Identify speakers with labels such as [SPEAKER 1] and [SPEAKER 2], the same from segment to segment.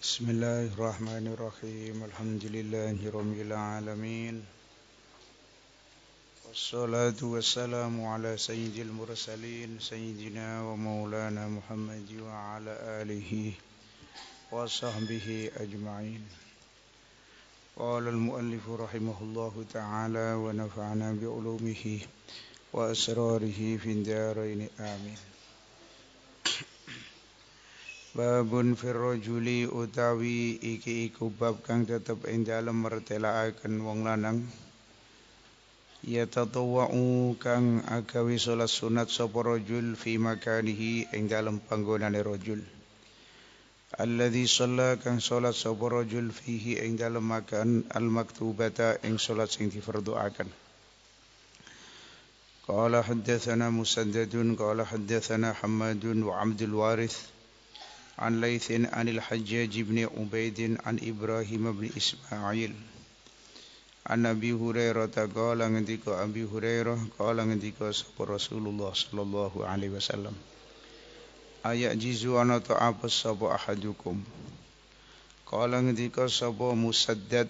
[SPEAKER 1] بسم الله الرحمن الرحيم الحمد لله رب العالمين والصلاة والسلام على سيد المرسلين سيدنا ومولانا محمد وعلى آله وصحبه أجمعين قال المؤلف رحمه الله تعالى ونفعنا بعلومه وأسراره في الدارين آمين Babun firrojuli utawi iki iku bab kang tetep ing dalem mertelaaken wong lanang. Ya tatawu kang agawi salat sunat sapa rajul fi makanihi ing dalem panggonane rajul. Alladhi shalla kang salat sapa rajul fihi ing dalem makan al maktubata ing salat sing difardhuaken. Qala haddatsana Musaddadun qala haddatsana Hammadun wa Abdul Warits عن ليث عن الحجاج بن عبيد عن إبراهيم بن إسماعيل عن أبي هريرة قال عندك أبي هريرة قال عندك رسول الله صلى الله عليه وسلم أيا أيعجز أن تعب الصبا أحدكم قال عندك صب مسدد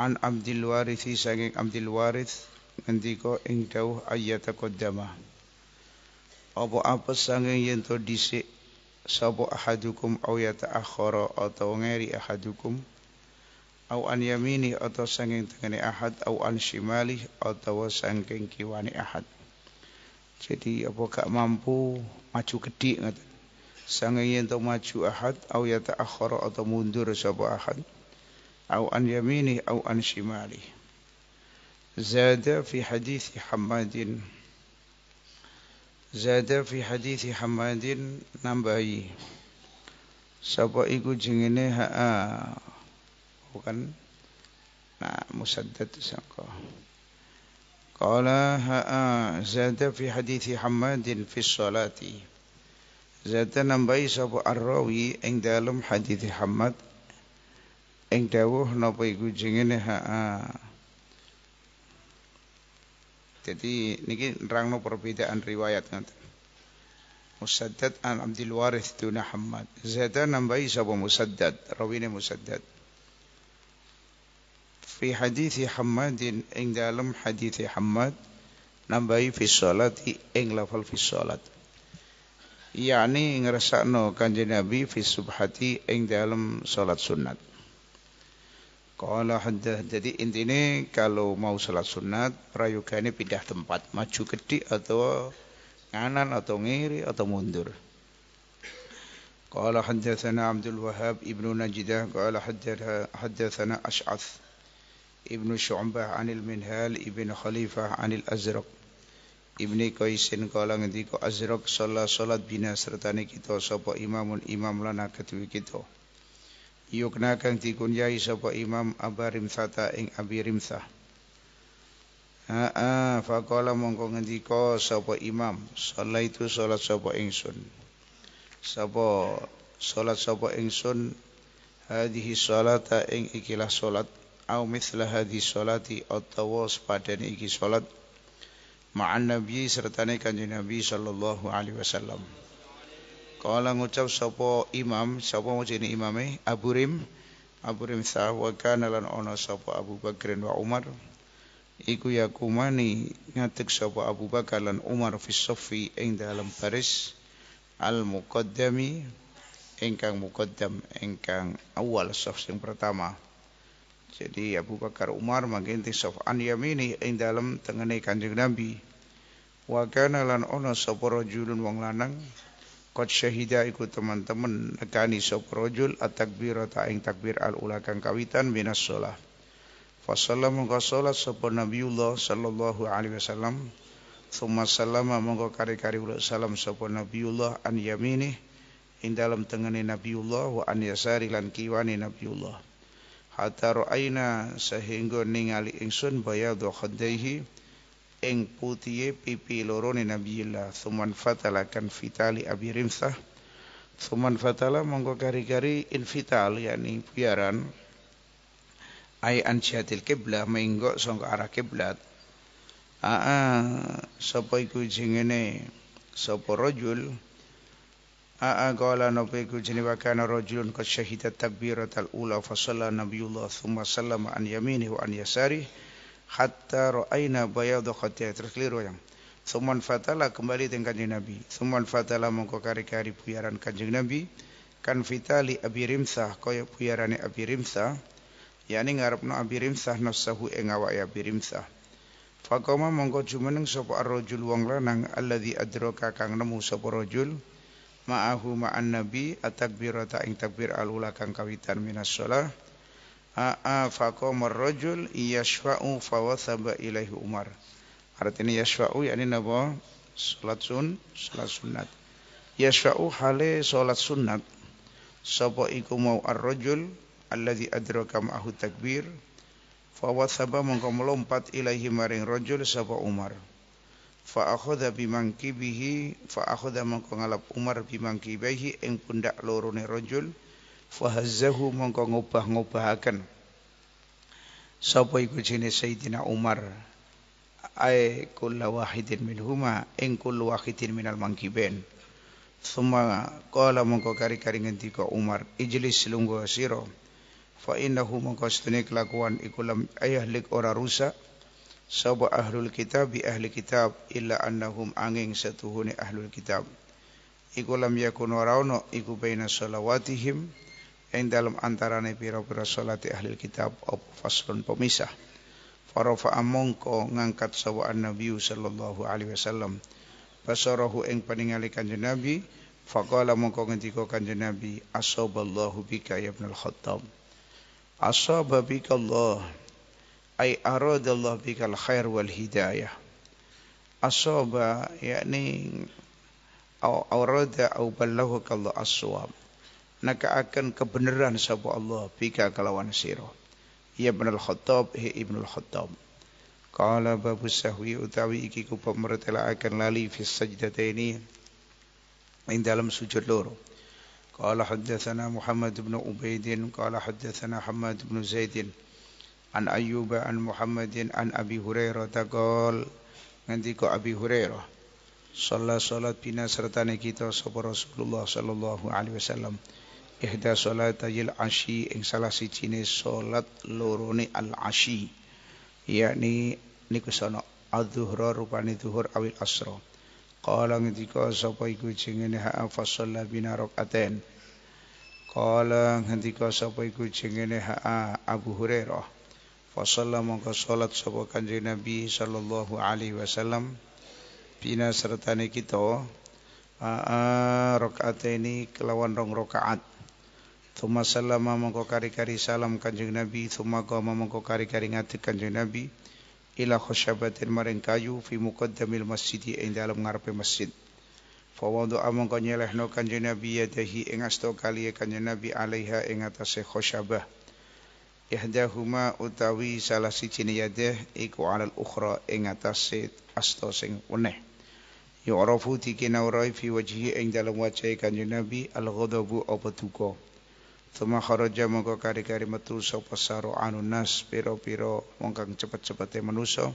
[SPEAKER 1] عن عبد الوارث سعين عبد الوارث ngendika ing dawuh ayat qaddama apa apa sanging yen to dhisik sabu ahadukum au yata'akhara atau ngeri ahadukum au an yamini atau sanging tengene ahad au an shimali atau sanging kiwani ahad jadi apa gak mampu maju gedik ngoten sanging yen maju ahad au yata'akhara atau mundur sabu ahad au an yamini au an shimali zada fi hadis Hammadin Zada fi hadith Hamadin nambahi. Sapa iku jengene ha, ha. bukan nah musaddad sangka. Qala ha, ha zada fi hadith Hamadin fi salati. Zada nambahi sapa arrawi ing dalam hadith Hamad ing dawuh napa iku jengene ha'a. Ha. Jadi niki rangno perbedaan riwayat nanti. Musaddad an Abdul Warith tuna Hamad. Zada nambahi sabo Musaddad, rawi ne Musaddad. Fi hadithi Hamad ing dalam hadithi Hamad nambahi fi salat ing lafal fi salat. ngerasa no kanjeng Nabi fi subhati ing dalam salat sunat. Kalau hendah jadi inti ini kalau mau salat sunat prayoga ini pindah tempat maju kedi atau kanan atau kiri atau mundur. Kalau hendah sana Abdul Wahab ibnu Najidah, kalau hendah hendah sana Ashaf ibnu Shu'bah anil Minhal ibnu Khalifah anil Azraq ibni Qaisin kala ngendi ko Azraq salat salat bina serta kita sapa imamun imam lana ketui kita. Gitu yuknakan dikunyai sapa imam abarim sata ing abirim sah Ha ha mongko ngendika sapa imam salat itu salat sapa ingsun sapa salat sapa ingsun hadhihi salata ing ikilah salat au mithla hadhihi salati atawa sepadane iki salat ma'an nabi serta ne kanjeng nabi sallallahu alaihi wasallam Kala ngucap sopo imam, sopo mujini imame, eh? Abu Rim, Abu Rim sahwa kanalan ono sopo Abu Bakrin wa Umar, Iku yakumani ngatik sopo Abu Bakar lan Umar fi ing dalam baris, Al Mukaddami, engkang Mukaddam, engkang awal sof yang pertama. Jadi Abu Bakar Umar mengintik sof an yamini ing dalam tengene kanjeng Nabi. Wakana lan ono sopo rojulun wang lanang, Qad syahida iku teman-teman nekani sop rojul at-takbir atau ing takbir al-ula kawitan minas sholah. Fasallam mongko sholat sopa Nabiullah sallallahu alaihi wasallam. Thumma salam mongko kari-kari ulu salam sopa Nabiullah an yaminih. In dalam tengani Nabiullah wa an yasari lan kiwani Nabiullah. Hatta ru'ayna sehingga ningali ingsun bayadu khaddaihi. Hatta Eng putih pipi lorone Nabiullah suman fatala kan vitali abi rimsah suman fatala monggo kari-kari infital yani biaran ai anciatil kibla mengko sangka arah kiblat aa ah, ah, sapa iku jengene sapa rajul aa ah, kala nopo kucing jene wakana rajulun ka syahidat takbiratul ula fa sallallahu nabiyullah thumma sallama an yaminihi wa an yasari hatta ra'aina bayadu khatiyah terkeliru yang Suman fatalah kembali dengan kanjeng Nabi. Suman fatalah mengkau kari-kari puyaran kanjeng Nabi. Kan fitali abi rimsah. Kau yang abi rimsah. Ya ini ngarep no abi rimsah. Nasahu engawak ya abi rimsah. Fakoma mengkau jumeneng sopa arrojul wang lanang. Alladhi adroka kang nemu sopa rojul. Ma'ahu ma'an Nabi. Atakbir rata ing takbir alulah kang kawitan minas sholah. Aa faqama ar-rajul yashwa'u fa wasaba ilaihi Umar. Artinya yang ini napa? Salat sun, salat sunat. Yashwa'u hale salat sunat. Sopo iku mau ar Allah alladhi adraka ma'ahu takbir fa wasaba mongko melompat ilaihi maring rojul sapa Umar. Fa dah bimangki bihi, fa akhadha mongko ngalap Umar bimangki bihi ing pundak lorone rojul fahazzahu mongko ngubah-ngubahaken sapa iku jenis sayidina Umar ai kullu wahidin min huma in kullu wahidin min al mankibain summa qala mongko kari-kari ngendika Umar ijlis lungo sira fa innahu mongko stune kelakuan iku lam ayahlik ora rusak sapa ahlul kitab bi ahli kitab illa annahum angin setuhuni ahlul kitab iku lam yakun ora ono iku baina salawatihim ing dalam antarane pira-pira salat ahli kitab apa faslun pemisah farofa amongko ngangkat sawa nabi sallallahu alaihi wasallam basarahu ing paningali kanjeng nabi faqala mongko ngendika kanjeng nabi asaballahu bika ya ibn al khattab asaba bika allah ai arada allah bika al khair wal hidayah asaba yakni au arada au ballahu kallahu aswab nak akan kebenaran sapa Allah pika kalawan sira Ibn al-Khattab hi Ibn al-Khattab qala babu sahwi utawi iki ku pemertela akan lali fi ini, ing dalam sujud loro qala haddatsana Muhammad ibn Ubaidin qala haddatsana Muhammad ibn Zaidin an Ayyub an Muhammadin an Abi Hurairah taqol nganti ko Abi Hurairah Salah salat pina serta kita sahabat Rasulullah sallallahu alaihi wasallam ihda solatayil asyi ing salah siji ne salat lorone al asyi yakni niku sono adzuhra rupane zuhur awil asra qala ngendika sapa iku jengene ha fa shalla bina rakaten qala ngendika sapa iku jengene ha abu hurairah fa shalla solat salat sapa kanjeng nabi sallallahu alaihi wasallam bina sertane kita Aa, ha, ha, rokaat ini kelawan rong rokaat Thumma salama mengko kari-kari salam kanjeng Nabi Thumma gama mengko kari-kari ngatik kanjeng Nabi Ila khusyabatin maring kayu Fi muqaddamil masjid Yang dalam ngarepe masjid Fawa doa mengko nyelehno kanjeng Nabi Yadahi ing asto kali e kanjeng Nabi Alaiha ing atasih khusyabah Ihdahuma utawi salah si cini yadah Iku alal ukhra ing atasih asto sing uneh Yu'rafu dikinaurai fi wajhi ing dalam wajah kanjeng Nabi al apa tukoh Tuma kharaja mongko kari-kari metu sapa saru nas pira-pira wong kang cepet-cepete manusa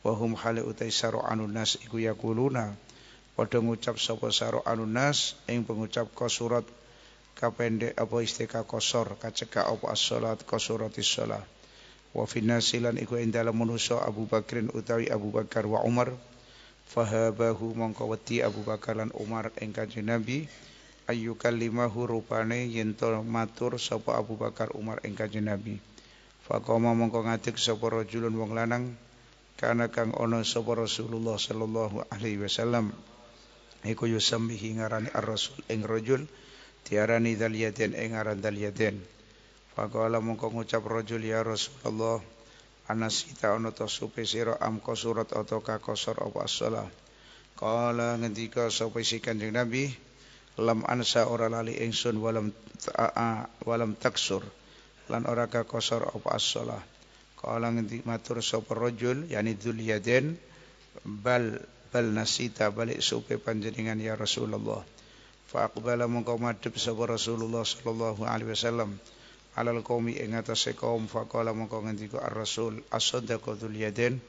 [SPEAKER 1] wa hum hale utai saru anunas iku yaquluna padha ngucap sapa saru anunas ing pengucap kasurat kapendek apa istika kosor kacekak apa as-salat kasurati salat wa finnasilan iku ing dalem manusa Abu Bakrin utawi Abu Bakar wa Umar fahabahu mongko wati Abu Bakar lan Umar ing kanjeng Nabi ayyukal lima hurufane yento matur sapa Abu Bakar Umar ing Kanjeng Nabi. Faqoma mongko ngadeg sapa rajulun wong lanang kana kang ana sapa Rasulullah sallallahu alaihi wasallam. Iku yusambihi ngarani ar-rasul ing rajul diarani dalyaden ing aran dalyaden. Faqala mongko ngucap rajul ya Rasulullah Anas kita ono to supe sira am kosurat atau kakosor apa sholat. Kala ngendika sapa si Kanjeng Nabi, lam ansa ora lali ingsun walam ta'a walam taksur lan ora kakosor apa as-shalah kala ngendi matur sapa rajul yani dzul yaden bal bal nasita balik supe panjenengan ya Rasulullah fa aqbala mongko madhep sapa Rasulullah sallallahu alaihi wasallam alal qaumi ing atase kaum fa qala mongko ngendi ku ar-rasul as-sadaqu dzul yaden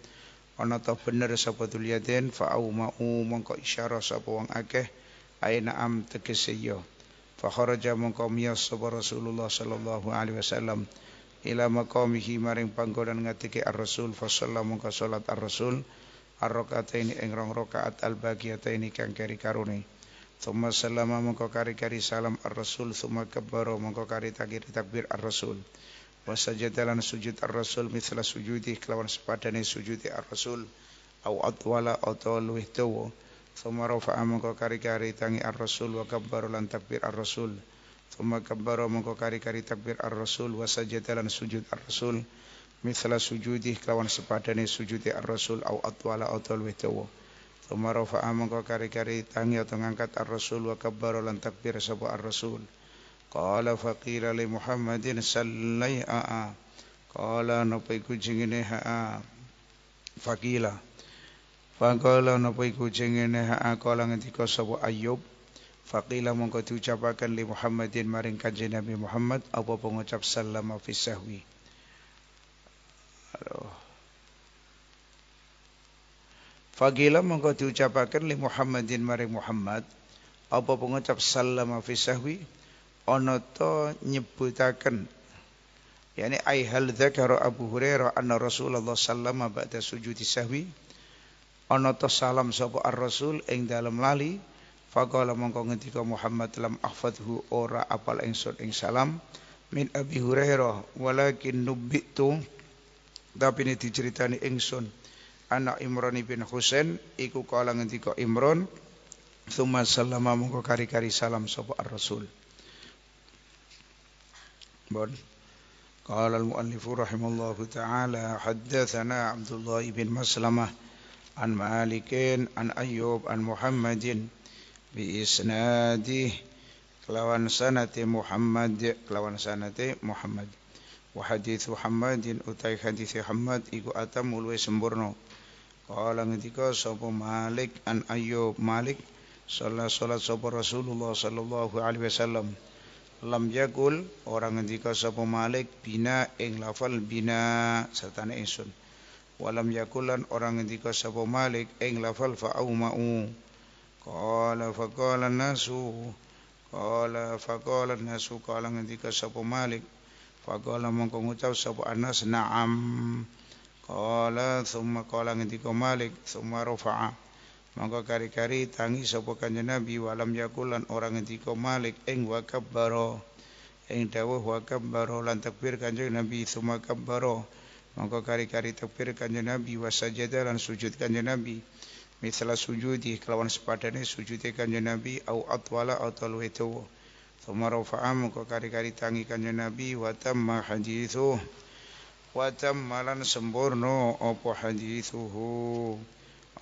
[SPEAKER 1] ana ta bener sapa dzul yaden fa au ma'u mongko isyarah sapa wong akeh aina am takasiyo fa kharaja mungkom ya sabar rasulullah sallallahu alaihi wasallam ila maqamihi maring panggonan ngatike ar rasul fa sallam mungko salat ar rasul ar rakataini ing rong rakaat al baqiyataini kang kari karune thumma sallama mungko kari kari salam ar rasul thumma kabbara mungko kari takbir takbir ar rasul wa sujud ar rasul mithla sujudi kelawan sepadane sujudi ar rasul au atwala atau luih Thumma rafa'a mangko kari-kari tangi ar-rasul wa kabbara lan takbir ar-rasul. Thumma kabbara mangko kari-kari takbir ar-rasul wa sajada lan sujud ar-rasul. Misala sujudi kelawan sepadane sujudi ar-rasul au atwala atol wetowo. Thumma rafa'a mangko kari-kari tangi atau ngangkat ar-rasul wa kabbara lan takbir sapa ar-rasul. Qala faqila li Muhammadin sallallahi a. Qala nopai kujingine ha. Faqila. Faqila. Fakala nopo iku jengene ha'a ha, kala ngedika sabu ayyub Faqila mongko diucapakan li Muhammadin maring kanjeng Nabi Muhammad apa pengucap salam fi sahwi. Faqila mongko diucapakan li Muhammadin maring Muhammad apa pengucap salam fi sahwi ana to nyebutaken yakni ai hal dzakara Abu Hurairah anna Rasulullah sallama ba'da sujudi sahwi ana ta salam sapa ar-rasul ing dalam lali faqala mongko ngendika Muhammad dalam ahfadhu ora apal sun ing salam min Abi Hurairah walakin nubbitu tapi ini diceritani ingsun anak Imran ibn Husain iku kala ngendika Imran Thumma salama mongko kari-kari salam sapa ar-rasul bon قال المؤلف رحمه الله Taala. حدثنا Abdullah ibn بن عن مالك عن أيوب عن محمد بإسناده كلوان سنة محمد كلوان سنة محمد وحديث محمد أتاي حديث محمد إيكو أتم ولوي سمبرنو قال عندك صبو مالك عن أيوب مالك صلى صلاة صبو رسول الله صلى الله عليه وسلم lam yakul orang ngendika sapa malik bina ing lafal bina setan ingsun Walam yakulan orang ketika sabo Malik ing lafal fa mau. Qala fa nasu. Qala fa nasu qala ketika sabo Malik fa qala mongko ngucap Anas na'am. Qala summa qala ketika Malik summa rafa'a. Mongko kari-kari tangi sabu kanjeng Nabi walam yakulan orang ketika Malik ing wa kabbara. Ing dawuh wa kabbara lan takbir Nabi summa kabbaro Maka kari-kari takbir kanjeng Nabi wasajada dan sujud kanjeng Nabi. sujud di kelawan sepadane sujudi kanjeng Nabi au atwala atau luwe tuwa. Tuma maka kari-kari tangi kanjeng Nabi wa tamma hadithu. Wa tamma lan sempurna apa hadithuhu.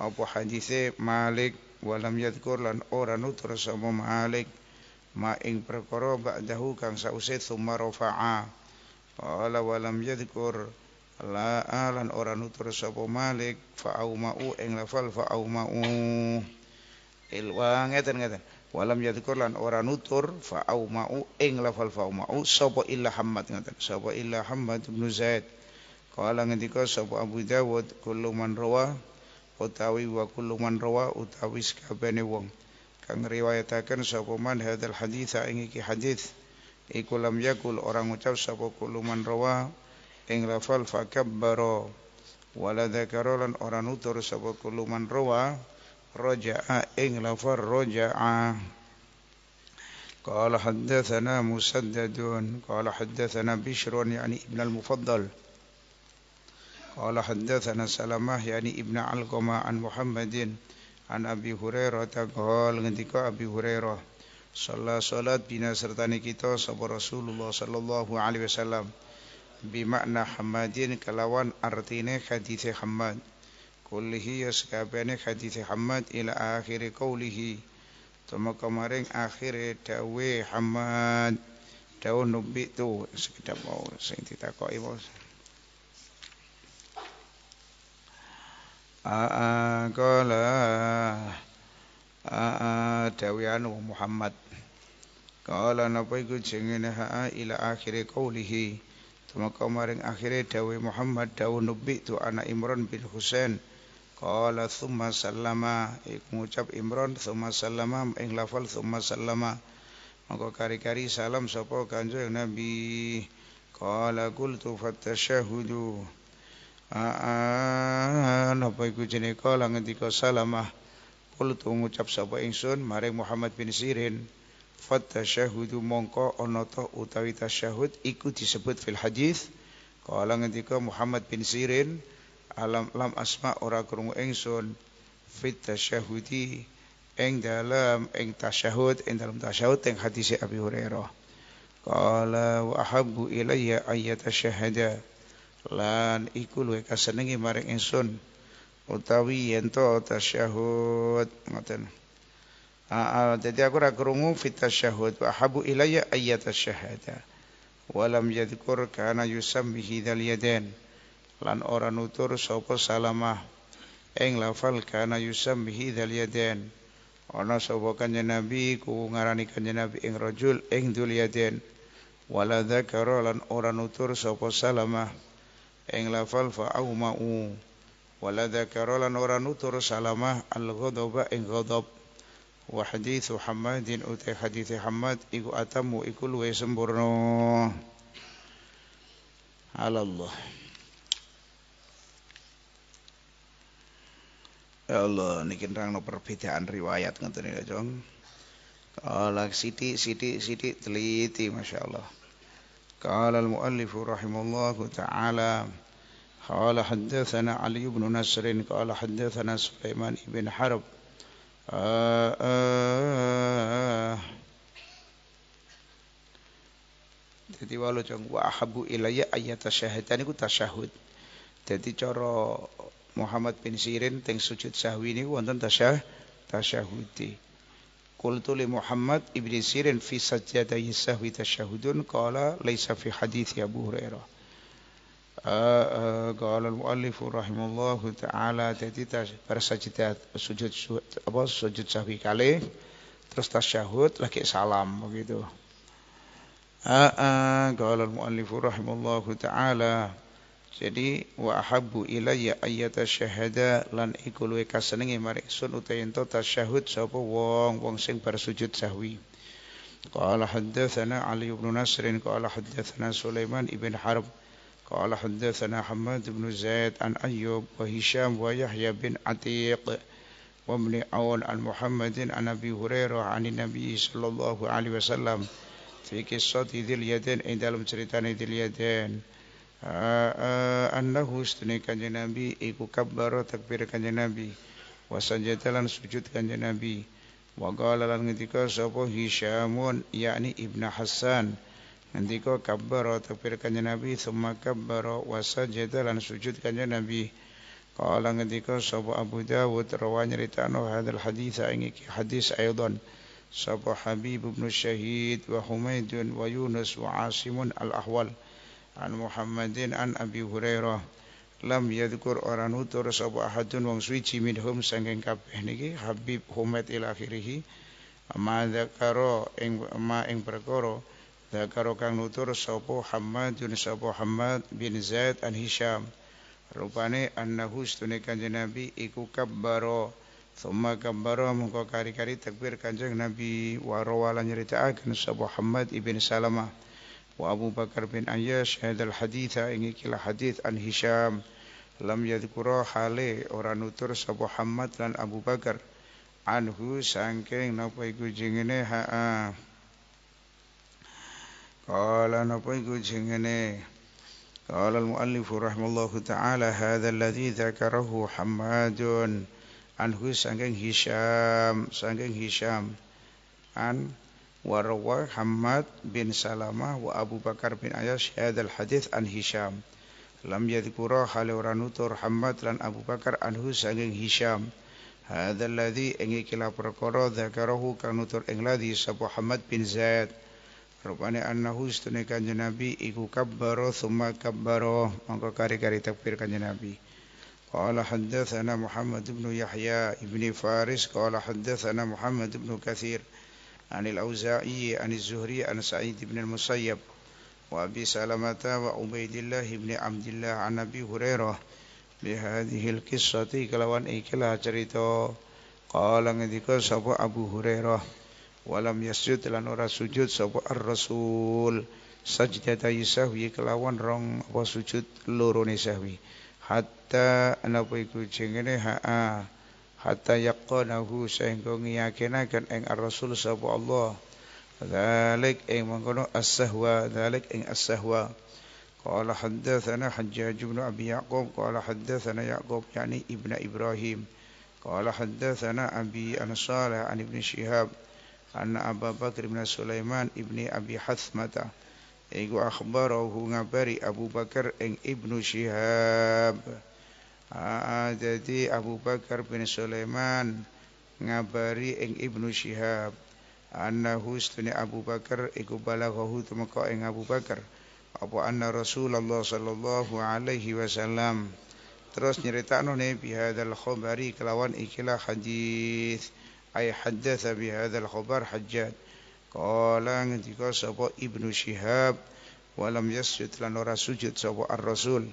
[SPEAKER 1] Apa hadithe Malik walam yadkur lan orang utara sama Malik. Ma ing perkara ba'dahu kang sause tuma rafa'a. walam yadkur. walam yadkur. La alan orang nutur sapa malik fa au mau eng lafal fa au mau ilwa ngeten ngeten walam yadkur lan orang nutur fa au mau eng lafal fa au mau sapa illa hammad ngeten sapa illa hammad bin zaid qala ngendika sapa abu dawud kullu man rawah utawi wa kullu man rawah utawi sakabehane wong kang riwayataken sapa man hadal haditsa ing iki hadits Iku lam yakul orang ucap sapa kuluman rawah ing lafal fakabbara wala dzakara lan ora nutur sapa kuluman rawa raja'a ing lafal raja'a قال حدثنا مسدد قال حدثنا بشر يعني ابن المفضل قال حدثنا سلمة يعني ابن علقمة عن محمد عن أبي هريرة قال ketika أبي هريرة صلى صلاة بنا serta kita sapa Rasulullah sallallahu alaihi wasallam bimakna hamadin kelawan artine hadis Hamad kullihi yaskabane hadis Hamad ila akhir qoulihi tuma kemarin akhir dawe Hamad dawu nubi tu sekitar mau sing kau mau Aa kala aa dawi anu Muhammad kala napa iku jengene ha ila akhir qoulihi Tuma kau maring akhirnya Dawi Muhammad Dawi Nubi tu anak Imran bin Husain. Kala thumma Iku Mengucap Imran thumma salama Ing lafal thumma salama Maka kari-kari salam Sapa kanjo yang Nabi Kala kultu fatta syahudu Napa iku jenis kala Ngetika salamah Kultu mengucap sapa ingsun Maring Muhammad bin Sirin syahudu mongko onoto utawi tasyahud iku disebut fil hadis kala ngendika Muhammad bin Sirin alam lam asma orang krungu engsun fit tasyahudi eng dalam eng tasyahud eng dalam tasyahud eng hadis Abu Hurairah Kalau wahabu habbu ilayya ayyata syahada lan iku luwe kasenengi maring engsun utawi yen to tasyahud ngoten Ah, jadi aku nak kerungu fitah syahud. Wa habu ilaya ayat syahada. Walam yadkur kana yusam bihidal yaden. Lan orang utur sopo salamah. Eng lafal kana yusam bihidal yaden. Ona sopo kanya nabi ku ngarani kanya nabi ing rajul ing dul yaden. Walada karo lan orang utur sopo salamah. Eng lafal fa'au ma'u. Walada lan orang utur salamah al-ghodoba ing ghodob wa Muhammad Muhammadin utai hadits Muhammad iku atamu iku luwe sempurna Allah Ya Allah niki nang perbedaan riwayat ngoten niku ya, Jon Kala siti siti siti teliti masyaallah Kala al muallif rahimallahu taala Kala haddathana Ali ibn Nasr Kala haddathana Sulaiman ibn Harb jadi walau cakap wa habu ilayah ayat tasyahud, ini ku tasyahud. Jadi coro Muhammad bin Sirin teng sujud sahwi ini ku wonten tasyah tasyahudi. Kultuli Muhammad ibn Sirin fi sajadah sahwi tasyahudun kala leisa fi hadith Abu Hurairah. قال المؤلف رحمه Taala تعالى تتيتا برسجتا sujud أبا sujud سهوي كالي terus tasyahud lagi salam begitu. Aa qala al muallifu rahimallahu taala. Jadi wa ahabbu ilayya ayat syahada lan ikul wa kasenenge mari sun utayanto tasyahud sapa wong wong sing bar sujud sahwi. Qala haddatsana Ali ibn Nasr qala haddatsana Sulaiman ibn Harb قال حدثنا حماد بن زيد عن أيوب وهشام ويحيى بن عتيق وابن عون عن محمد عن أبي هريرة عن النبي صلى الله عليه وسلم في قصة ذي اليدين إن dalam cerita ذي اليدين annahu sunni kanjeng Nabi iku kabbara takbir kanjeng Nabi wa sajadalan sujud kanjeng Nabi wa qala lan ngendika sapa Hisyamun yakni Ibnu Hasan Nanti kau kabar takbir kanjeng Nabi, summa kabar wasa jeda dan sujud kanjeng Nabi. Kau alang nanti kau Abu Dawud rawan cerita no hadal hadis aingi ki hadis ayudon. Sabo Habib ibnu Syahid, wa Humaidun, wa Yunus, wa Asimun al Ahwal. An Muhammadin an Abi Hurairah. Lam yadkur orang utur sabu ahadun wang suci minhum sangking kapeh niki Habib Humaid ilakhirih. Ma dakaro ing ma ing perkoroh. Karo kang nutur sapa Muhammad bin sapa Muhammad bin Zaid an Hisham. Rupane annahu sunne kanjeng Nabi iku kabbaro. Thumma kabbaro mungko kari-kari takbir kanjeng Nabi wa rawala nyeritaaken sapa Muhammad ibn Salamah. Wa Abu Bakar bin Ayyash hadal haditha ing ikilah hadith an Hisham. Lam yadkura hale ora nutur sapa Muhammad lan Abu Bakar anhu saking napa iku jengene ha'a. Ha. قال نبيك جنجني قال المؤلف رحمه الله تعالى هذا الذي ذكره حماد عنه سانجن هشام سانجن هشام عن وروى حماد بن سلامة وأبو بكر بن عياش هذا الحديث عن هشام لم يذكره حلورانوتور حماد لن أبو بكر عنه سانجن هشام هذا الذي إنك لا ذكره كانوتور إنغلادي سبو حماد بن زيد rupane annahu istune kanjeng Nabi iku kabbaro summa kabbaro mongko kari-kari takbir kanjeng Nabi قال حدثنا محمد بن يحيى بن فارس قال حدثنا محمد بن كثير عن الأوزاعي عن الزهري عن سعيد بن المسيب وأبي سلمة وعبيد الله بن عبد الله عن أبي هريرة بهذه القصة كلوان إكلا cerita قال ngendika sapa Abu Hurairah walam yasjud lan ora sujud sapa ar-rasul sajdata yusahwi kelawan rong apa sujud loro ne sahwi hatta apa iku jengene haa ha. hatta yaqanahu sehingga ngiyakinaken ing ar-rasul sapa Allah Zalik eng mengkono as-sahwa Zalik ing as-sahwa Qala haddathana Hajjaj ibn Abi Ya'qub Qala haddathana Ya'qub Ya'ni Ibn Ibrahim Qala haddathana Abi Anasalah An Ibn Shihab anna Abu Bakar bin Sulaiman ibni Abi Hasmata iku akhbarahu ngabari Abu Bakar ing Ibnu Syihab. Aa, ha, jadi Abu Bakar bin Sulaiman ngabari ing Ibnu Syihab. annahu sunni Abu Bakar iku balaghahu temeka ing Abu Bakar apa anna Rasulullah sallallahu alaihi wasallam terus nyeritakno ne bihadzal khabari kelawan ikilah hadis ay haddatha bi hadzal khabar hajjaj qala ngendika sapa ibnu shihab walam yasjud lan ora sujud sapa ar rasul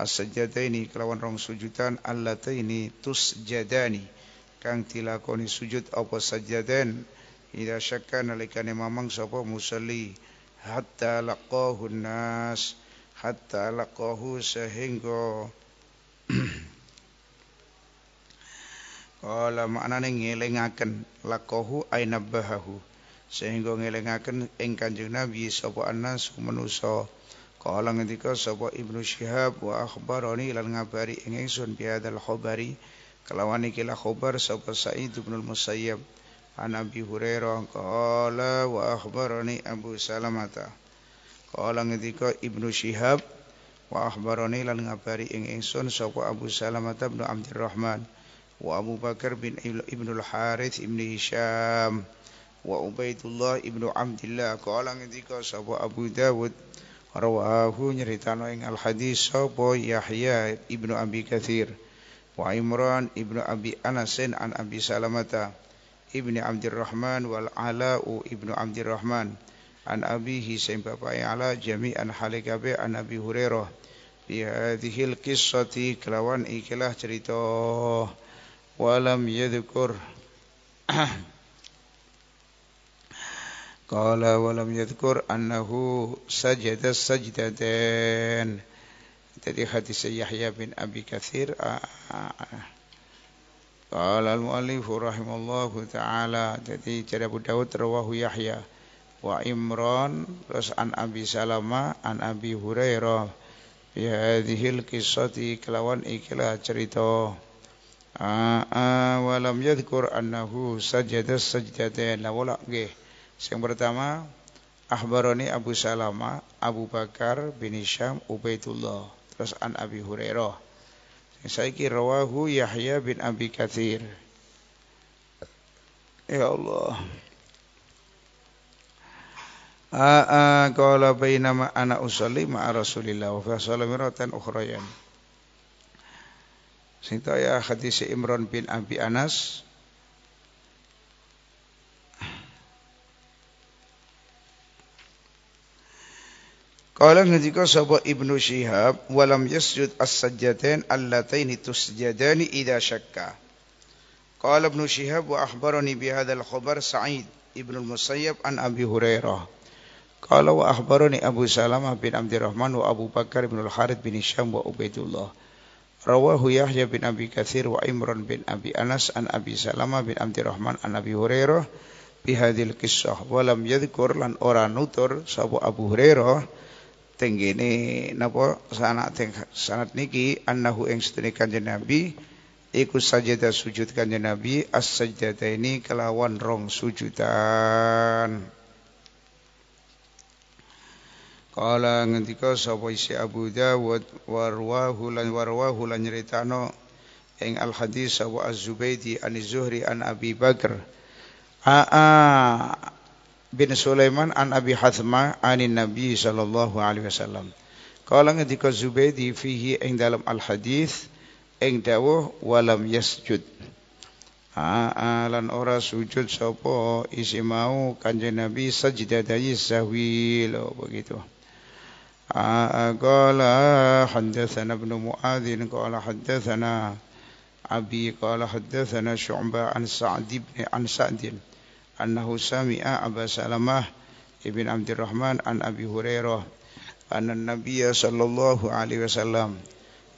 [SPEAKER 1] as-sajdataini kelawan rong sujudan allataini tusjadani kang tilakoni sujud apa sajdaden ida syakka nalikane mamang sapa musalli hatta laqahu nas hatta laqahu sehingga kalau Kala maknane ngelingaken lakohu ainabahu sehingga ngelingaken ing Kanjeng Nabi sapa anas manusa kala ngendika sabo Ibnu Syihab wa akbar oni ngabari ing ingsun bi hadzal khabari kelawan iki la khabar sapa Sa'id bin Musayyab anabi Hurairah kalau wa akbar oni Abu Salamata kala ngendika Ibnu Syihab wa akhbarani lan ngabari ing ingsun sapa Abu Salamata ibnu Abdurrahman Rahman وأبو بكر بن ابن الحارث ابن هشام وعبيد الله ابن عبد الله قال عن ذلك صبو أبو داود رواه نريتانو إن الحديث صبو يحيى ابن أبي كثير وعمران ابن أبي أنس عن أبي سلمة ابن عبد الرحمن والعلاء ابن عبد الرحمن عن أبي هشام بابا على جميع حلقه عن أبي هريرة في هذه القصة كلوان إكلاه ceritoh ولم يذكر قال ولم يذكر أنه سجد السجدتين تدي حديث يحيى بن أبي كثير قال المؤلف رحمه الله تعالى تدي جرى أبو داود رواه يحيى وإمران رس عن أبي سلمة عن أبي هريرة بهذه القصة كلوان إكلا ceritoh walam yadhkur annahu sajada sajdatain la wala nggih sing pertama ahbaroni Abu Salama Abu Bakar bin Isham, Ubaidullah terus an Abi Hurairah Yang saya kira rawahu Yahya bin Abi Katsir Ya Allah Aa kala bainama ana usalli ma'a Rasulillah wa fa salamiratan ukhrayan Sinta ya hadis Imran bin Abi Anas Kala ketika sapa Ibnu Syihab walam yasjud as-sajjatain allataini tusjadani idza syakka. Kala Ibnu Syihab wa akhbarani bi hadzal khabar Sa'id Ibnu Musayyab an Abi Hurairah. Kala wa akhbarani Abu Salamah bin Abdurrahman wa Abu Bakar bin Al-Harith bin Syam wa Ubaidullah. Rawahu Yahya bin Abi Kathir wa Imran bin Abi Anas an Abi Salama bin Abdi Rahman an Abi Hurairah bihadil kisah. Walam yadikur lan ora nutur sabu Abu Hurairah tenggini napa sanak teng sanat niki annahu ing setene kanjeng Nabi iku sajadah sujud kanjeng Nabi as-sajdata ini kelawan rong sujudan. Kala ngendika sapa isi Abu Dawud warwahu lan warwahu lan nyeritano ing al hadis sapa Az-Zubaidi an Zuhri an Abi Bakar Aa bin Sulaiman an Abi Hazma an Nabi sallallahu alaihi wasallam Kala ngendika Zubaidi fihi ing dalam al hadis ing dawuh walam yasjud Aa lan ora sujud sapa isi mau kanjeng Nabi sajdatayis sahwi lo oh, begitu. قال حدثنا ابن معاذ قال حدثنا أبي قال حدثنا شعبة عن سعد بن عن سعد أنه سمع أبا سلمة ابن عبد الرحمن عن أبي هريرة أن النبي صلى الله عليه وسلم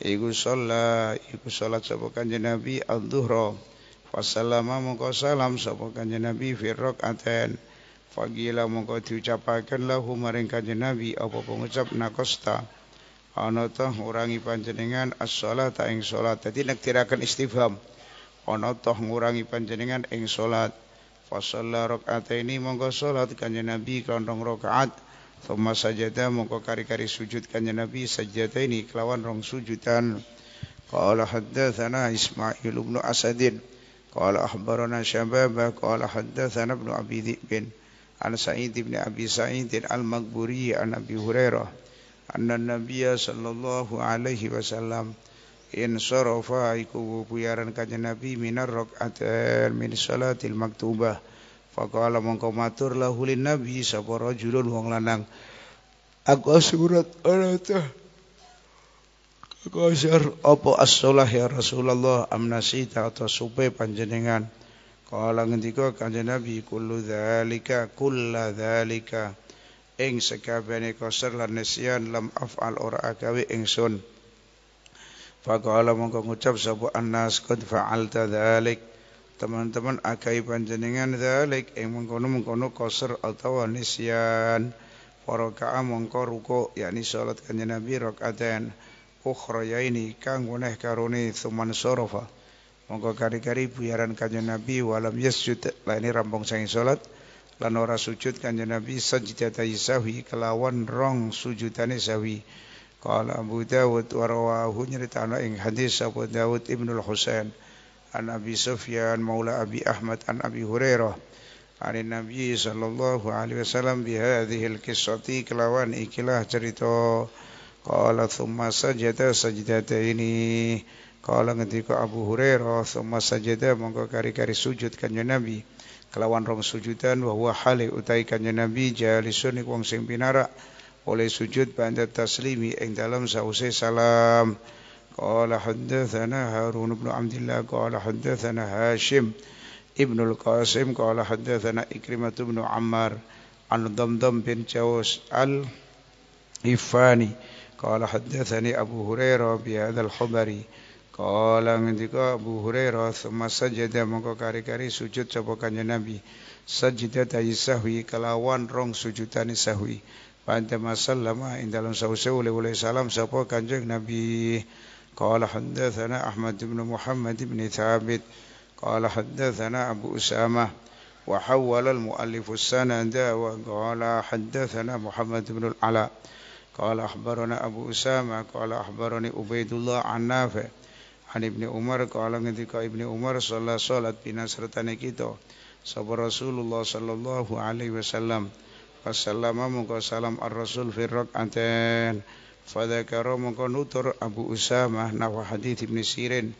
[SPEAKER 1] يقول صلى يقول صلاة sapa kanjeng Nabi al-dhuhra. Fasalama mongko salam sapa Fagila mongko diucapakan lahu maringkan jenabi apa pengucap nakosta. Ana ta ngurangi panjenengan as-salat ing salat. Dadi nek tirakan istifham. Ana ta ngurangi panjenengan ing salat. Fa sallar rakaat ini mongko salat kanjeng Nabi kelontong rakaat. Thumma sajada mongko kari-kari sujud kanjeng Nabi sajada ini kelawan rong sujudan. Qala haddatsana Ismail bin Asadin. Qala akhbarana Syabab. Qala haddatsana Ibnu Abi bin. عن سعيد بن أبي سعيد المقبوري عن أبي هريرة أن النبي صلى الله عليه وسلم إن صرف أيكو بيارن كان النبي من الرق أتر من صلاة المكتوبة فقال من كماتر له للنبي سبر رجل وان لنان أقوى سورت أراتا أقوى سر أبو الصلاة يا رسول الله أم نسيت أتصبه panjenengan. Kala ngendika kanjeng Nabi kullu dzalika kullu dzalika ing sakabehane kasar lan nesian lam afal ora agawe ingsun. Faqala mongko mengucap sabu annas qad fa'alta dzalik. Teman-teman agai panjenengan dzalik ing mengkono-mengkono kasar atau nesian. Para ka mongko ruku yakni salat kanjeng Nabi rakaatain ukhra yaini kang weneh karuni thuman sorofa. Monggo kari-kari buyaran kanjeng Nabi walam yasjud lah ini rampung sangi salat lan ora sujud kanjeng Nabi sajdata sawi kelawan rong sujudane sawi. Qala Abu Dawud wa rawahu nyeritana ing hadis Abu Dawud Ibnu Al-Husain an Abi Sufyan maula Abi Ahmad an Abi Hurairah An Nabi sallallahu alaihi wasallam bi hadhihi al-qissati kelawan ikilah cerita qala thumma sajada sajdata ini Kala ketika Abu Hurairah semua sajadah mongko kari-kari sujud kanjeng Nabi kelawan rong sujudan wa hale utai kanjeng Nabi jadi iku wong sing pinarak oleh sujud pada taslimi yang dalam sausai salam. Kala hadatsana Harun bin Abdullah hendah sana Hashim ibn al-Qasim hendah sana Ikrimah bin Ammar an Damdam bin Jaus al Ifani kala hadatsani Abu Hurairah bi hadzal khabari. Kala ngendika buhure Hurairah masa sajada mongko kari-kari sujud sapa kanjeng Nabi. Sajida ta isahwi kelawan rong sujudane sahwi. Panta masallama ing dalam sausau oleh oleh salam sapa kanjeng Nabi. Kala hadatsana Ahmad bin Muhammad bin Thabit. Kala hadatsana Abu Usama. wa al-muallif sana anda. wa qala hadatsana Muhammad bin al-Ala. Kala ahbarana Abu Usama. kala ahbarani Ubaidullah an-Nafi'. An Ibni Umar kala ketika Ibni Umar salat salat bina serta kita sabar Rasulullah sallallahu alaihi wasallam fasallama muka salam ar-rasul fi rak'atain fadzakara muka nutur Abu Usama nawa hadits Ibni Sirin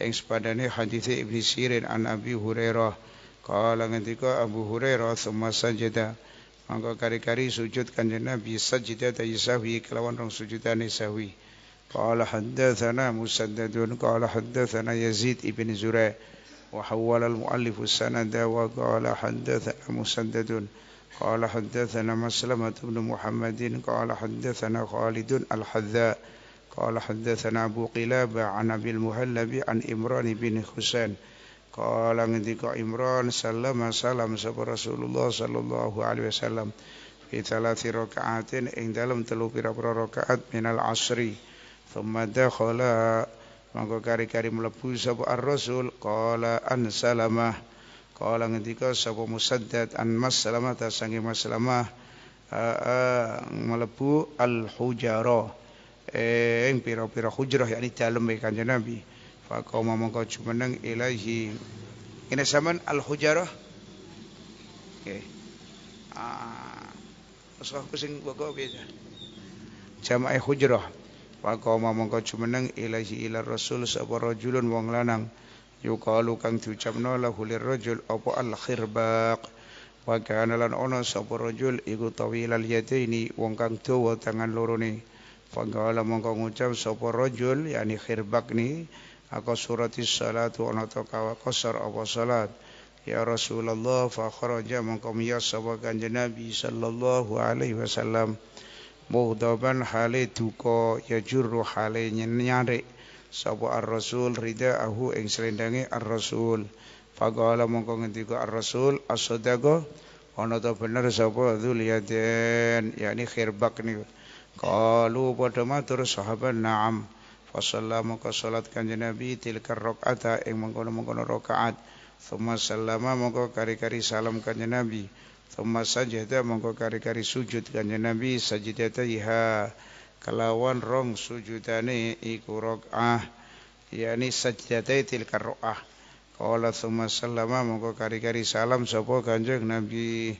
[SPEAKER 1] yang sepadane hadits Ibni Sirin an Abi Hurairah kala ketika Abu Hurairah summa sajada maka kari-kari sujud kanjeng Nabi sajidah ta yasawi kelawan rong sujudane sawi قال حدثنا مسدد قال حدثنا يزيد بن زراء وحول المؤلف السند وقال حدثنا مسدد قال حدثنا مسلمة بن محمد قال حدثنا خالد الحذاء قال حدثنا أبو قلابة عن أبي المهلب عن إمران بن حسين قال عندك إمران سلم سلم سب رسول الله صلى الله عليه وسلم في ثلاث ركعات إن دلم تلو pira ركعات من العصري Thumma dakhala Mangko kari-kari melebu sabu Ar-Rasul qala an Salamah qala ngendika sabu Musaddad an Mas Salamah ta Mas Salamah melebu Al-Hujara eng eh, pira-pira hujrah yakni dalem e Kanjeng Nabi fa qoma mangko jumeneng ilahi ini zaman Al-Hujara Okay. Ah, usah aku sing bogo biasa. Jamaah Hujrah. Pakoma mongko cumeneng ilahi ila rasul sapa rajulun wong lanang yuqalu kang diucapno lahu hulir rajul apa al khirbaq wa kana lan ono sapa rajul iku tawil al yataini wong kang dawa tangan loro ne pangala mongko ngucap sapa rajul yani khirbaq ni aku surati salatu ono to kawa qasar apa salat Ya Rasulullah fa kharaja mongko miyas sapa kanjeng Nabi sallallahu alaihi wasallam muhdaban hale duka ya juru hale nyari sapa ar rasul rida ahu ing selendange ar rasul faqala mongko ngendika ar rasul as-sadaqa ana to bener sapa dzul yadin yakni khirbak ni qalu padha matur sahabat na'am fa sallama ka salat kanjeng nabi tilka rakaata ing mongkon-mongkon rakaat thumma sallama mongko kari-kari salam kanjeng nabi Thumma sajadah mongko kari-kari sujud kanjeng Nabi sajadah iha kelawan rong sujudane iku rok'ah yani sajadah tayil karo'ah qala thumma sallama mongko kari-kari salam sapa kanjeng Nabi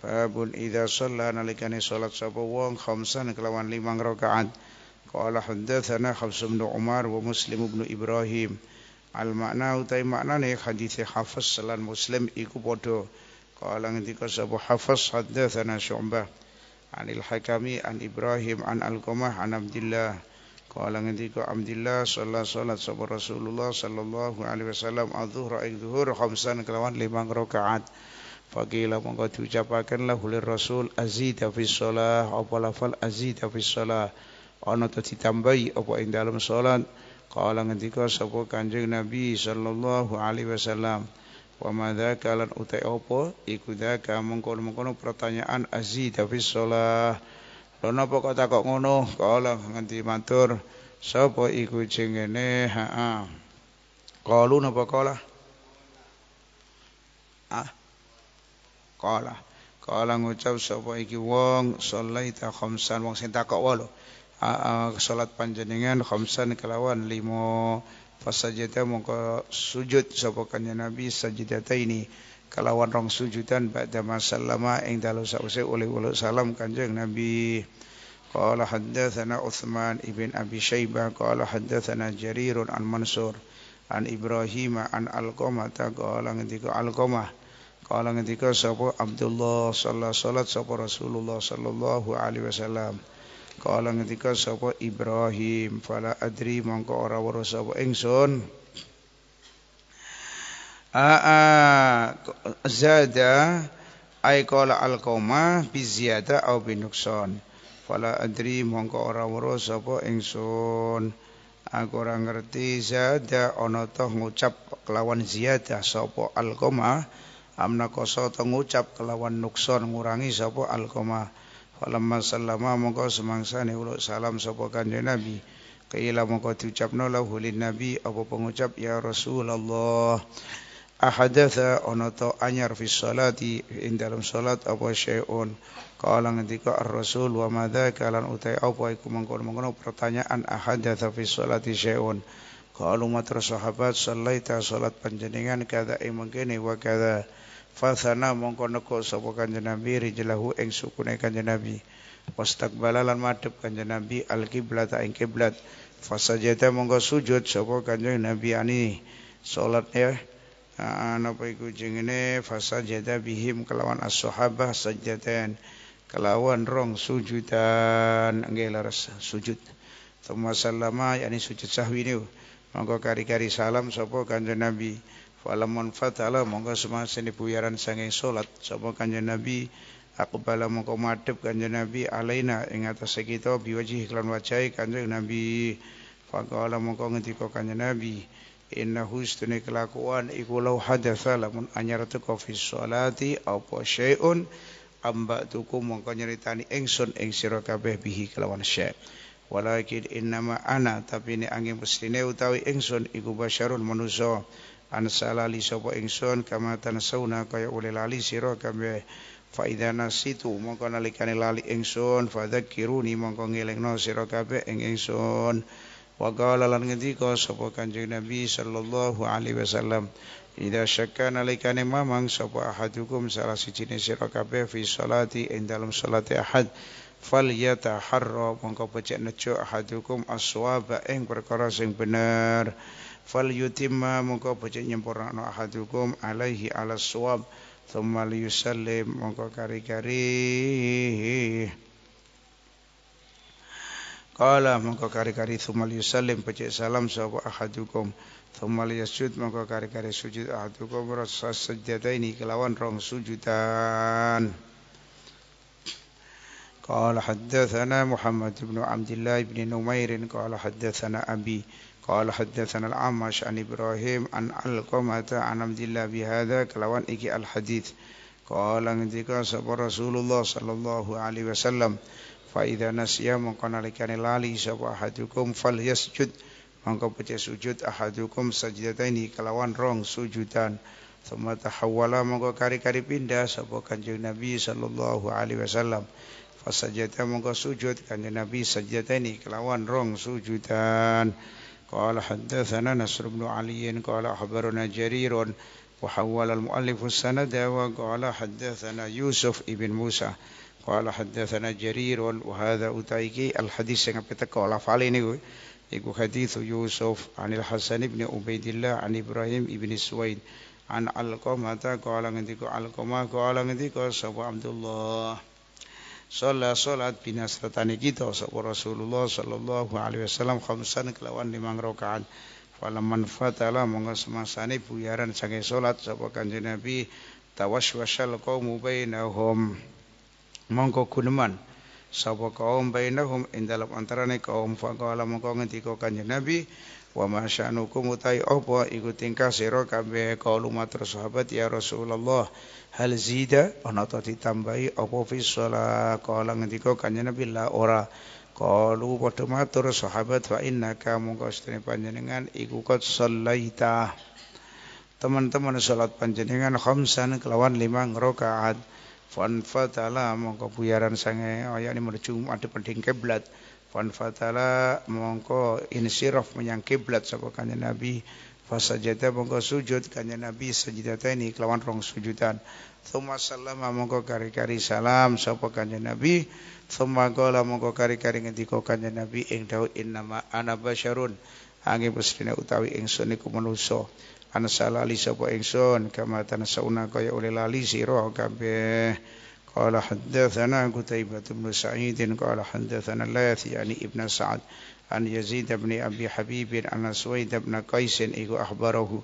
[SPEAKER 1] babun idza shalla nalikane salat sapa wong khamsan kelawan limang rakaat qala hadatsana khams bin umar wa muslim bin ibrahim al makna utai maknane hadis hafaz salan muslim iku padha قال عندك أبو حفص حدثنا شعبة عن الحكم عن إبراهيم عن القمح عن عبد الله قال عندك عبد الله صلى الله صلى رسول الله صلى الله عليه وسلم الظهر أي الظهر خمسة كلوان لما ركعات فقيل من قد يجابكن له للرسول أزيد في الصلاة أو لفل أزيد في الصلاة أنا تتتنبي أو إن دالم صلاة قال عندك أبو كنجي نبي صلى الله عليه وسلم Wa madha kalan utai opo Iku dhaka mengkono-mengkono pertanyaan aziz tapi Salah Lona pokok takok ngono Kala nganti matur Sopo iku jengene Haa Kalu napa kala Haa Kala Kala ngucap sopo iku wong Salai ta khomsan Wong sing kok walo Haa Salat panjenengan khomsan kelawan limo fasajata mongko sujud sapa kanjeng nabi sajidata ini Kalau orang sujudan ba'da masallama ing dalu sause oleh ulu salam kanjeng nabi Kalau qala sana Uthman ibn abi kalau qala sana jarir an mansur an ibrahim an alqamah ta qala ngendika alqamah qala ngendika sapa abdullah sallallahu alaihi wasallam sapa sallallahu alaihi wasallam Kala ngetika sapa Ibrahim Fala adri mongko ora waro sapa ingsun Aa zada ay qala al qoma bi ziyada aw fala adri mongko ora waro sapa ingsun aku orang ngerti zada ana toh ngucap kelawan ziyada sapa al amna koso to ngucap kelawan nukson ngurangi sapa al Falamma sallama moko semangsa ni ulu salam sapa kanjeng Nabi. Kaila moko diucapno lahu hulin Nabi apa pengucap ya Rasulullah. Ahadatha onoto anyar fi salati in dalam salat apa syai'un. Kala ngendika Ar-Rasul wa madza kalan utai apa iku mangkon-mangkon pertanyaan ahadatha fi salati syai'un. Kalau matur sahabat, selai tak salat panjenengan kada imangkini e wa kada. Fathana mongko nekuk sapa kanjeng Nabi rijlahu ing sukune kanjeng Nabi. Wastaqbala lan madhep kanjeng Nabi al-qiblat ing kiblat. Fasajata mongko sujud sapa kanjeng Nabi ani. Salat ya. Ana apa iku jengene fasajata bihim kelawan as-sahabah sajdatan kelawan rong sujudan nggih leres sujud. Tuma yani sujud sahwi niku. Mongko kari-kari salam sapa kanjeng Nabi manfaat Falamun moga monggo semasini puyaran sanging solat Sama kanjeng Nabi Aku bala monggo madep kanjeng Nabi Alayna ing atas kita biwajih iklan wajahi kanjeng Nabi Fakala monggo ngetiko kanjeng Nabi Inna hus hustuni kelakuan iku lau hadatha lamun anyar tuko fi sholati Apa syai'un Ambak tuku monggo nyeritani engsun ing sirokabeh bihi kelawan syai' Walakin innama ana tapi ni angin pesline utawi engsun iku basyarun manusia ansalali sapa ingsun kama tansauna kaya oleh lali sira kabe fa situ mongko nalikane lali ingsun fa dzakiruni mongko ngelingno sira kabe ing ingsun wa qala lan ngendika sapa kanjeng nabi sallallahu alaihi wasallam Ida syakka nalikane mamang sapa ahadukum salah siji ne sira kabe fi salati ing dalam salati ahad fal yataharra mongko pecek nejo ahadukum aswaba ing perkara sing bener fal yutimma muka pocek nyempurna ahadukum alaihi ala suwab thumma liyusallim muka kari-kari Kala muka kari-kari thumma liyusallim pocek salam sahabu ahadukum thumma liyasjud muka kari-kari sujud ahadukum rasa sejata ini kelawan rong sujudan Kala haddathana Muhammad ibn Abdullah ibn Numairin Kala haddathana Abi Qala hadatsana al-Amash an Ibrahim an al-Qamata an Abdullah bi hadza kalawan iki al-hadits. Qala ngendika sapa Rasulullah sallallahu alaihi wasallam fa idza nasiya mangkana likani lali sapa hadukum fal yasjud mangka pece sujud ahadukum sajdataini kalawan rong sujudan. Suma tahawwala mangka kari-kari pindah sapa kanjeng Nabi sallallahu alaihi wasallam fa sajdata mangko sujud kanjeng Nabi sajdataini kalawan rong sujudan. قال حدثنا نصر بن علي قال أخبرنا جرير وحول المؤلف السند وقال حدثنا يوسف ابن موسى قال حدثنا جرير وهذا أتايكي الحديث yang kita kalah fali ni Iku hadithu Yusuf عن الحسن بن عبيد الله عن إبراهيم بن سويد عن القمة قال عندك القمة قال عندك سبو عبد الله Sholat salat binasratani kita Sapa Rasulullah sallallahu alaihi wasallam Khamsan kelawan limang rokaat. Fala manfaatala Mungga semasani buyaran sangai salat Sapa kanji Nabi Tawaswasal kaum bainahum Mungga guneman Sapa kaum bainahum Indalam antarani kaum Fakala mungga ngetika kanji Nabi Wa masyanukum utai apa iku tingkah sira kabeh kalu matur sahabat ya Rasulullah hal zida ana ta ditambahi apa fi shalah kala ngendika kanjeng Nabi la ora kalu padha matur sahabat wa innaka mungko sedene panjenengan iku qad sallaita teman-teman salat panjenengan khamsan kelawan lima rakaat fa anfatala mongko buyaran sange ayane menuju adep ding kiblat fanfatala mongko insiraf menyang kiblat sapa kanjeng nabi fasajada mongko sujud kanjeng nabi sajidata ini kelawan rong sujudan thumma sallama mongko kari-kari salam sapa kanjeng nabi thumma qala mongko kari-kari ngendika kanjeng nabi ing dawuh inna ma ana basyarun angge pesrine utawi ingsun iku manusa ana salali sapa ingsun kama tanasauna kaya oleh lali sira kabeh قال حدثنا قتيبة بن سعيد قال حدثنا الليث يعني ابن سعد عن يزيد بن أبي حبيب أن سويد بن قيس إيه أخبره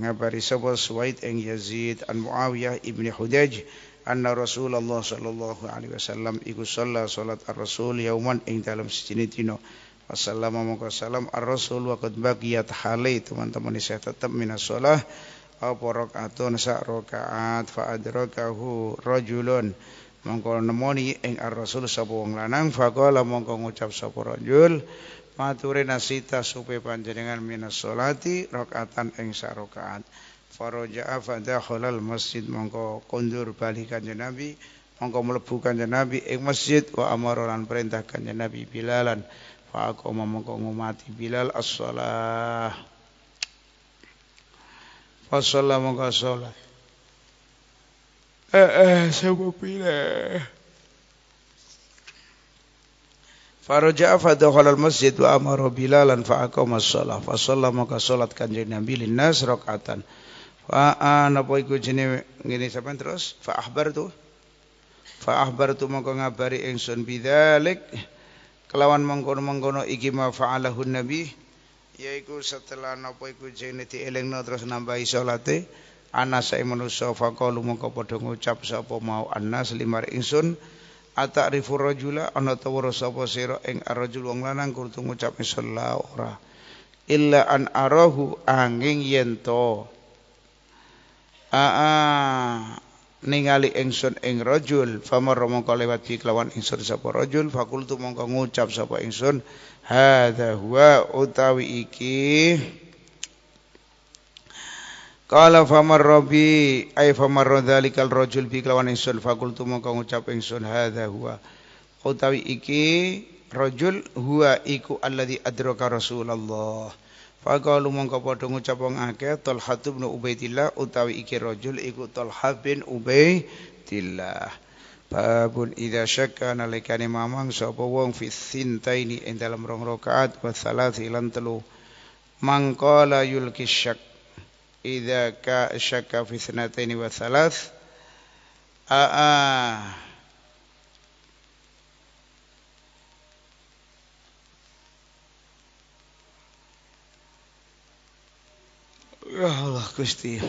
[SPEAKER 1] نبر سوى سويد أن يزيد عن معاوية ابن حديج أن رسول الله صلى الله عليه وسلم إيه صلى صلاة الرسول يوما إن دلم سجنتينو وسلم وقال الرسول وقد بقيت حالي تمن تمني سيتتم من الصلاة apa rakaatun sak rakaat fa adrakahu rajulun mongko nemoni ing ar-rasul sapa wong lanang faqala mongko ngucap sapa rajul mature nasita supe panjenengan minas salati rakaatan ing sak rakaat faraja fa dakhala masjid mongko kundur bali kanjeng nabi mongko mlebu kanjeng nabi ing masjid wa amara lan perintah kanjeng nabi bilalan fa aku mongko ngumati bilal as-salah Wassalamu ala sholat. Eh, eh, saya berpilih. Faraja'a fadukhal al-masjid wa amaru bilalan fa'akum masalah. salah Fasallah maka sholat kanjir nabi linnas rakatan. Fa'an ah, apa iku jini, gini siapa terus? Fa'ahbar tu. Fa'ahbar tu maka ngabari ingsun bidhalik. Kelawan mengkono-mengkono ikimah ma fa'alahun nabi yaiku setelah napa iku jenenge dielingno terus nambahi salate anas ay manusa faqalu mongko padha ngucap sapa mau anas limar ingsun atarifu rajula ana tawara sapa sira ing arrajul wong lanang kurtu ngucap sallallahu ora illa an arahu angin yento aa ningali ingsun ing rajul famar mongko lewat bi kelawan ingsun sapa rajul fakultu mongko ngucap sapa ingsun hadza huwa utawi iki Kala famar rabbi ay famar dzalikal rajul bi kelawan ingsun fakultu mongko ngucap ingsun hadza huwa utawi iki rajul huwa iku alladzi adraka rasulullah Fakalu mongko pada ngucap wong akeh Talhah bin Ubaidillah utawi iki rojul iku Talhah bin Ubaidillah. Babun idza syakka nalikane mamang sapa wong fi sintaini ing dalam rong rakaat wa salasi lan telu. Mangko yulki syak idza ka syakka fi sintaini wa Aa. Ya Allah Gusti.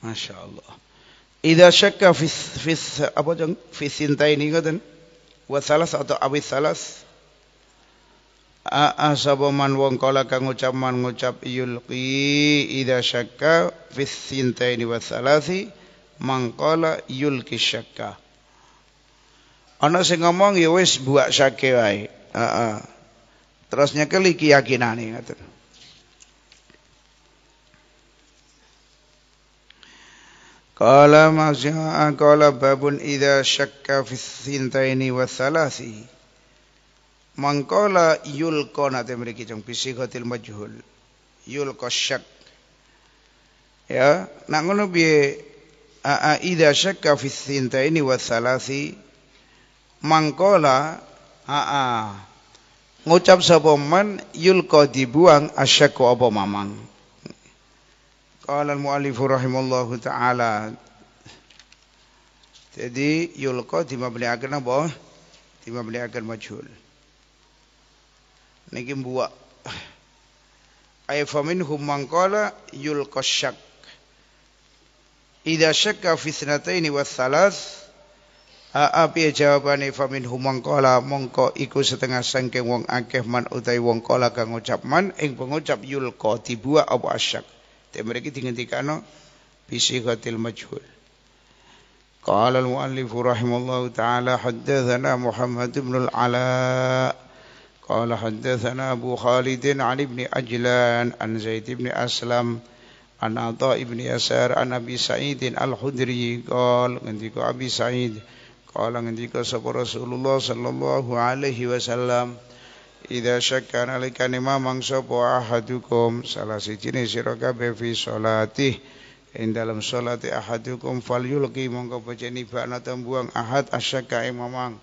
[SPEAKER 1] Masya Allah. Ida syakka fis, fis apa jang fis cinta ini kan? Wasalas atau abis salas? Asabu man wong kala kang ucap man ngucap yulqi ida syakka fis cinta ini wasalasi man kala yulki syakka. Anak sing ngomong ya buat buak Terusnya keli keyakinan ini. Heeh. Qala masya'a qala babun idha syakka fi sintaini wa salasi Mangkala yulko nanti mereka cung bisikotil majhul yulko syak ya nak ngono bi a ida syakka fi sintaini wa salasi mangkala a ngucap sapa man yulko dibuang asyak apa mamang Qala al-muallifu rahimallahu ta'ala Jadi yulqa dimabli akan apa? Dimabli akan majhul Ini kita buat Aifamin humman qala yulqa syak Ida syakka fitnataini wa thalas ha, Apa jawabannya Aifamin humman qala Mongko iku setengah sangking wong akeh man utai wong qala Kang ucap man Ing pengucap yulqa dibuat apa syak mereka digantikan bisighatil majhul قال المؤلف رحمه الله تعالى حدثنا محمد بن العلاء قال حدثنا أبو خالد عن ابن أجلان عن زيد بن أسلم عن عطاء بن يسار عن أبي سعيد الخدري قال عندك أبي سعيد قال عندك رسول الله صلى الله عليه وسلم Ida syakkan alikan Imam mangsa po'a ahadukum Salah si jini siroka bevi sholatih In dalam sholati ahadukum Fal yulki mongko iba ibana tembuang ahad asyakka imamang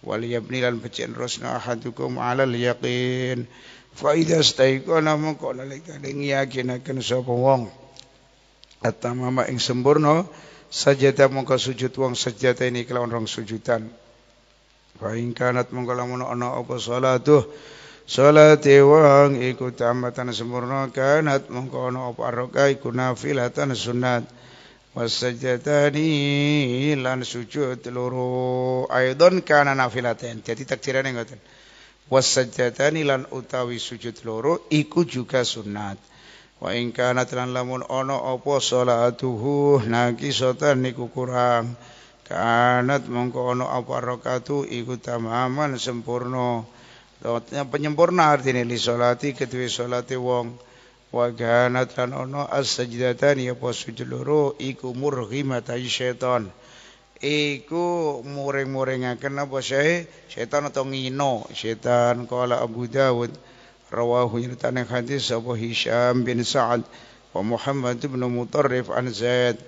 [SPEAKER 1] Wal yabni lan pecin rosna ahadukum alal yakin Fa ida setaikona mongko lalikan ing yakin akan Wong. Atta mama ing sempurna Sajata mongko sujud wong sajata ini kelawan rong sujudan Fa in kanat mungkalamun ana apa salatuh salat wang ikut tamatan sempurna kanat mungko ana apa arqa iku nafilatan sunat. wasajdatani lan sujud loro aidon kana nafilatan jadi tak takdirane ngoten wasajdatani lan utawi sujud loro ikut juga sunat. wa in kanat lan lamun ana apa salatuhu nangki sota niku kurang Kanat mongko ono apa rokatu ikut tamaman sempurna. Dotnya penyempurna artinya li solati ketui solati wong. Wa kanat lan ono as sajidatan ya posu posujuluru iku murhi matai syaitan. Iku mureng-mureng akan apa syaitan syaitan atau ngino syaitan kala Abu Dawud rawahu nyeritakan hadis Abu Hisham bin Sa'ad wa Muhammad bin Mutarrif an Zaid.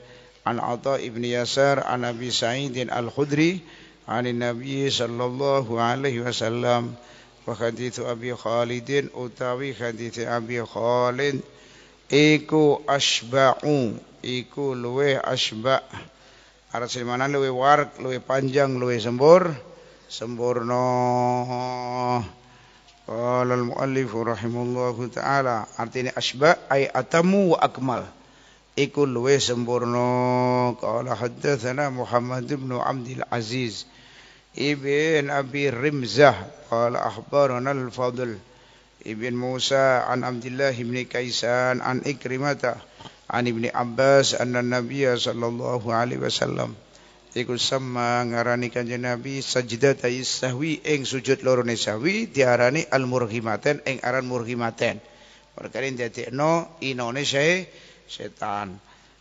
[SPEAKER 1] An عطاء بن يسار an أبي سعيد al Khudri, an Nabi sallallahu alaihi wasallam, وحديث أبي خالد أتاوي حديث أبي خالد إيكو أشبع إيكو لوي أشبع Arah sini mana lebih warak, lebih panjang, lebih sembur, sempurna. Kalau al-muallifu rahimullahu ta'ala. Artinya asba'i atamu wa akmal iku luwe sempurna qala hadatsana Muhammad ibn Abdul Aziz ibn Abi Rimzah qala akhbarana al-Fadl ibn Musa an Abdullah ibn Kaisan an Ikrimata an ibn Abbas an Nabiy sallallahu alaihi wasallam iku sama ngarani kanjeng Nabi sajdata sahwi ing sujud loro ne sahwi diarani al-murghimaten ing aran murghimaten perkara dadi no inone sae syaitan.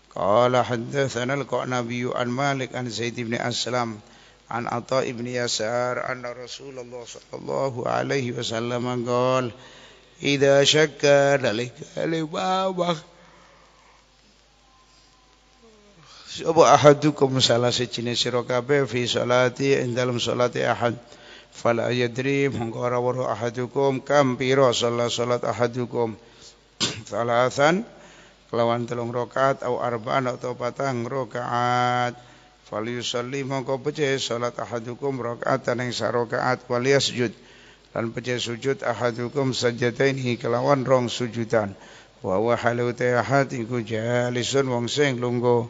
[SPEAKER 1] Qala hadatsana al-Qanabi an Malik an Zaid ibn Aslam an Atha ibn Yasar anna Rasulullah sallallahu alaihi wasallam qol idza syakka dalika al-baba Sapa ahadukum salah sejenis sira kabeh fi salati ing dalam salati ahad fala yadri mongko ora ahadukum kam pira salat salat ahadukum salasan kelawan telung rokaat atau arba'an atau patang rokaat fal yusalli mongko pece salat ahadukum rokaat dan yang sarokaat walia sujud dan pece sujud ahadukum ini kelawan rong sujudan wa wa halute ahad iku jalisun wong lunggu,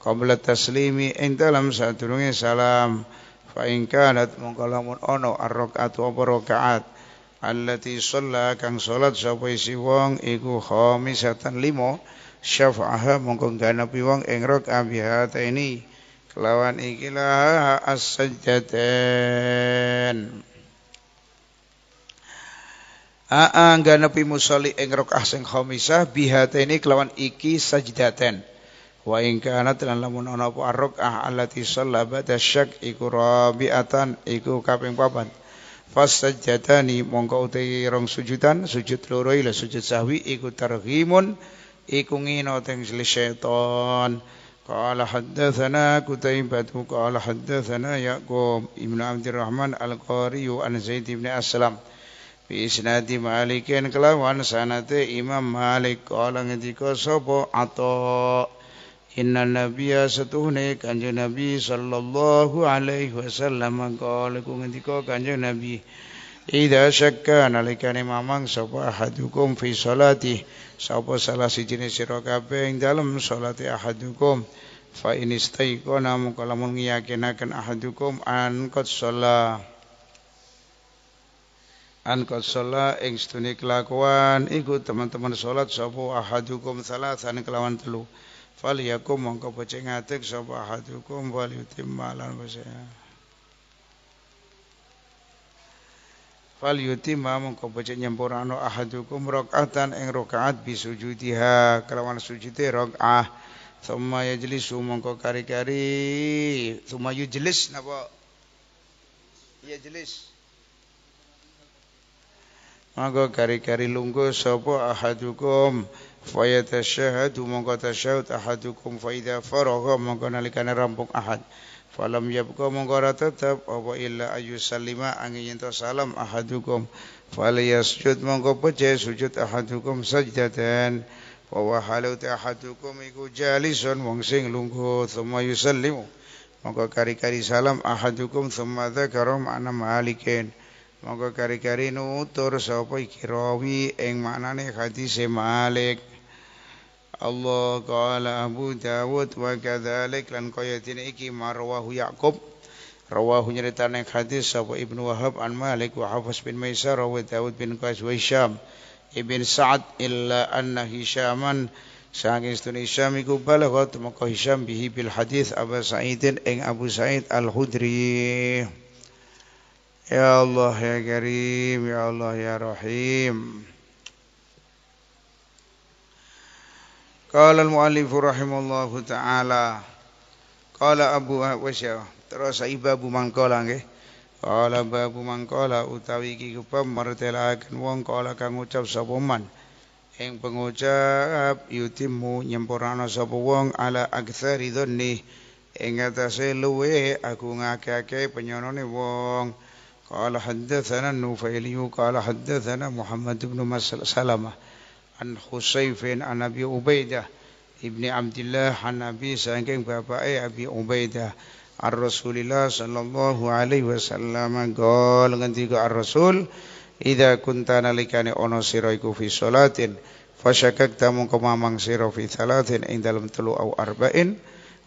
[SPEAKER 1] kau bela taslimi ing dalam sadurunge salam fa ingkanat mongko lamun ono arrokaat rokaat apa rokaat allati shalla kang salat sapa isi wong iku khamisatan limo syafa'aha mongko ganapi wong ing rak abihata ini kelawan ikilah as-sajdatan Aa ganapi musolli ing rakaat sing khamisah ini kelawan iki sajdaten wa ing kana tan lamun ana apa ah allati shalla badasyak iku rabi'atan iku kaping papat fasajjadani mongko uti rong sujudan sujud loro ila sujud sahwi iku targhimun iku ngino teng setan qala haddatsana kutaybatu qala haddatsana yaqub ibnu abdurrahman al-qari wa an zaid ibn aslam fi isnadi malikin kelawan sanate imam malik qala ngendika sapa atau Inna nabiya setuhne kanjeng nabi sallallahu alaihi wasallam kala ku ngendika kanjeng nabi Ida syakka nalikani mamang sapa ahadukum fi salati sapa salah siji ne sira kabeh ing dalem salati ahadukum fa in istaiqona mongko lamun ngiyakinaken ahadukum an qad shalah an qad shalah ing sedune kelakuan iku teman-teman salat sapa ahadukum salasan kelawan telu Fal yakum mongko pecek ngatik sapa hadukum wal yutim malan bisa. Fal yutim mongko pecek nyempurna ahadukum rakaatan ing rakaat bi sujudiha kelawan sujudi rakaah. Thumma yajlisu mongko kari-kari thumma yujlis napa? Yajlis. Mongko kari-kari lungguh sapa Ahadukum. Fayatashahadu maka tashahud ahadukum faidah faraha maka nalikana rampung ahad Falam yabka maka ratatab Apa illa ayu salima angin yinta salam ahadukum Falaya sujud maka pecah sujud ahadukum sajdatan Bahwa halau ahadukum iku jalison wong sing lunggu Thumma yusallimu Maka kari-kari salam ahadukum Thumma dhakarum anam alikin Thumma Moga kari-kari nutur sapa iki rawi ing maknane hadis Malik. Allah qala Abu Dawud wa kadzalik lan kaya dene iki marwahu Yaqub. Rawahu nyeritane hadis sapa Ibnu Wahab an Malik wa Hafs bin Maisar rawi Dawud bin Qais wa Hisham. Ibn Sa'ad illa anna Hishaman saking istune Hisham iku balaghat maka Hisham bihi bil hadis Aba Sa'id ing Abu Sa'id Al-Khudri. Ya Allah ya Karim ya Allah ya Rahim Qala al-muallif rahimallahu taala Qala Abu Wasya terus ibabu mangkola nggih Qala babu mangkola utawi iki kepemertelaken wong kala kang ucap sapa man ing pengucap yutimu nyempurna sapa wong ala aktsari dhanni ing atase luwe aku ngakeake penyonone wong قال حدثنا النفيلي قال حدثنا محمد بن سلمة عن خصيف عن أبي عبيدة ابن عبد الله عن أبي سانكين بابا أبي عبيدة عن رسول الله صلى الله عليه وسلم قال عندك الرسول إذا كنت nalikane ono sira في صلاة فشككت fasyakakta mongko mamang sira fi salatin ing dalem telu au arba'in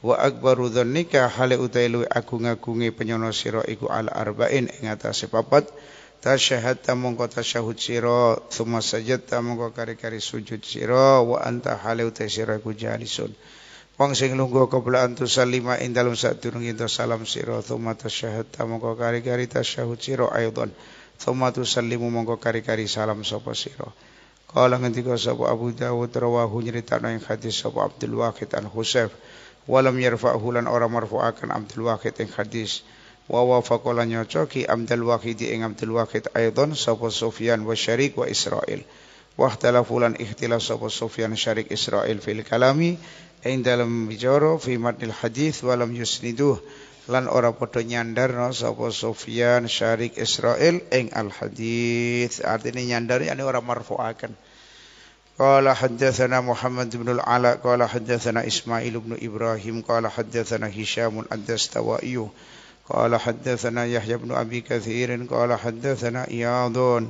[SPEAKER 1] wa akbaru dhannika hale utailu agung-agunge penyono sira iku al arba'in ing atase papat tasyahad ta mongko tasyahud sira summa sajad ta mongko kari-kari sujud sira wa anta hale utai sira iku jalisun Wong sing lungo kobla antu salima ing dalam saat turung itu salam siro thoma tasyahud ta mongko kari-kari tasyahud siro ayudon thoma tu salimu mongko kari-kari salam sopo siro kalau ngendika sopo Abu Dawud rawahu nyerita no yang hadis sopo Abdul Wahid an Husayf Walam yarfa'hu lan orang marfu'akan Abdul Wahid yang hadis Wa wafakulan nyocoki Abdul Wahid yang Abdul Wahid Aydan Sapa Sufyan wa syarik wa Israel Wa ikhtilaf ikhtilas Sapa Sufyan syarik Israel Fil kalami Yang dalam bicara Fi matnil hadith Walam yusniduh Lan orang podo nyandar no, Sapa Sufyan syarik Israel Yang al hadis. Artinya nyandari Ini orang marfu'akan قال حدثنا محمد بن العلاء قال حدثنا إسماعيل بن إبراهيم قال حدثنا هشام الدستوائي قال حدثنا يحيى بن أبي كثير قال حدثنا إياض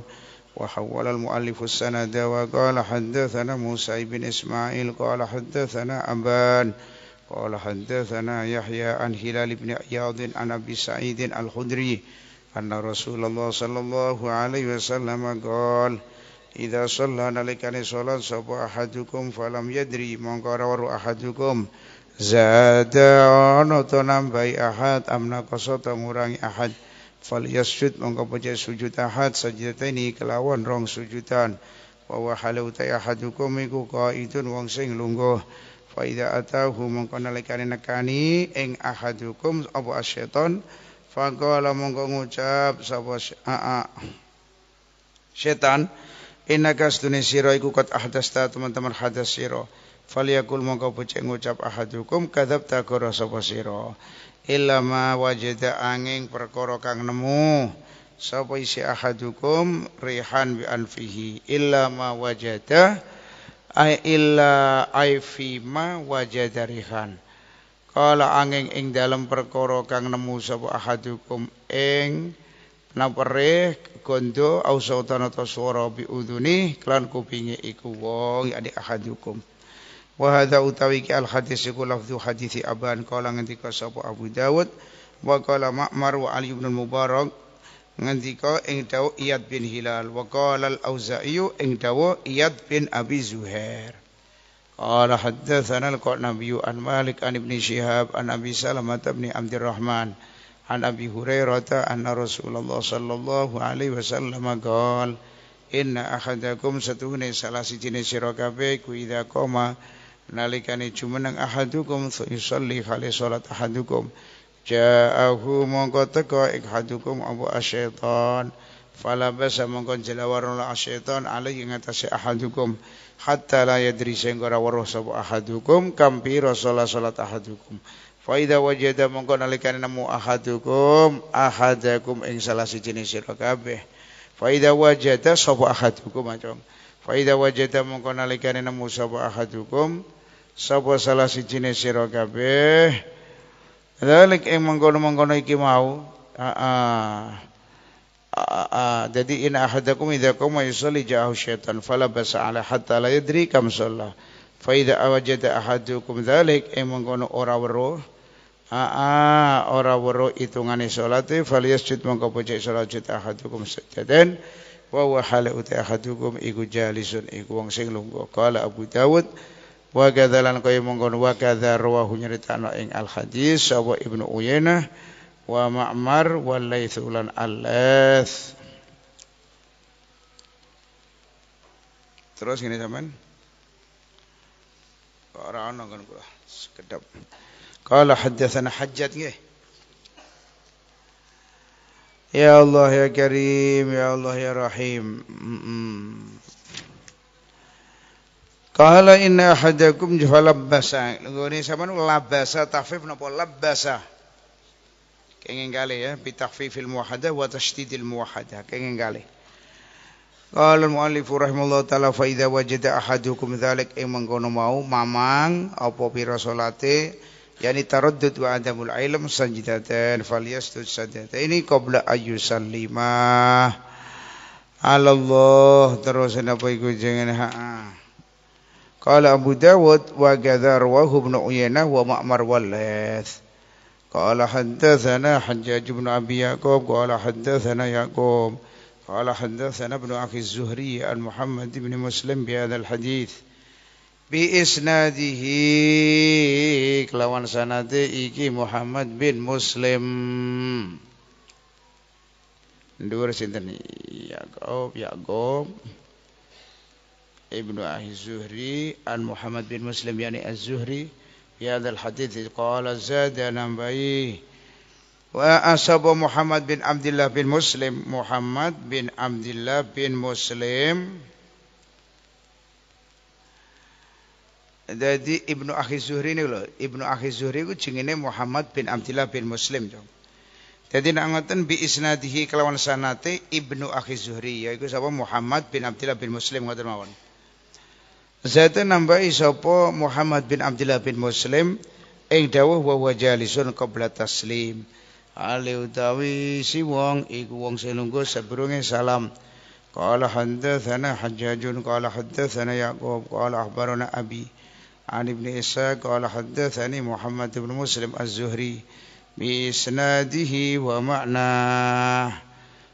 [SPEAKER 1] وحول المؤلف السند وقال حدثنا موسى بن إسماعيل قال حدثنا أبان قال حدثنا يحيى عن هلال بن عياض عن أبي سعيد الخدري أن رسول الله صلى الله عليه وسلم قال Idza shalla nalikani salat sapa ahadukum falam yadri mongko ora weruh ahadukum zada ana to nambahi ahad amna kosoto ngurangi ahad fal yasjud mongko pece sujud ahad sajdataini kelawan rong sujudan wa wa halu ta ahadukum iku qaidun wong sing lungguh fa idza atahu mongko nalikani nekani ing ahadukum apa asyaiton fa qala mongko ngucap sapa a, Innaka astuni siro iku kot ahdasta teman-teman hadas siro Faliakul mongkau pucik ngucap hukum Kadab takura sopa siro Ilama wajeda angin perkoro kang nemu Sopa isi ahad hukum Rihan bi anfihi Ilama wajeda, Ay illa ay fima wajada rihan Kala angin ing dalam perkoro kang nemu ahad hukum, ing Naperih kondo au sautan atau suara bi uduni kelan kupingi iku wong ya di ahad hukum wa hadza utawi ki al hadis iku lafzu hadisi aban kala ka sapa abu daud wa kala ma'mar wa ali ibn al mubarak ngendika ing dawu iyad bin hilal wa kala al auza'i ing dawu iyad bin abi zuhair Qala haddatsana al-Qanabiyyu an Malik an Ibn Shihab an Abi Salamah ibn Abdurrahman Rahman An Abi Hurairah anna Rasulullah sallallahu alaihi wasallam qol inna ahadakum satune salah siji ne sira kabeh ku ida koma nalikane jumeneng ahadukum sholli khali salat ahadukum ja'ahu mongko teko ahadukum abu asyaitan fala basa mongko jelawar ala asyaitan ala ing atase ahadukum hatta la yadri sing ora weruh sapa ahadukum kampi rasul salat ahadukum Faidah idza wajada mongko nalikane nemu ahadukum ahadakum ing salah siji jenis sira kabeh. Fa idza wajada ahadukum macam. Faidah idza wajada mongko nalikane nemu sapa ahadukum sapa salah siji jenis sira kabeh. Nalik ing mongko-mongko iki mau jadi in ahadakum idza qama yusalli ja'ahu syaitan fala ala hatta la yadri kam Fa iza awajada ahadukum dzalik e eh, mengono ora weru. Aa ah, ah, ora weru hitungane salat e eh, falyasjud mongko pojok salat jut ahadukum sajadan wa wa hal ahadu kum iku jalisun iku wong sing lungo. Qala Abu Dawud wa gadzalan kaya mongkon wa gadzar wa nyritana ing al hadis sapa Ibnu Uyena, wa Ma'mar wa Laitsulan al Terus ini zaman. قرانا نقول قال حدثنا حجت يا الله يا كريم يا الله يا رحيم قال ان احدكم جفلبسا نقول سبحان لبسا تخفيف نقول لبسا كينين قال يا بتخفيف الموحده وتشديد الموحده كينين قال Kalau mu'alifu Allah ta'ala fa'idha wajidha ahad hukum dhalik emang kono mau mamang apa pira solate yani taruddud wa adamul ilm sanjidatan fal yastud sanjidatan ini qabla ayu salimah Alallah terus apa iku jangan ha'a ha. Kala Abu Dawud wa Gadar wa Ibnu Uyainah wa Ma'mar wa Lath. Kala haddatsana Hajjaj bin Abi Yaqub, kala haddatsana Yaqub. قال حدثنا ابن أخي الزهري عن محمد بن مسلم بهذا الحديث بإسناده كلوان سنده إيكي محمد بن مسلم دور سنتين يا قوب يا قوب ابن أخي الزهري عن محمد بن مسلم يعني الزهري بهذا الحديث قال زادنا بيه Asaba Muhammad bin Abdullah bin Muslim Muhammad bin Abdullah bin Muslim Jadi Ibnu Akhi Zuhri ini loh Ibnu Akhi Zuhri itu jengene Muhammad bin Abdullah bin Muslim Jadi nak ngerti bi isnadihi kelawan sanate Ibnu Akhi Zuhri Ya itu siapa Muhammad bin Abdullah bin Muslim Ngerti mawon Zaitu nambahi siapa Muhammad bin Abdullah bin Muslim Ing dawuh wa wajalisun qabla Taslim Ali utawi si wong iku wong sing nunggu sebrunge salam. Qala hadatsana Hajjajun qala hadatsana Yaqub qala akhbarana Abi Ali Ibn Isa qala hadatsani Muhammad Ibn Muslim Az-Zuhri bi isnadihi wa ma'na.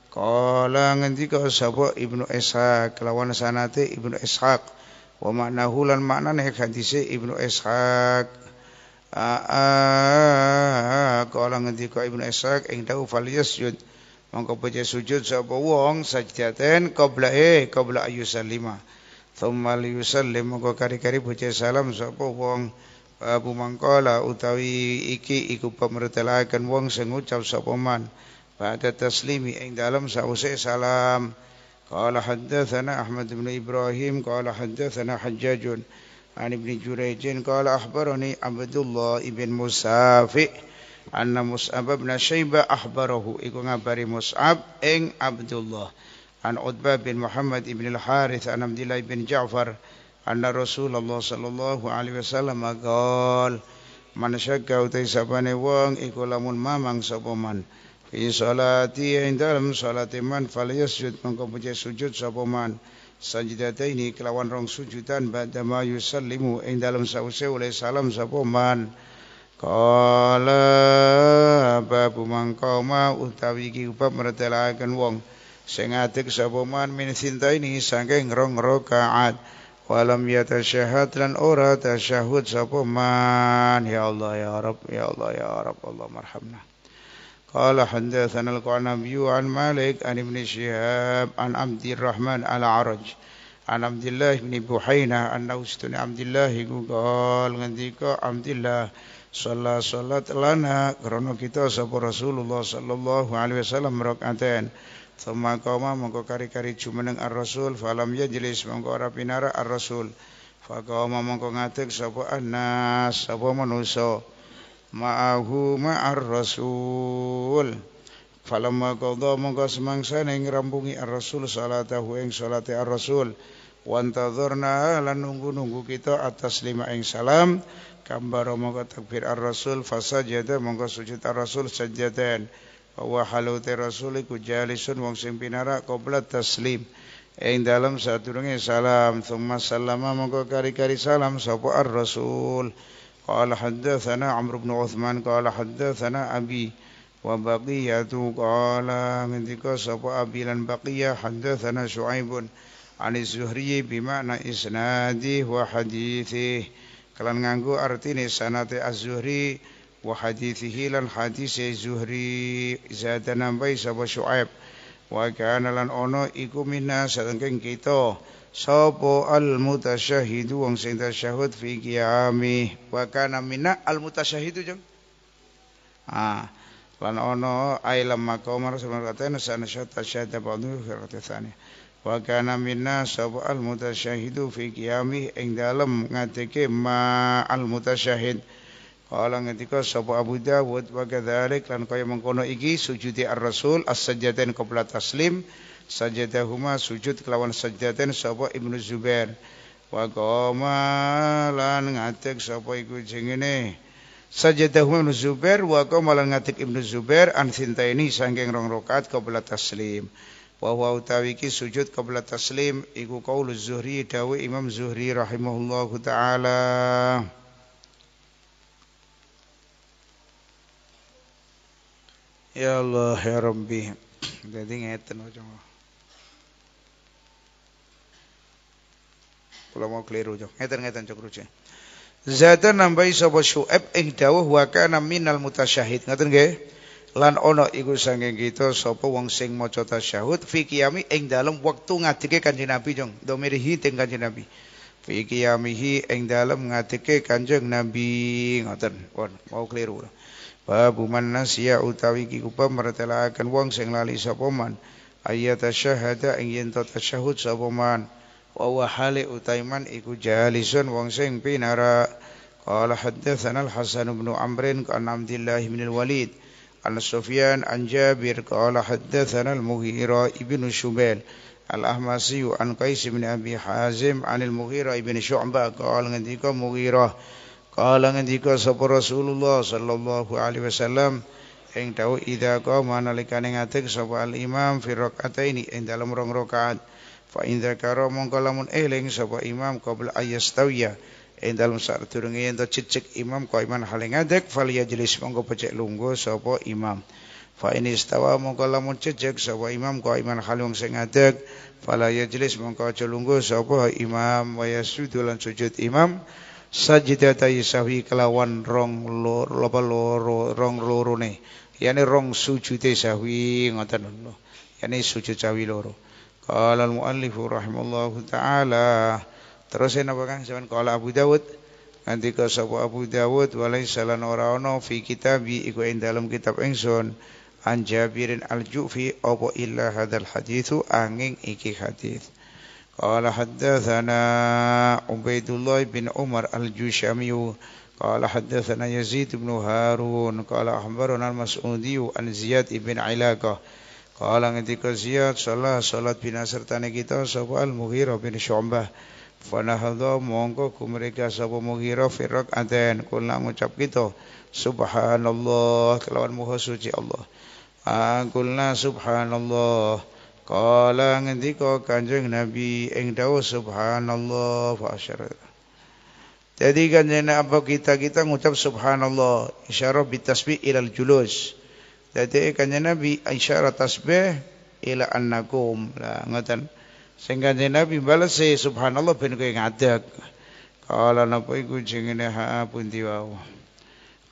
[SPEAKER 1] Qala ngendika sapa Ibn Isa kelawan sanate Ibn Ishaq wa ma'nahu lan maknane hadise Ibn Ishaq. Aa kala ngendika Ibnu Ishaq ing dawu fal yasjud mongko bocah sujud sapa wong kau bela eh, kau bela ayusan lima. ayusallima ayusan lima, mongko kari-kari bocah salam sapa wong Abu mangkola utawi iki iku pemerintahkan wong sing ucap sapa man pada taslimi ing dalam sausai salam hendak sana Ahmad bin Ibrahim hendak sana Hajjajun عن ابن جريج قال أخبرني عبد الله بن مصعب أن مصعب بن شيبة أخبره إكون أبري مصعب إن عبد الله عن عتبة بن محمد بن الحارث عن عبد الله بن جعفر أن رسول الله صلى الله عليه وسلم قال من شك أو تيسابان وان إكو لمن ما من سبومان في صلاتي إن دلم صلاتي من فليسجد من كمجي سجود سبومان سجود سبومان sanjidataini kelawan rong sujudan ba'da ma yusallimu ing dalam sause oleh salam sapa man qala babu mangka ma utawi iki ubab meretelaken wong sing adek sapa man min sintaini saking rong rakaat walam yatashahhad lan ora tashahud sapa man ya allah ya rab ya allah ya rab allah marhamna قال حدثنا القنبي عن مالك عن ابن شهاب عن عبد الرحمن العرج عن عبد الله بن بحينة عن نوستن عبد الله قال عندك عبد الله صلى صلاة لنا كرنا كتاب سب رسول الله صلى الله عليه وسلم ركعتين ثم قام مكو كاري كاري جمنا الرسول فلم يجلس مكو ربنا الرسول فقام مكو ngatek سب الناس سب الرسول ma'ahu ma'ar rasul falamma qadha moga semangsa ning rampungi ar rasul salatahu ing salate ar rasul wantadzurna lan nunggu-nunggu kita atas lima ing salam kambaro moga takbir ar rasul fasajada moga sujud ar rasul sajadan wa halute rasul iku jalisun wong sing pinara qobla taslim ing dalam sadurunge salam summa sallama moga kari-kari salam sapa ar rasul قال حدثنا عمرو بن عثمان قال حدثنا أبي وبقية قال من ذكر صفا أبي لن بقية حدثنا شعيب عن الزهري بمعنى إسناده وحديثه kelan nganggo artine sanate az-Zuhri wa hadithihi lan hadise Zuhri zada nambahi sapa Syuaib wa kana lan ono iku minna satengking kita sapa al mutasyahidu wong sing tasyahud fi qiyami wa kana al mutasyahidu jeng ah lan ono Ailam makomar maqam rasul katene sana syata syata padu firate sane wa kana minna sapa al mutasyahidu fi ing dalem ngateke ma al mutasyahid Kala ngetika sapa Abu Dawud wa kadzalik kau yang mengkono iki sujudi ar-rasul as-sajdatain qabla taslim sajadahuma sujud kelawan sajadan sapa Ibnu Zubair wa qamalan ngatek sapa iku jengene sajadahuma Ibnu Zubair wa qamalan ngatek Ibnu Zubair an sinta ini sanggeng rong rakaat qabla taslim wa wa utawiki sujud qabla taslim iku qaulul zuhri dawu Imam Zuhri rahimahullahu taala Ya Allah ya Rabbi jadi ngeten ojo Kula mau keliru jo. Ngeten-ngeten cok ruce. Zada nambahi sapa Syu'aib ing dawuh wa kana minal mutasyahid. Ngeten nggih. Lan ana iku saking kita sapa wong sing maca tasyahud fi qiyami ing dalem wektu ngadike Kanjeng Nabi jo. Domiri hi teng Kanjeng Nabi. Fi qiyamihi ing dalem ngadike Kanjeng Nabi. Ngeten. Pun mau keliru. Babu man nasya utawi ki kupa meretelakan wong sing lali sapa man ayat tasyahada ing yen tasyahud sapa man wa wa hali utaiman iku jalisun wong sing pinara qala hadatsana al hasan ibn Amrin bin anamdillah bin al walid an sufyan an jabir qala hadatsana al mughira ibn shubail al ahmasi an qais bin abi hazim an al mughira ibn shu'bah qala ngendika mughira qala ngendika sapa rasulullah sallallahu alaihi wasallam ing dawu idza qama nalikane ngadeg sapa al imam fi raka'ataini ing dalam rong rakaat Fa in dzakara mongko lamun eling sapa imam qabla ayastawiya ing dalem sak durunge ento cicik imam kok iman haling adek, fal yajlis mongko pecek lunggu sapa imam fa in istawa mongko lamun cicik sapa imam kok iman halung sing adek, fal yajlis mongko aja lunggu sapa imam wa yasudu lan sujud imam sajidata yasawi kelawan rong loro apa loro rong lorone yani rong sujud sawi ngoten lho yani sujud sawi loro. Qala al-muallif rahimallahu taala. Terusin apa kan? Zaman qala Abu Dawud nanti ke sapa Abu Dawud walaisa lan ora ono fi kitabi iku ing dalam kitab ingsun an Jabirin al-Jufi apa illa hadal hadithu angin iki hadith. Qala haddathana Ubaidullah bin Umar al-Jushami Qala haddathana Yazid bin Harun Qala ahbaruna al-Mas'udiyu an Ziyad ibn Ilaqah Qala ngendika Ziyad salah salat binasertane kita sapa Mughirah bin Syu'bah fana nahadha mongko ku mereka Mughirah firak adzan kula ngucap kita subhanallah kelawan maha suci Allah ha, kula subhanallah Qala ngendika kanjeng Nabi ing dawuh subhanallah fa jadi kan jenis apa kita kita mengucap subhanallah isyarah bitasbih ilal julus. Jadi kanjeng Nabi isyarat tasbih ila annakum. Lah ngoten. Sing Nabi balas eh, subhanallah ben kowe ngadeg. Kala napa iku jengene ha pun diwau.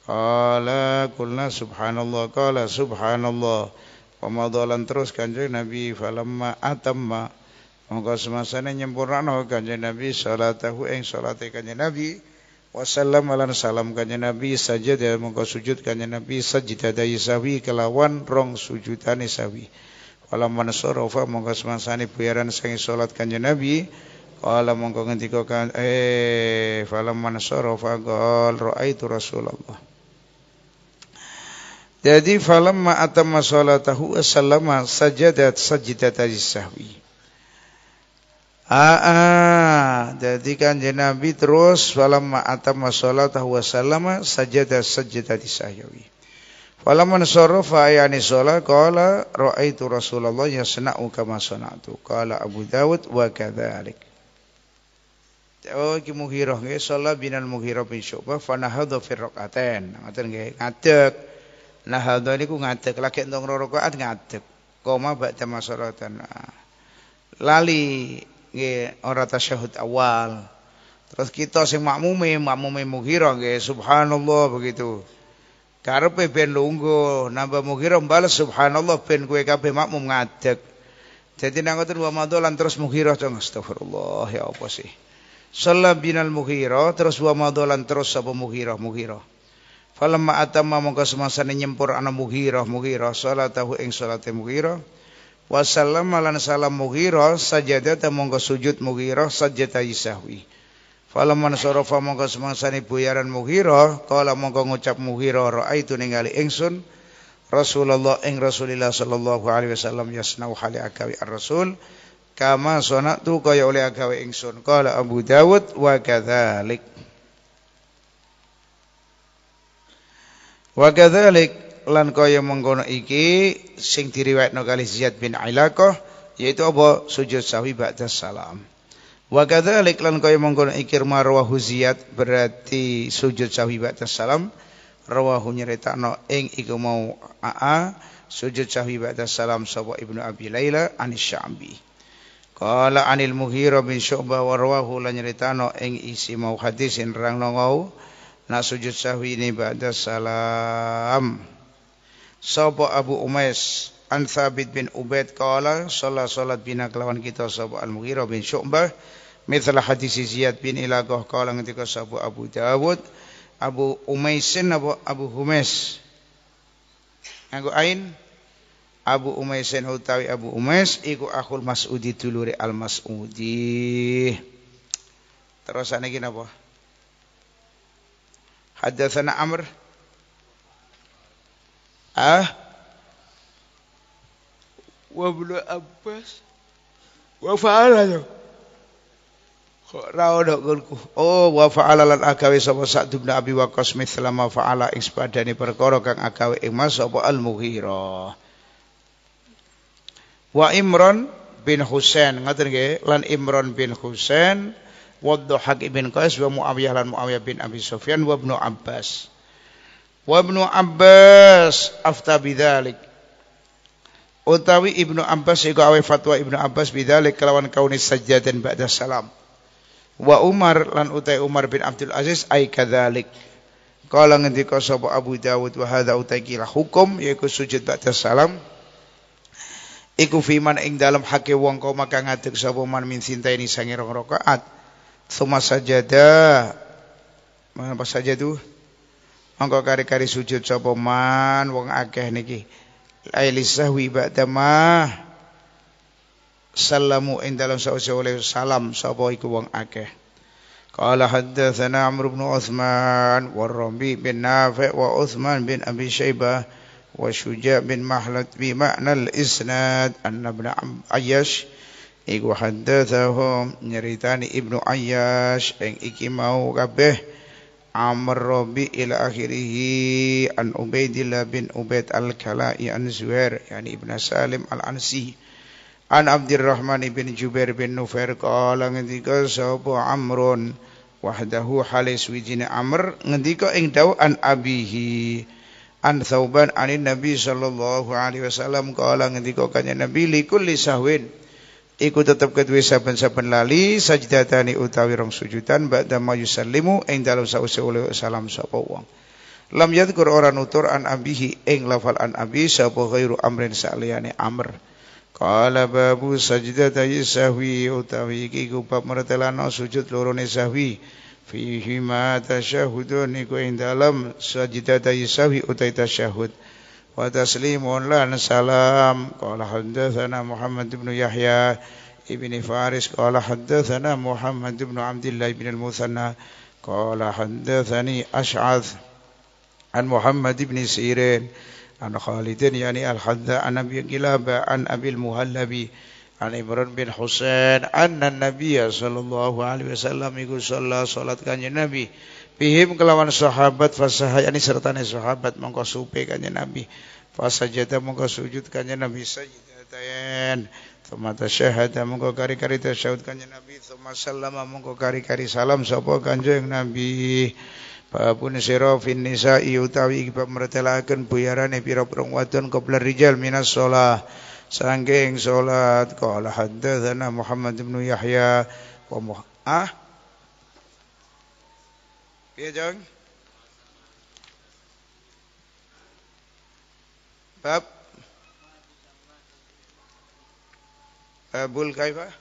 [SPEAKER 1] Kala kulna subhanallah kala subhanallah. Pemadolan terus kanjeng Nabi falamma atamma. Moga semasa ini nyempurna kanjeng Nabi salatahu eng salatai kanjeng Nabi wasallam alan salam kanya nabi sajad ya mengko sujud kanya nabi sajidadai sawi kelawan rong sujudane sawi wala mansarofa mengko semansani buyaran sing salat kanya nabi wala mengko ngendika kan eh mana mansarofa gol itu rasulullah jadi falamma atamma salatahu sallama sajadat sajidatai sawi Ah, ah. jadi kan Nabi terus falam ma'atam masolat wa sallam sajadah sajadah di sahyawi. Falam ansarufa ayani sholat kala ra'aitu Rasulullah ya sena'u kama sona'tu. Kala Abu Dawud wa kathalik. Oh, ki mughiroh sholat binal mughiroh bin syubah, fa nahadu firrok aten. Ngatik nge, Nahadu ini ku ngatik, laki entong rokoat ngatik. Koma bakta masolatan. Ah. Lali, nggih ora tasyahud awal. Terus kita sing makmume, makmume mughira nggih subhanallah begitu. Karepe ben lungo, nambah mughira balas subhanallah ben kowe kabeh makmum ngadeg. Jadi nang ngoten wa madolan terus mughira jeng astagfirullah ya apa sih. Salam binal mughira terus wa madolan terus apa mughira mughira. Falamma atamma mongko semasa nyempur ana mughira mughira salatahu ing salate mughira wa sallam lan salam mughirah sajadah dan monggo sujud mughirah sajadah isahwi falamman sarafa monggo ni buyaran mughirah kala monggo ngucap mughirah raaitu ningali engsun. Rasulullah ing Rasulillah sallallahu alaihi wasallam yasnau hali akawi ar-rasul kama sonatu kaya oleh akawi ingsun kala Abu Dawud wa kadzalik wa kadzalik lan yang mengkono iki sing diriwayatno kali Ziyad bin Ailaqah yaitu apa sujud sawi baca salam. Wa kadzalik lan yang mengkono iki marwahu Ziyad berarti sujud sawi baca salam rawahu no eng iku mau aa sujud sawi baca salam sapa Ibnu Abi Layla Anis Syambi. Kalau anil Mughirah bin Syu'bah wa rawahu lan nyeritakno ing isi mau hadisin rang nongau Nak sujud sahwi ini baca salam. Sapa Abu Umais An Thabit bin Ubaid qala salat salat bina kelawan kita sapa Al Mughirah bin Syu'bah mithla hadis Ziyad bin Ilagoh qala ketika sapa Abu Dawud Abu Umais apa Abu Humais Aku ain Abu Umais utawi Abu Umais iku akhul Mas'udi dulure Al Mas'udi Terus ana iki napa Hadatsana Amr Ah. Wa Ibnu Abbas wa fa'ala yo. Kok ra ono kulku. Oh, wa fa'ala lan agawe sapa Sa'd bin Abi Waqqas mithla ma fa'ala ing perkara kang agawe ing Mas sapa Al-Mughirah. Wa Imran bin Husain, ngaten nggih, lan Imran bin Husain wa Dhuhak bin Qais wa Muawiyah lan Muawiyah bin Abi Sufyan wa Ibnu Abbas. Wabnu Abbas afta bidalik. Utawi ibnu Abbas iku awe fatwa ibnu Abbas bidalik kelawan kaunis sajad dan baca salam. Wa Umar lan utai Umar bin Abdul Aziz aika dalik. Kalau nanti kau sabo Abu Dawud wahada utai kila hukum yaitu sujud baca salam. Iku fiman ing dalam hakik wong kau maka ngatuk sabo man min cinta ini sangirong rokaat. Thumas sajadah. Mana pas sajadah? Mongko kari-kari sujud sapa man wong akeh niki. Ailis sahwi ba'dama Salamu ing dalam sawise salam sapa iku wong akeh. Qala haddatsana Amr bin Utsman warrabi bin Nafi' wa Utsman bin Abi Syaibah wa Syuja' bin Mahlat bi makna al-isnad anna Ibnu Ayyash iku haddatsahum nyeritani Ibnu Ayyash ing iki mau kabeh Amr Robi ila akhirihi an Ubaidillah bin Ubaid al Kalai an Zuhair yani Ibnu Salim al Ansi an Abdurrahman bin Jubair bin Nufair qala ngendika sapa Amrun wahdahu halis wijine Amr ngendika ing dawu an abihi an Thauban an Nabi sallallahu alaihi wasallam qala ngendika kanjeng Nabi likulli sahwin iku tetap kedua saben-saben lali sajdatani utawi rong sujudan ba'da ma yusallimu ing dalem sause oleh salam sapa uang lam kur ora nutur an ambihi ing lafal an abi sapa ghairu amrin saliyane amr Kala babu sajdatai sahwi utawi iki ku bab mertelana sujud lorone sahwi fihi ma tasyahudun iku ing dalem sajdatai sahwi utawi tasyahud. وتسليم لا سلام قال حدثنا محمد بن يحيى ابن فارس قال حدثنا محمد بن عبد الله بن المثنى قال حدثني أشعث عن محمد بن سيرين عن خالد يعني الحذاء عن أبي قلابة عن أبي المهلبي عن إبراهيم بن حسين أن النبي صلى الله عليه وسلم يقول صلى صلاة كان النبي Fihim kelawan sahabat fasahai ini serta ni sahabat mongko supe kanya nabi fasajata mongko sujud kanya nabi sajidatayan thumma tasyahada mongko kari-kari tasyahud kanya nabi thumma sallama mongko kari-kari salam sapa kanjo yang nabi Bapun sirah fin nisa iutawi ikibab meretelakan buyaran ibirah burung wadun kobler rijal minas sholah Sangking sholat Kuala hadithana Muhammad ibn Yahya Wa Ah Ya, Jong. Bab Babul eh, kaifa? Ah.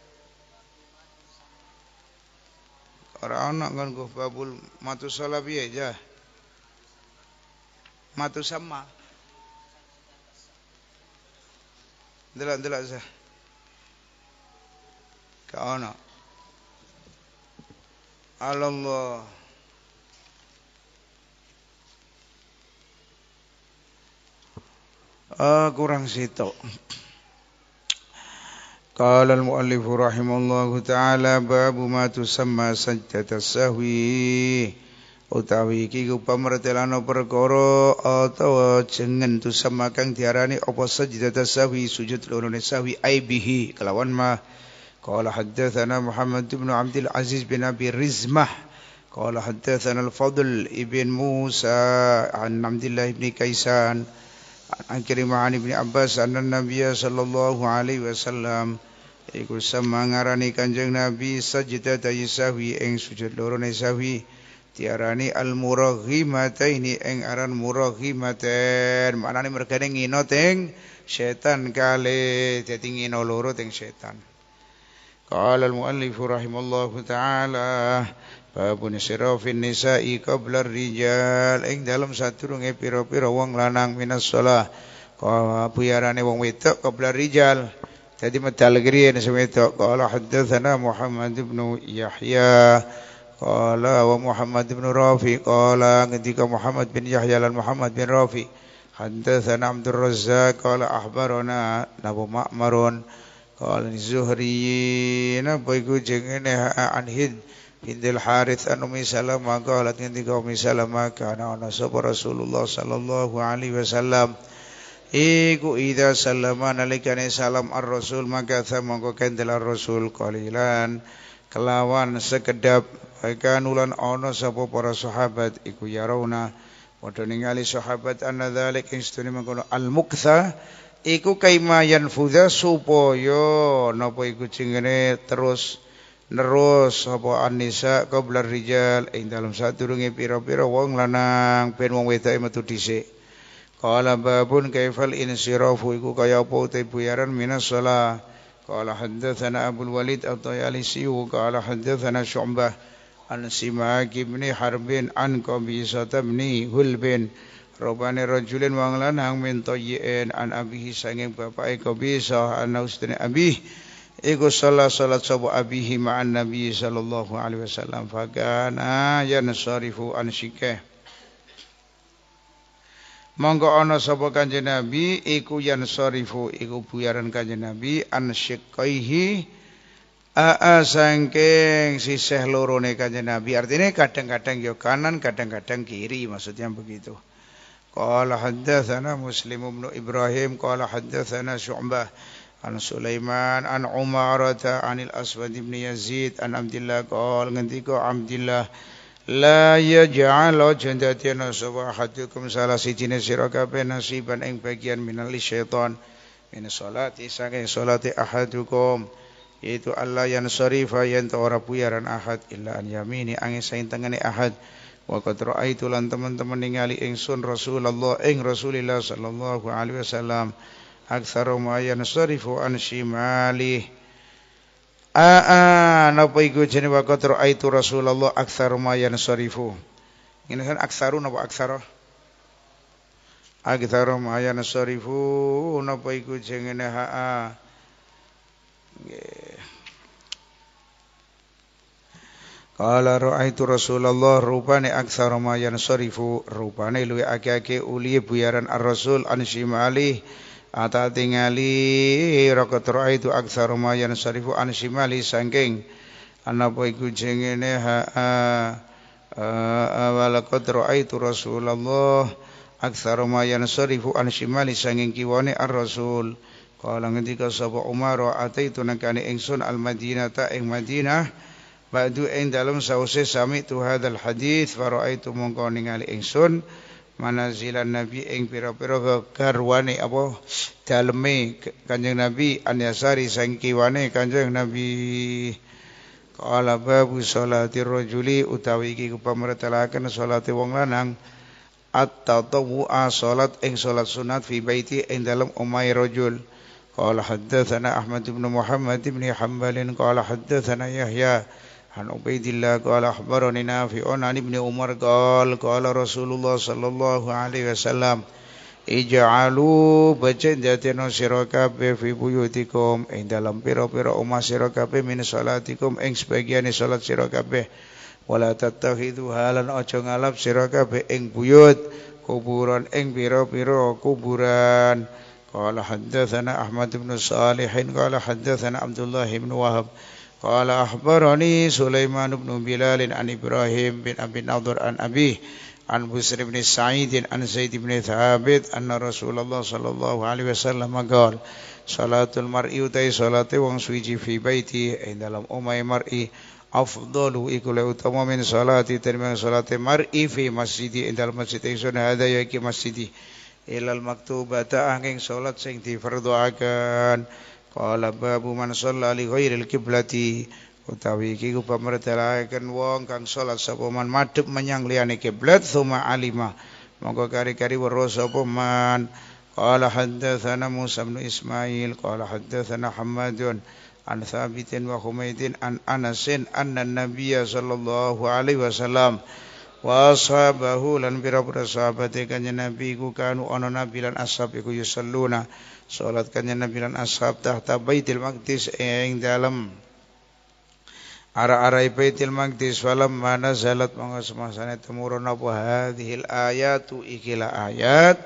[SPEAKER 1] Ora ana kan go babul matu salabi aja. Ah. Matu sama. Delan delan sa. Ka ana. Allah uh, kurang situ. Qala al-muallif rahimallahu taala bab ma tusamma sajdat sahwi utawi iki pamertelan perkara atawa jengen tusamma kang diarani apa sajdat sahwi sujud lorone sahwi aibihi kelawan ma Qala haddathana Muhammad ibn Abdul Aziz bin Abi Rizmah Qala haddathana al-Fadl ibn Musa An Abdullah ibn Kaisan عن كريم عن Abbas, عباس أن sallallahu alaihi wasallam, عليه وسلم يقول سمع غراني كنجر Eng sujud يسوي إن سجد tiarani al ini eng aran muraghimatain manane mergane ngino teng setan kale dadi ngino loro teng setan qala al muallif rahimallahu taala Babun sirafin nisa'i qabla rijal Ing dalam satu rungi piro-piro wang lanang minas sholah Abu Yarani wang wetok qabla rijal Tadi medal geri yang saya wetok Kala haddathana Muhammad ibn Yahya Kala wa Muhammad ibn Rafi Kala ketika Muhammad bin Yahya dan Muhammad bin Rafi Haddathana Abdul Razak Kala ahbarona Nabu Ma'marun Kala Zuhri Nabu Iku jengene Anhid Nabu Indil Harith an Ummi Salamah qalat ngendika Ummi Salamah kana ana sabar Rasulullah sallallahu alaihi wasallam Iku ida salama nalikane salam ar-rasul maka tha mongko kendel ar-rasul qalilan kelawan sekedap kan ulun ana sapa para sahabat iku yarauna padha ningali sahabat anna dzalik istuni mongko al-muktha iku kaima yanfudha supaya napa iku jengene terus Nerus apa an kau belar rijal ing dalam sadurunge pira-pira wong lanang pen wong wedok e metu dhisik. Qala babun kaifal insirafu iku kaya apa te buyaran minas salah. Qala hadatsana Abdul Walid At-Tayalisi wa qala hadatsana Syu'bah an sima ibn Harbin an Qabisah ibn Hulbin Robane rajulin wang lanang min tayyin an abihi sanging bapa bapake Qabisah an ustune abih Iku salat salat sabu abihi ma'an nabi sallallahu alaihi wasallam Fagana ya nasarifu ansikeh Mangga ana sapa kanjeng Nabi iku yan sarifu iku buyaran kanjeng Nabi ansyqaihi aa sangking sisih lorone kanjeng Nabi artine kadang-kadang yo ya kanan kadang-kadang kiri maksudnya begitu Qala haddatsana Muslim bin Ibrahim qala haddatsana Syu'bah An Sulaiman, An Umar, An Al Aswad ibn Yazid, An Abdullah kaul nanti ko Abdullah. La ya jangan lo jendati no sebuah hatukum salah si jenis sirakabe nasiban ing bagian minal syaitan min salati sangai salati ahadukum yaitu Allah yang syarifah yang tawara puyaran ahad illa an yamini angin sayin tangani ahad wa kudra aitulan teman-teman ningali ing sun rasulullah ing rasulillah sallallahu alaihi wasallam aksaro ma yansarifu an shimali aa napa iku jeneng wa aitu rasulullah aksaro ma yansarifu ngene kan aksaru napa aksaro aksaro ma yansarifu napa iku jenenge haa Kala ra'aitu Rasulullah rupane aksara ma yansarifu rupane luwe akeh-akeh uli buyaran Ar-Rasul an shimalihi Ata tingali rokot roa itu aksa rumah syarifu anshimali simali sangking anapa iku jengene ha ha, ha, ha walakot roa itu rasulullah aksa rumah syarifu anshimali simali sangking kiwane ar rasul Kalang nanti sabo umar roa ata itu nakani engsun al madinah ta eng madinah Badu eng dalam sausai sami tuhadal hadith Faru'aitu mongkau ningali engsun Faru'aitu ningali engsun mana manazilan nabi ing pira-pira garwane apa daleme kanjeng nabi anyasari sangkiwane kanjeng nabi qala babu salati rajuli utawi iki kepamretelaken salate wong lanang at-tawwu salat ing salat sunat fi baiti ing dalem omahe rajul qala haddatsana ahmad ibn muhammad ibn hanbal qala haddatsana yahya عن عبيد الله قال أخبرني نافع عن ابن عمر قال قال رسول الله صلى الله عليه وسلم اجعلوا بجندتنا سيركاب في بيوتكم ان دلم بيرو بيرو أما سيركاب من صلاتكم ان سبقياني صلاة سيركاب ولا تتخذوا هالا اجو ngalap سيركاب ان بيوت kuburan ing pira-pira kuburan qala hadatsana ahmad bin salih qala hadatsana abdullah bin wahab قال أخبرني سليمان بن بلال عن إبراهيم بن أبي نضر عن أبيه عن بسر بن سعيد عن زيد بن ثابت أن رسول الله صلى الله عليه وسلم قال صلاة المرء وتي صلاة وان سويجي في بيتي إن دلم أمي مرء أفضل إكل أتم من صلاة ترمي صلاة مرء في مسجدي إن دلم مسجد إيسون هذا يكي مسجدي إلى المكتوبة تأهنين صلاة سنتي فردو أكان فردو أكان Qala babu man sholla li ghairil qiblati utawi iki upamane wong kang solat sapa man madhep menyang liyane kiblat suma alima mangko kari-kari waros sapa man qala hadatsana Musa bin Ismail qala hadatsana Hammadun an Thabitin wa Humaidin an Anasin anna Nabiya sallallahu alaihi wasallam wa sahabahu lan birabra sahabate kanjeng nabi ku kanu ana nabi lan ashab yusalluna Salatkannya Nabi dan ashab tahta baitil maqdis eh, yang dalam Arah-arai baitil maqdis Walam mana zalat mangga semasanya temurun apa hadihil ayat ikilah ayat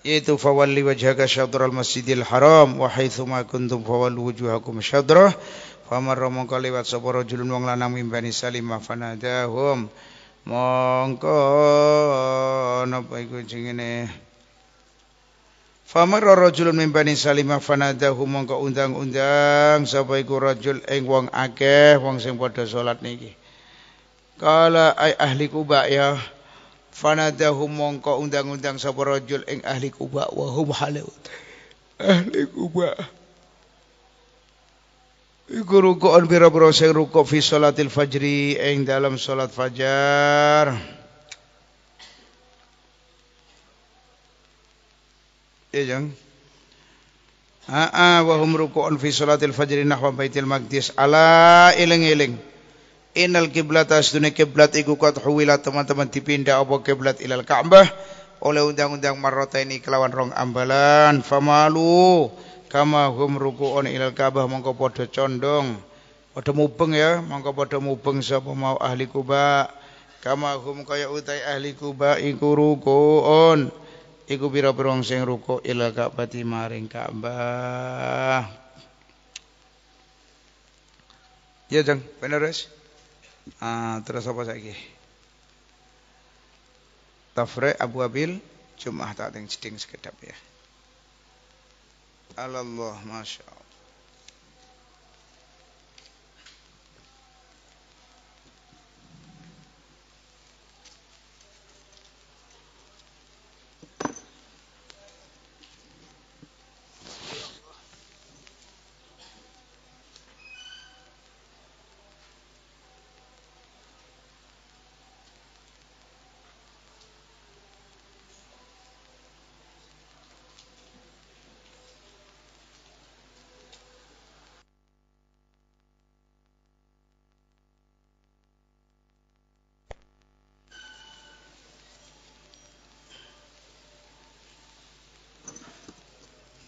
[SPEAKER 1] Yaitu fawalli wajhaka syadral masjidil haram Wahaithuma kuntum fawal wujuhakum syadrah Famar romongka lewat sabar julun wang lanang mimbani salim mafanadahum Mongko Napa ikut jengineh Famar rojul min bani Salimah fanadahu mongko undang-undang sapa iku rajul ing wong akeh wang sing padha solat niki. Kala ai ahli Kuba ya fanadahu mongko undang-undang sapa rojul eng ahli Kuba wahum hum halut. Ahli Kuba. Iku rukuk on biro-biro sing rukuk fi salatil fajri eng dalam solat Fajar. Ya eh, jang. Aa ha, ha, wa hum ruku'un fi salatil fajr nahwa baitil maqdis ala iling iling. Innal kiblat asdune kiblat iku kat huwila teman-teman dipindah apa kiblat ilal Ka'bah oleh undang-undang marrota ini kelawan rong ambalan famalu kama hum ruku'un ilal Ka'bah mongko padha condong padha mubeng ya mongko padha mubeng sapa mau ahli Kuba kama hum kaya utai ahli Kuba iku ruku'un Iku pira-pira wong sing rukuk ila Ka'bati maring Ka'bah. Ya, Jeng, penerus. Ah, terus apa lagi? Tafre Abu Abil cuma tak tingting yang sekedap ya. Allah, masya Allah.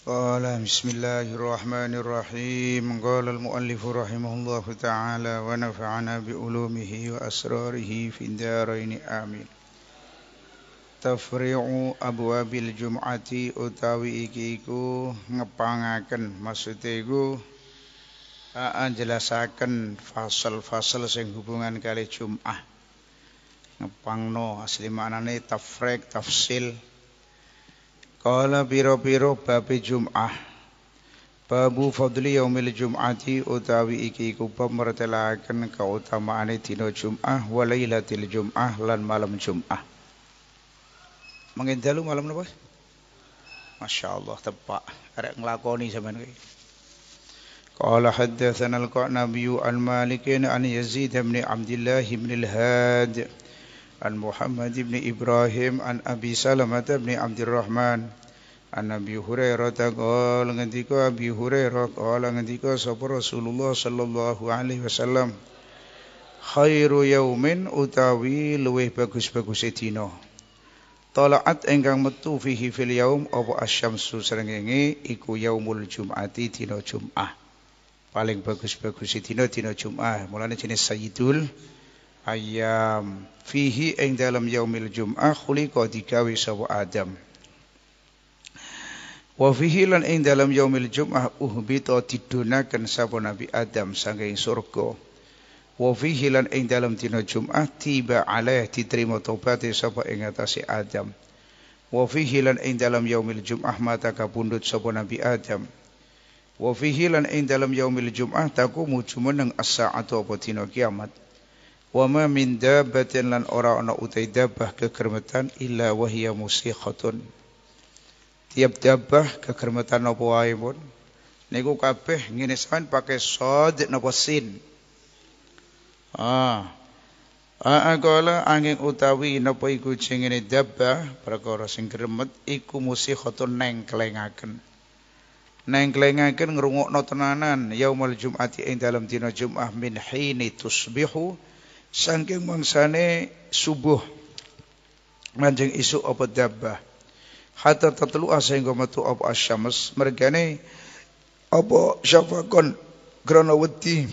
[SPEAKER 1] قال بسم الله الرحمن الرحيم قال المؤلف رحمه الله تعالى ونفعنا بعلومه وأسراره في الدارين آمين تفريع أبواب الجمعة أتاويكيكو ngepangaken maksudiku jelasaken fasal-fasal sing hubungan kali Jum'ah ngepangno asli maknane tafrek tafsil Kala piro-piro babi Jum'ah Babu fadli yaumil Jum'ati utawi iki iku pemertelakan keutamaan dino Jum'ah walailatil Jum'ah lan malam Jum'ah Mengendalu malam apa? Masya Allah tepak Rek ngelakoni zaman ini Kala haddathan al-Qa'nabiyu al-Malikin an Yazid ibn Abdillah ibn al-Hadi عن محمد بن إبراهيم عن أبي سلمة بن عبد الرحمن عن أبي هريرة قال عندك أبي هريرة قال عندك صبر رسول الله صلى الله عليه وسلم خير يوم أتاوي لويه بكس بكس تينو Tolaat engkang metu fihi fil yaum apa asyamsu serengenge iku yaumul jum'ati dino jum'ah. Paling bagus-bagus dino e dino jum'ah. Mulanya jenis sayidul ayam fihi ing dalam yaumil jum'ah khuliqa digawe sapa Adam wa fihi lan ing dalam yaumil jum'ah uhbita didunaken sapa Nabi Adam saking surga wa fihi lan ing dalam dina jum'ah tiba alaih diterima tobat sapa ing atase Adam wa fihi lan ing dalam yaumil jum'ah mata kapundut sapa Nabi Adam Wafihilan fihi ing dalam yaumil jum'ah taku mujumeneng asa atau apa Tino kiamat Wa ma min dabbatin lan ora ana utai dabbah kekermetan illa wa hiya musikhatun. Tiap dabbah kekermetan napa wae pun niku kabeh ngene sampean pake sad napa sin. Ah. Aqala ah, angin utawi napa iku jengene dabbah perkara sing kermet iku musikhatun nengklengaken. Nengklengaken ngrungokno tenanan yaumul jumati ing dalam dina Jumat min hini tusbihu Sangking mangsane subuh Manjing isu apa dabbah Hatta tatlu asehingga matu apa asyamas Mergane apa syafakon Grana wedi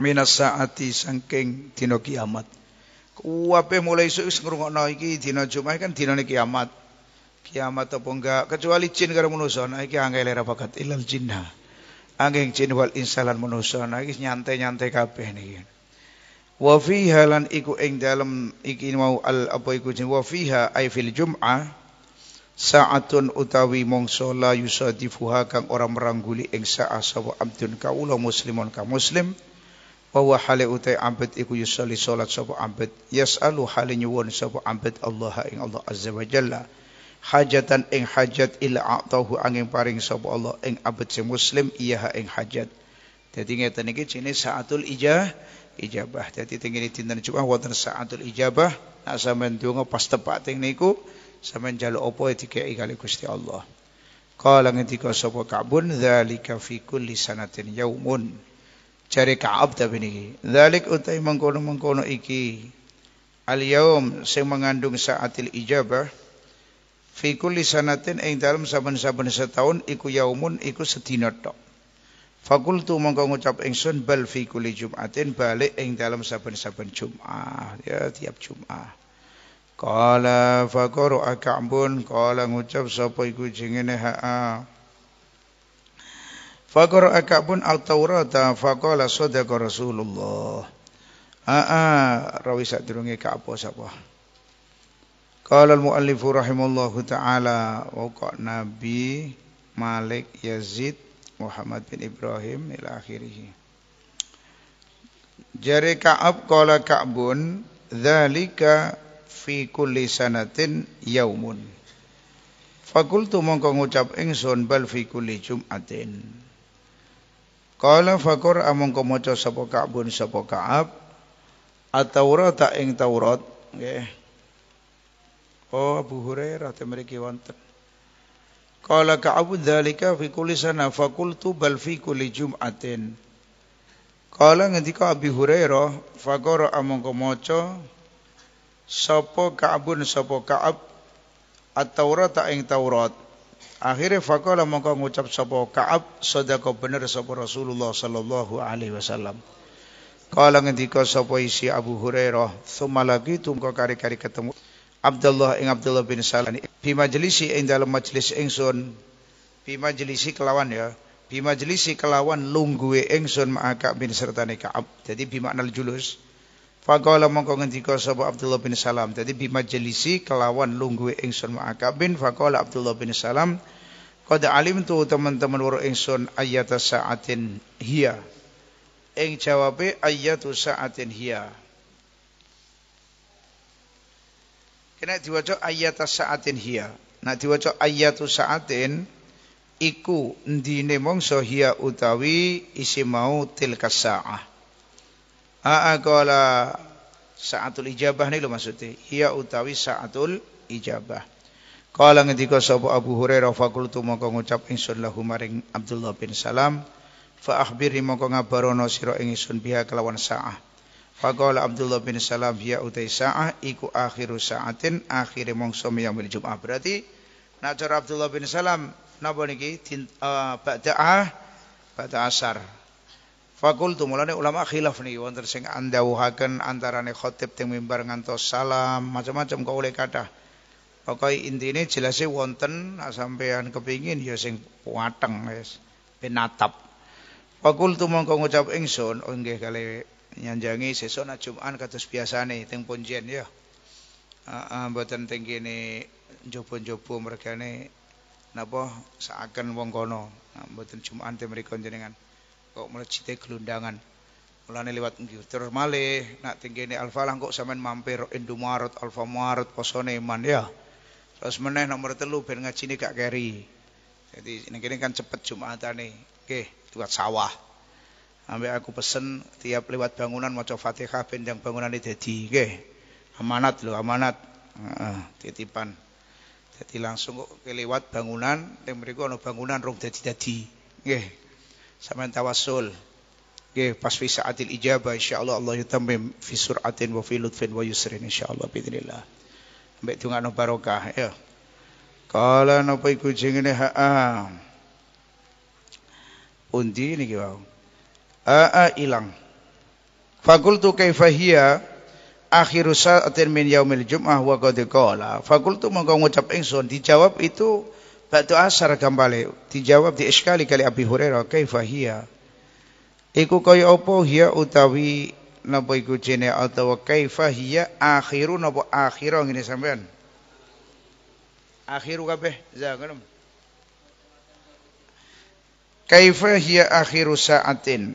[SPEAKER 1] Minas saati sangking dino kiamat Wape mulai isu isu ngurungok naiki dino jumai kan dino ni kiamat Kiamat apa enggak Kecuali jin kare munusah naiki angkai lera bakat ilal jinnah Angkai jin wal insalan munusah naiki nyantai-nyantai kabeh ni Nyantai-nyantai kabeh ni wa fiha lan iku ing dalem iki mau al apa iku jeneng wa fiha ay fil jum'ah sa'atun utawi mongso la yusadifuha kang ora meranggu ing sa'ah sawa abdun kaula muslimun ka muslim wa wa hale utai abad iku yusali salat sapa abad yasalu hale nyuwun sapa abad Allah ing Allah azza wa jalla hajatan ing hajat ila atahu angin paring sapa Allah ing abet se muslim iya ing hajat dadi ngeten iki jenis saatul ijah ijabah. Jadi tinggal ini tindan cuma wadah saatul ijabah. Nak sama yang pas tempat tinggal ini ku. Sama yang jalan apa yang tiga ikali kusti Allah. Kalang yang tiga sopo ka'bun. Dhalika fi kulli sanatin yaumun. Cari ka'ab tapi ini. dalik utai mengkono-mengkono iki. Al-yaum yang mengandung saatil ijabah. Fi kulli sanatin yang dalam saban-saban setahun. Iku yaumun iku sedinotok. Fakultu mongko ngucap ingsun bal fi kuli Jumatin balik ing dalam saban saban Jumat ya tiap Jumat. Kala fakoro akambun kala ngucap sapa iku jengene haa. Ha. Fakoro akambun al Taurat fakala sodaka Rasulullah. Haa ha. rawi sak durunge ka apa sapa. Kala al muallifu rahimallahu taala wa Nabi Malik Yazid Muhammad bin Ibrahim ila akhirih. Jari Ka'ab kala Ka'bun Dhalika fi kulli sanatin yaumun Fakultu mongko ngucap ingsun bal fi kulli jum'atin Kala fakur amongko moco sapa Ka'bun sapa Ka'ab At-Taurat tak ing Taurat okay. Oh Abu Hurairah temeriki wonten Qala ka'abu dhalika fi kulli sana faqultu bal fi kulli jum'atin. Qala ngendika Abi Hurairah faqara amangka maca sapa ka'abun sapa ka'ab at-Taurat ta ing Taurat. Akhire faqala mongko ngucap sapa ka'ab sedekah bener sapa Rasulullah sallallahu alaihi wasallam. Qala ngendika sapa isi Abu Hurairah lagi tumko kari-kari ketemu Abdullah ing Abdullah bin Salam fi majlisi ing dalam majlis ingsun fi majlisi kelawan ya fi majlisi kelawan lungguwe ingsun ma'aka bin sertane Ka'ab jadi bi makna julus faqala mongko ngendika sapa Abdullah bin Salam jadi bi majlisi kelawan lungguwe ingsun ma'aka bin faqala Abdullah bin Salam qad alimtu teman-teman waro ingsun ayyata sa'atin hiya ing jawabe ayyatu sa'atin hiya Kena diwaca ayat saatin hia. Nak diwaca ayat saatin iku nemong so hia utawi isi mau tilka sa'ah. Aa ha, ha, kala saatul ijabah ni lo maksudnya. Hia utawi saatul ijabah. Kala ngendika sabu Abu Hurairah fakultu mongko ngucap ingsun lahu maring Abdullah bin Salam fa akhbiri mongko ngabarono sira ingsun biha kelawan sa'ah. Fakola Abdullah bin Salam ya utai sa'ah ikut akhiru sa'atin akhiri mongsom yang beli Jum'ah. Berarti nak Abdullah bin Salam nampak ini din, ah eh, bada'ah bada'ah asar. tu mulanya ulama khilaf ni. Wonder sing anda wuhakan antarane khotib ting mimbar nganto salam. Macam-macam kau boleh kata. Pokoknya inti ini jelasnya wonten sampean kepingin ya sing wateng. Yes. Penatap. Fakultu mongko ngucap ingsun. Oh, kali nyanjangi sesok nak cumaan kata biasa ni teng ponjen ya. Ah ha, ha, uh, uh, boten teng kene jopo-jopo mereka ni napa saaken wong kono. Uh, ha, boten cumaan te mereka jenengan. Kok melecite gelundangan. Mulane lewat ngiter malih nak teng kene alfalah kok sampean mampir Indomaret Alfamaret posone iman ya. Terus meneh nomor telu ben ngajine gak keri. Jadi ini kan cepet jumatane. Nggih, okay, tuat sawah. Ambil aku pesen tiap lewat bangunan macam Fatihah ben yang bangunan ini jadi nggih. Amanat loh amanat. Heeh, titipan. Jadi langsung kok lewat bangunan, yang mereka ada bangunan rum jadi jadi, gih. Sama yang tawasul, gih. Pas visa atil ijabah, insya Allah Allah itu tambah fisur adin wa filutfin wa yusrin, insya Allah bismillah. Ambek tu ngan barokah, ya. Kalau nampak ikut jengin ha, ha. undi ni kau aa hilang. Fakultu kaifahia akhiru sa'atin min yaumil jum'ah wa qad qala. Fakultu mengko ngucap ingsun dijawab itu Batu asar kembali dijawab di eskali kali Abi Hurairah kaifahia. Iku kaya apa hiya utawi napa iku jene atau kaifahia akhiru nabo akhiru ini sampean. Akhiru kabeh zakon. Kaifahia akhiru sa'atin.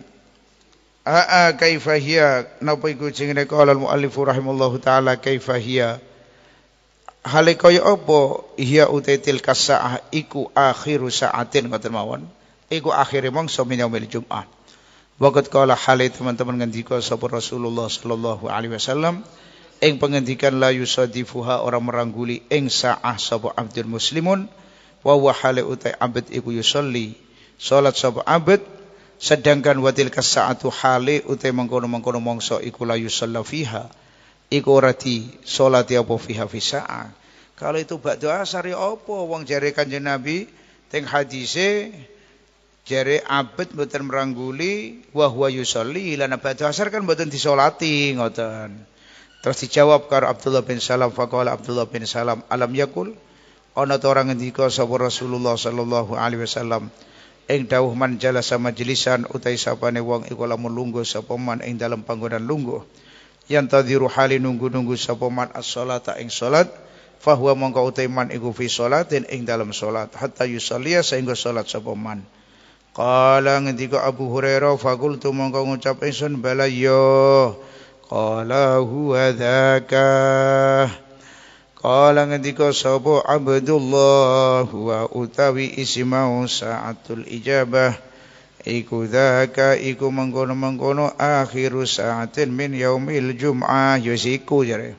[SPEAKER 1] Aa kaifahia napa iku sing neka al muallifu rahimallahu taala kaifahia hale kaya apa hiya utaitil kasaah iku akhiru saatin ngoten mawon iku akhire mangsa minyaumil jumat waqt kala hale teman-teman ngendika sapa rasulullah sallallahu alaihi wasallam ing pengendikan la yusadifuha orang meranguli ing saah sapa abdul muslimun wa wa hale utai abad iku yusalli salat sapa abad Sedangkan watil kasaatu hale utai mengkono mengkono mongso ikulah yusalla fiha ikurati solat ya apa fiha Kalau itu bak doa sari apa wong jare kanjeng Nabi teng hadise jare abed mboten meranguli wa huwa yusalli lan bak doa kan mboten disolati ngoten. Terus dijawab karo Abdullah bin Salam fakohal Abdullah bin Salam alam yakul orang to orang ngendika sapa Rasulullah sallallahu alaihi wasallam Eng dawuh man sama majlisan utai sapane wong iku lamun lunggu sapa man dalam panggonan lunggu yang tadiru hali nunggu-nunggu sapoman man as-salata ing salat fahuwa mongko utai man iku fi dan eng dalam solat, hatta yusalliya sehingga solat sapoman. man qala ngendika abu hurairah fakul tu mongka ngucap ingsun bala ya kalau huwa dzaka Qala ngendika sapa Abdullah wa utawi ismau saatul ijabah iku dzaka iku mengkono-mengkono akhiru saatin min yaumil jum'ah yusiku jare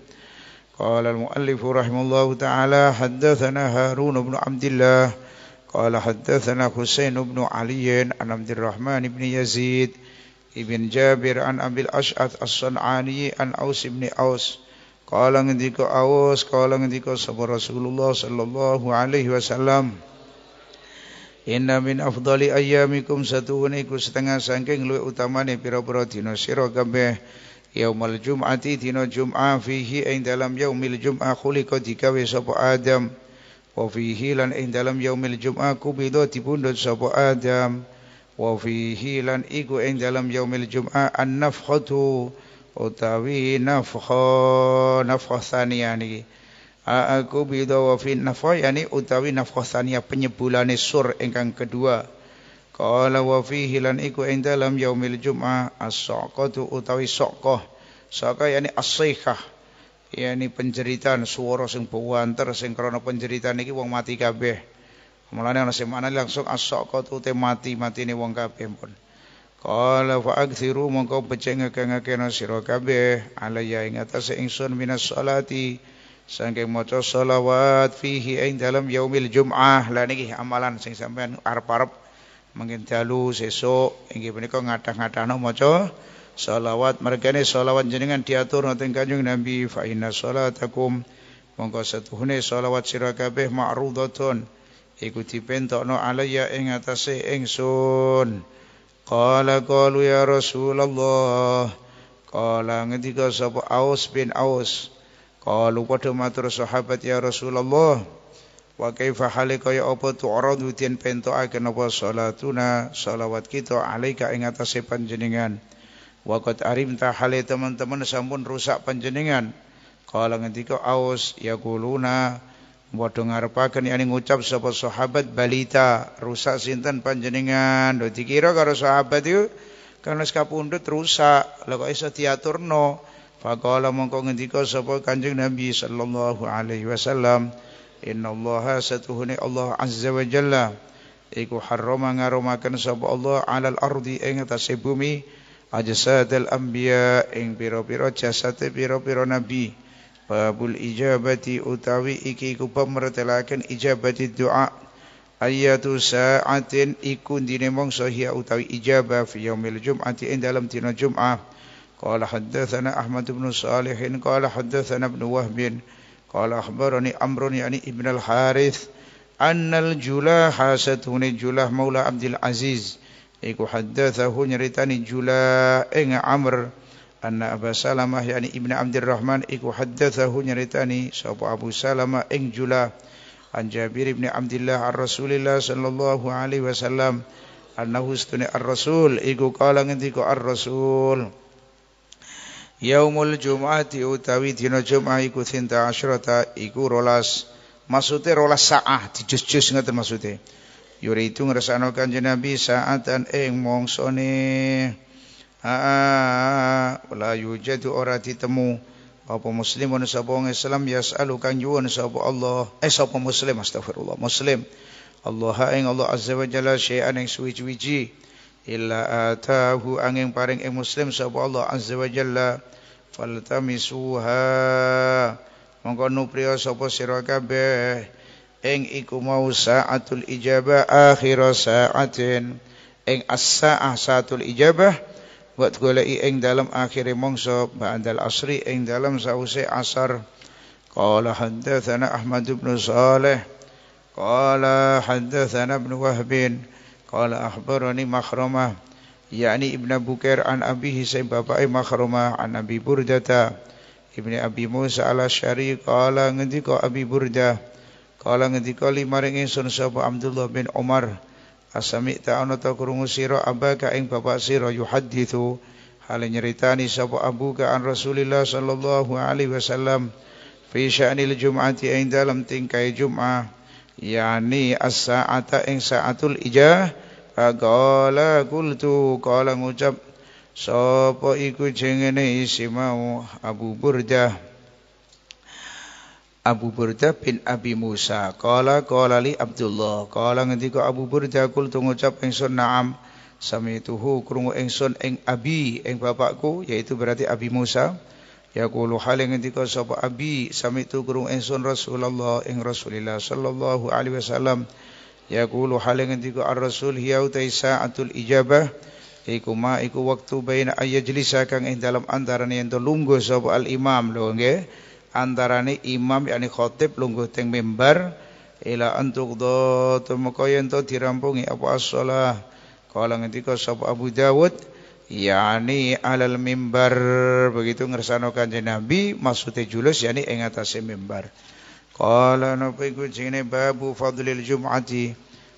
[SPEAKER 1] Qala al-muallif rahimahullahu taala haddatsana Harun ibn Abdullah qala haddatsana Husain ibn Ali an Rahman ibn Yazid ibn Jabir an Abil Ash'ath as-San'ani an Aus ibn Aus Kala ngendika Aus, kala ngendika sabar Rasulullah sallallahu alaihi wasallam. Inna min afdali ayyamikum satu niku setengah saking luwih utamane pira-pira dina sira kabeh. Yaumul Jum'ati dina Jum'ah fihi ing dalam yaumil Jum'ah khuliqa digawe sapa Adam. Wa fihi lan ing dalam yaumil Jum'ah kubido dipundhut sapa Adam. Wa fihi lan iku ing dalam yaumil Jum'ah an-nafkhatu utawi nafkha nafkha saniyah niki aku bidha wa fi nafkha yani utawi nafkha saniyah penyebulane sur ingkang kedua qala wa fihi lan iku ing dalam yaumil jumat as-saqatu utawi saqah saqah yani as-sihah yani penjeritan suara sing buanter sing krana penjeritan iki wong mati kabeh Mulanya orang semua nanti langsung asok kau tu temati mati ni wang kape pun. Qala fa akthiru mongko pecengakan akan sira kabeh alaya ing atas ingsun minas salati Sangke maca selawat fihi ing dalam yaumil Jumaah, lan niki amalan sing sampean arep-arep mungkin dalu sesuk inggih menika ngadah-ngadahno maca selawat mergane selawat jenengan diatur wonten kanjeng Nabi fa inna salatakum mongko setuhune selawat sira kabeh ma'rudatun iku dipentokno alaya ing atas ingsun Qala qalu ya Rasulullah Qala ngedika sapa Aus bin Aus Qalu padha matur sahabat ya Rasulullah Wa kaifa halika ya apa tu'radu tin pento akan apa salatuna salawat kita alaika ing atas panjenengan Wa qad arimta hale teman-teman sampun rusak panjenengan Qala ngedika Aus ya yaquluna kuluna Buat dengar yang mengucap sebab sahabat balita rusak sinten panjenengan. Lo dikira kalau sahabat itu karena sekapundut rusak. Lo lah kok iso diatur no. Fakala mongko ngendika sapa Kanjeng Nabi sallallahu alaihi wasallam innallaha satuhuni Allah azza wa jalla iku harrama ngaromaken sapa Allah alal ardi ing atase bumi ajsadal anbiya ing pira-pira jasate pira-pira nabi Babul ijabati utawi iki iku pemertelakan ijabati doa Ayatu sa'atin iku dine mongso hiya utawi ijabah fi yaumil jum'ati in dalam dina jum'ah Qala haddathana Ahmad ibn Salihin Qala haddathana ibn Wahbin Qala akhbarani Amrun yani ibn al-Harith Annal julah hasatuni julah maula Abdul Aziz Iku haddathahu nyeritani julah ing Amr Amr anna Abu Salamah yakni Ibnu Abdurrahman iku haddatsahu nyeritani sapa Abu Salamah ing jula an Jabir bin Abdullah ar-Rasulillah sallallahu alaihi wasallam annahu sunni ar-Rasul iku kala ngendika ar-Rasul Yaumul Jum'ati utawi dina Jum'ah iku sinta asyrata iku rolas Maksudnya rolas sa'ah Dijus-jus ngerti maksudnya Yuri itu ngerasa jenabi sa'atan Eng mongsoni Eng mongsoni Haa, ha, ha. wala yujadu ora ditemu apa muslim wa sapa wong Islam yasalukan yu wa sapa Allah eh sapa muslim astagfirullah muslim Allah ha, ing Allah azza wa jalla syai'an ing suwi-wiji illa atahu angin paring ing muslim sapa Allah azza wa jalla faltamisuha mongko nupriyo sapa sira kabeh ing iku mau saatul ijabah akhir saatin ing as-sa'ah saatul ijabah wat golai ing dalam akhir mongso ba'dal asri ing dalam sausai asar qala hadatsana ahmad ibn saleh qala hadatsana ibn wahb qala akhbarani makhramah yani ibn bukair an abihi sai bapake makhramah an Abi burdata ibn abi musa al syari qala ngendi kok abi burda qala ngendi kok limaring ingsun sapa abdullah bin umar Asami ta'ana ta kurungu sira abaka ing bapak sira yuhadditsu hale nyeritani sapa abu ka an Rasulillah sallallahu alaihi wasallam fi sya'nil jum'ati ing dalam tingkai jum'ah yani as-sa'ata ing sa'atul ijah Agala kultu kala ngucap Sopo iku jengene isi mau Abu Burjah Abu Burda bin Abi Musa. Kala kala li Abdullah. Kala nanti ko Abu Burda kul tu ngucap engsun naam. Sami hu kurungu engsun eng abi eng bapakku. Yaitu berarti Abi Musa. Ya kulu hal yang nanti ko sapa abi. Sami tu kurungu engsun Rasulullah eng Rasulullah sallallahu alaihi wasallam. Ya kulu hal yang nanti ko ar Rasul hiyau taisa atul ijabah. Iku ma iku waktu bayna ayya jelisah dalam antaran ni yang terlunggu sapa al-imam. Lohan ke? antarane imam yakni khatib lungguh teng mimbar ila antuk do temeka yen to dirampungi apa shalah kala ngendika sapa Abu Dawud yakni alal mimbar begitu ngersano kanjeng Nabi maksude julus yakni ing atase mimbar kala nopo kucingne babu fadlil jumati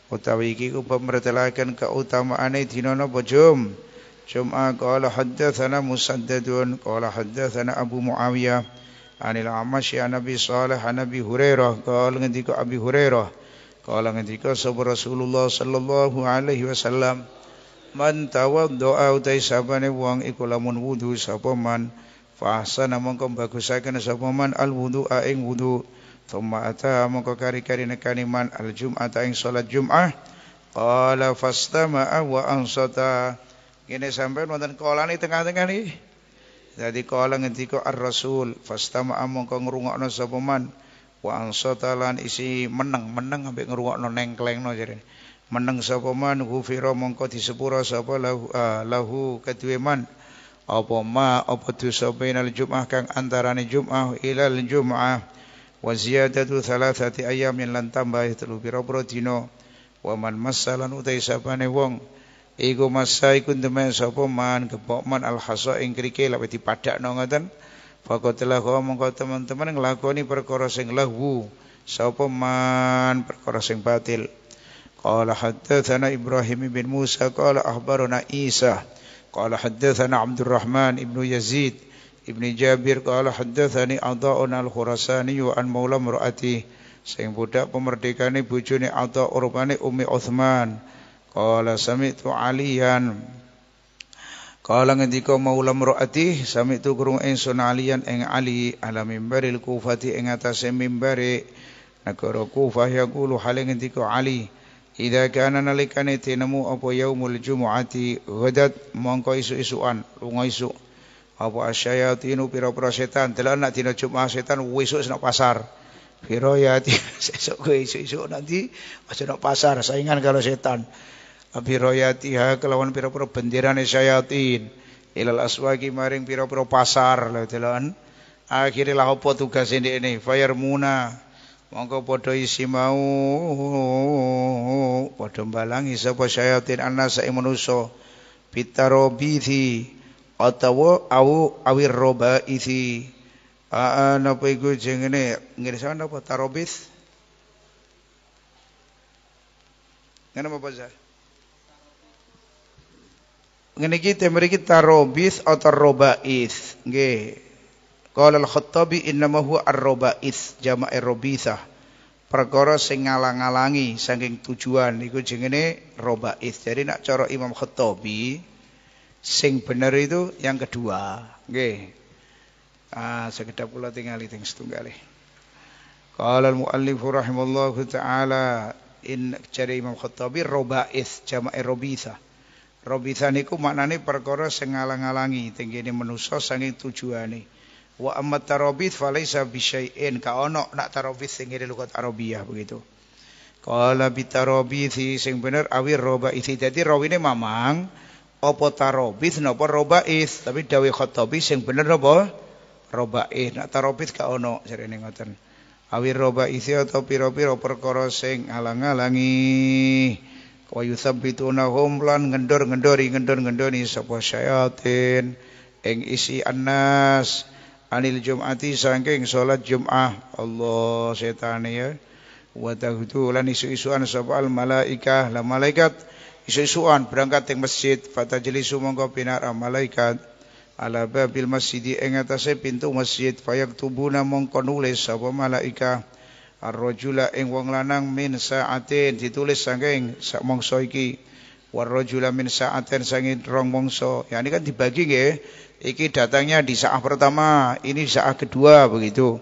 [SPEAKER 1] utawi iki ku pemretelaken keutamaane dina nopo jum Jum'ah kala haddathana musaddadun kala haddathana Abu Muawiyah Anil Amash ya Nabi Saleh ya Nabi Hurairah qol ngendika Abi Hurairah qol ngendika sahabat Rasulullah sallallahu alaihi wasallam man tawaddoa utai sabane wong iku lamun wudu sapa man fa sana mongko bagusaken sapa man al wudu aing wudu thumma ata mongko kari-kari nekani man al jum'ah ta ing salat jum'ah qala fastama wa ansata kene sampeyan wonten kolane tengah-tengah niki jadi kalau ngetiko ar Rasul, fasta ma'amu kau ngeruak no sabuman, wa talan isi menang menang ambek ngeruak no nengkleng no jadi. menang sapa man gufira mongko disepura sapa lahu, uh, lahu kedue man apa ma apa dosa penal jumat kang antaraning jumat ilal jumat wa ziyadatu ayam yang lan tambah telu pira dino wa man masalan utai sabane wong Iku masa kun temen sapa man gebok man al hasa ing krike lak wedi padakno ngoten. Fakotlah kau mengko teman-teman ngelakoni perkara sing lahu sapa man perkara sing batil. Qala haddatsana Ibrahim bin Musa qala akhbarana Isa qala haddatsana Rahman ibnu Yazid ibnu Jabir qala haddatsani Adha'un al-Khurasani wa an mawla mar'ati sing budak pemerdekane bojone Adha' urupane Ummi Utsman sami Qala samitu aliyan Qala ngendika maula mraati samitu krungu ingsun aliyan ing ali ala mimbaril kufati ing atas mimbari nagara kufah yaqulu hal ngendika ali Ida kana nalikane tinemu apa yaumul jumuati gadat mongko isu-isuan lunga isu apa asyayatinu pira-pira setan delok nak dina jumat setan wisuk nak pasar pira ya sesuk isu-isu nanti masuk nak pasar saingan kalau setan abiroyatiha kelawan pira-pira bendirane syayatin ilal aswagi maring pira-pira pasar lha delan akhire lah opo tugas ini ini fayar muna mongko padha isi mau padha mbalangi sapa syayatin annas ay manusa pitarobithi atau awu awir robaithi Aa ha, ha, napa iku jengene ngirsa napa tarobis Ngene apa bazar Ngene iki temen iki tarobis atau robais. Nggih. Qala al-Khattabi innama huwa ar-robais jama'i robisah. Perkara sing ngalang-alangi saking tujuan iku jenenge robais. Jadi nak cara Imam Khattabi sing bener itu yang kedua. Nggih. Ah, sekedap kula tingali teng setunggal. Qala al-muallif rahimallahu taala in cari Imam Khattabi robais jama'i robisah. Robitan iku maknane perkara sing ngalang-alangi tenggene manusa saking tujuane. Wa amat tarobit falaisa bisyai'in ka ono nak tarobit sing ngene lugat Arabiah begitu. Qala bitarobit sing bener awi roba isi dadi ini memang apa tarobit napa roba is tapi dawe khotobi yang benar napa roba is nak tarobit ka ono jarene ngoten. Awi roba isi atau piro-piro perkara yang alang alangi wa yuthabbitunahum lan ngendur-ngenduri ngendur-ngenduri sapa syaitan. ing isi annas anil jum'ati saking salat jum'ah Allah setan ya wa tahdu lan isu-isuan sapa al malaika la malaikat isu-isuan berangkat ke masjid fatajlisu monggo pinar al malaikat ala babil masjid ing atase pintu masjid fayaktubuna mongko nulis sapa malaika. Ar-rajula ing wong lanang min sa'atin ditulis saking sak mangsa iki. War rajula min sa'atin saking rong mangsa. Ya ini kan dibagi nggih. Iki datangnya di saat pertama, ini di saat kedua begitu.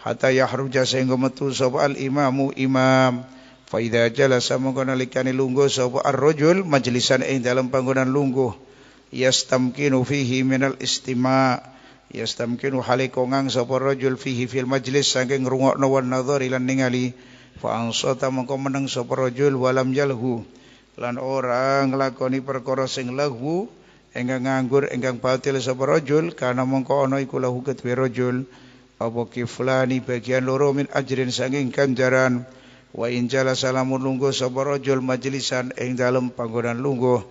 [SPEAKER 1] Hatta yahruja sehingga metu sapa al-imamu imam. Fa idza jalasa mangko nalikane lungguh sapa ar-rajul majlisan ing dalam panggonan lungguh yastamkinu fihi minal istima'. Ya, yastamkinu halikongang sapa rajul fihi fil majlis saking ngrungokno wan nadhari lan ningali fa ansata mengko meneng sapa rajul walam yalhu lan ora nglakoni perkara sing lahu enggang nganggur enggang batil sapa rajul kana mengko ana iku lahu kedue rajul apa kiflani bagian loro min ajrin saking ganjaran wa in jalasa lamun lungguh sapa rajul majlisan ing dalem panggonan lungguh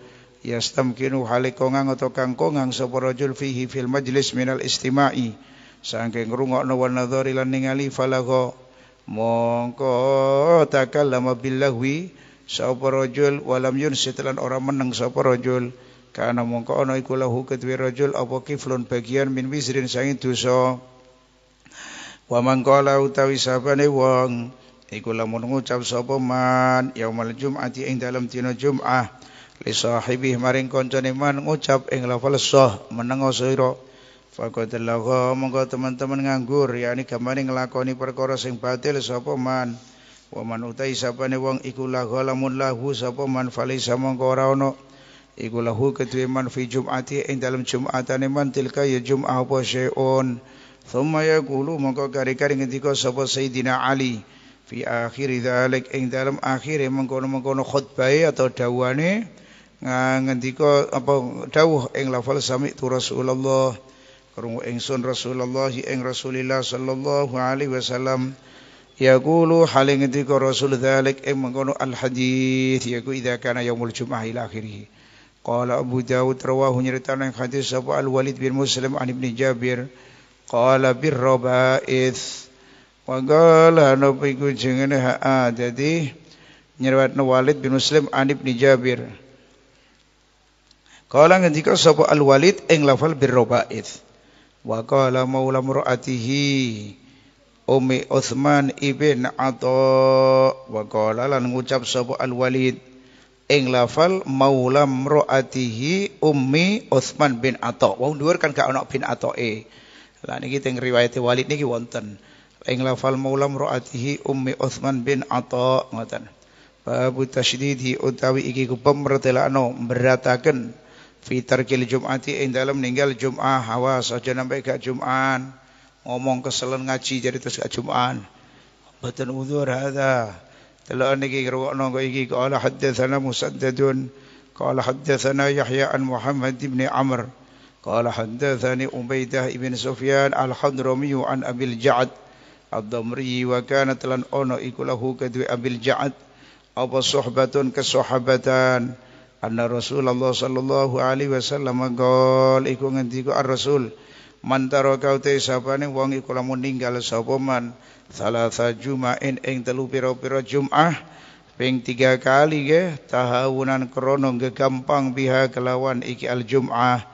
[SPEAKER 1] yastamkinu halikongang atau kangkongang seporojul fihi fil majlis minal istimai sangking rungok no wal nadhari lan ningali falago mongko takal lama billahwi seporojul walam yun setelan orang meneng seporojul karena mongko ono ikulahu ketwi rojul apa kiflun bagian min wizrin sangin duso wa mangkola utawi sabane wong Iku lamun ngucap sapa man yaumal jum'ati ing dalam dina jum'ah li sahibih maring koncone man ngucap ing lafal sah menengo sira faqad lagha monggo teman-teman nganggur yakni gambane nglakoni perkara sing batil sapa man wa man utai sapane wong iku lagha lamun lahu sapa man falisa monggo ora ono iku lahu kedue man fi jumati ing dalam jumatane man tilka ya jumah apa syai'un thumma yaqulu monggo kari-kari ngendika sapa sayidina ali fi akhir dzalik ing dalam akhir mengkono-mengkono khutbah atau dawane ngendika apa dawuh ing lafal sami tu Rasulullah krungu ingsun Rasulullah ing Rasulillah sallallahu alaihi wasallam yaqulu hal ngendika Rasul zalik ing mangkono al hadis yaqulu idza kana yaumul jumuah ila akhirih qala Abu Dawud rawahu nyeritana ing hadis sapa Al Walid bin Muslim an Ibnu Jabir qala bir rabaith wa qala nabi ku jengene ha jadi ha, nyeritana Walid bin Muslim an Ibnu Jabir Kala ngendika sapa Al Walid ing lafal birrobait. Wa qala maula muratihi Ummi Utsman ibn Atha wa qala lan ngucap sapa Al Walid ing lafal maula muratihi umi Utsman bin Atha. Wong dhuwur kan gak ana bin Atha'e. Lah niki teng riwayat Walid niki wonten. Ing lafal maula muratihi umi Utsman bin Atha ngoten. Babu tasydidi utawi iki ku pemretelakno beratakan. Fitar fitarkil jumati ing dalam meninggal jumah awas saja nambah gak jumaan ngomong keselen ngaji jadi terus gak jumaan batan udzur hadza telah niki ngrewokno kok iki qala haddatsana musaddadun qala haddatsana yahya an muhammad ibni amr qala haddatsani ubaidah ibn sufyan al hadrami an abil ja'd Al-Damri wa kana telan ono ikulahu kedui abil ja'ad Apa sohbatun kesohabatan Apa Anna Rasulullah sallallahu alaihi wasallam qol iku ngendika Ar-Rasul man taraka uta sapane wong iku lamun ninggal sapa man salasa juma'in ing telu pira-pira Jumat ping tiga kali ge tahawunan krono ge gampang biha kelawan iki al-Jumat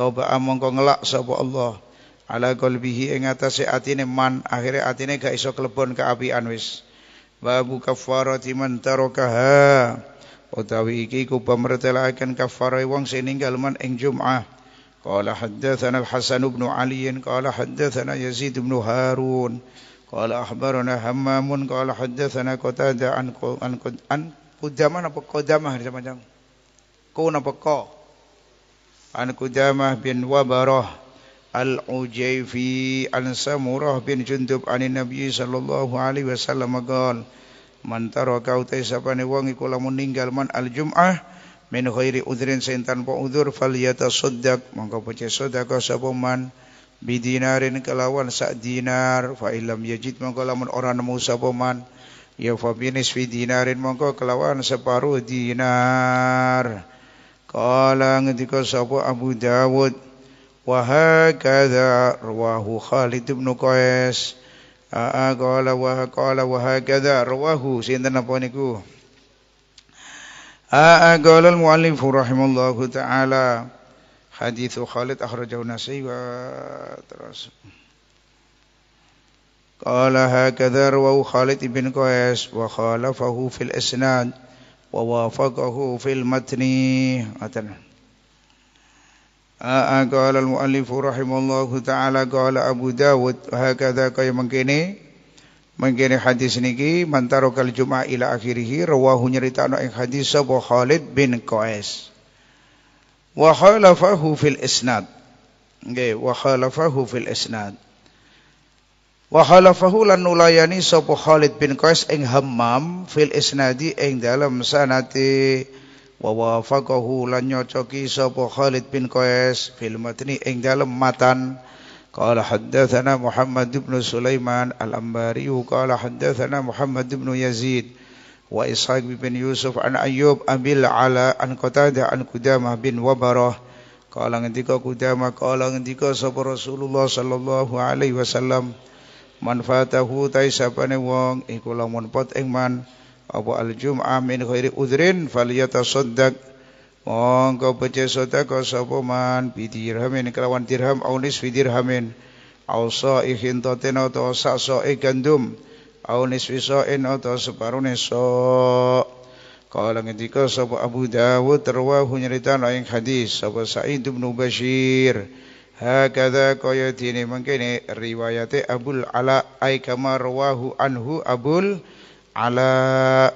[SPEAKER 1] toba amangka ngelak sapa Allah ala qalbihi ing atase atine man akhire atine gak iso klebon keapian wis babu kafarati man tarakaha utawi iki ku pamretelaken kafare wong sing ninggal man ing Jumat. Qala haddatsana al-Hasan ibn Ali qala haddatsana Yazid ibn Harun qala akhbarana Hammam qala haddatsana Qatadah an an an Qudamah apa Qudamah macam-macam. Kun apa ka? An Qudamah bin Wabarah al-Ujayfi an Samurah bin Jundub an Nabi sallallahu alaihi wasallam qala man tarakau ta sapane wong iku lamun ninggal man al jumuah min khairi udhrin sing tanpa udzur fal yatasaddaq mongko pece sedekah sapa man bidinarin kelawan sak dinar fa ilam yajid mongko lamun ora nemu sapa ya fa binis dinarin mongko kelawan separuh dinar qala ngendika sapa abu dawud wa hakadha ruahu khalid bin qais قال وقال وهكذا رواه سيدنا بونيكو قال المؤلف رحمه الله تعالى حديث خالد أخرجه النسائي وترس قال هكذا رواه خالد بن قيس وخالفه في الإسناد ووافقه في المتن Ah, qala al-muallif rahimallahu taala qala Abu Dawud hakadha kaya mangkene mangkene hadis niki mantaro kal Jumat ila akhirih rawahu nyerita ana ing hadis Abu Khalid bin Qais wa khalafahu fil isnad nggih wa khalafahu fil isnad wa khalafahu lan nulayani Abu Khalid bin Qais ing Hammam fil isnadi ing dalam sanati wa wafaqahu lan nyocoki sapa Khalid bin Qais fil matni ing dalem matan qala haddatsana Muhammad ibn Sulaiman al-Ambari qala haddatsana Muhammad ibn Yazid wa Ishaq bin Yusuf an Ayyub abil ala an Qatada an Qudamah bin Wabarah qala ngendika Qudamah qala ngendika sapa Rasulullah sallallahu alaihi wasallam manfaatahu taisapane wong iku lamun pot ing man Abu al-jum'ah min ghairi udhrin falyatasaddaq mongko becik sedekah sapa man bi dirhamin kelawan dirham au nisfi dirhamin au sa'ihin tatena to sa'so e gandum au nisfi sa'in to separune so kala ngendika sapa Abu Dawud rawahu nyeritan lain hadis sapa Sa'id bin Bashir Hakadha kaya mangkene mengkini riwayat Abul Ala Aikamar Wahu Anhu Abul ala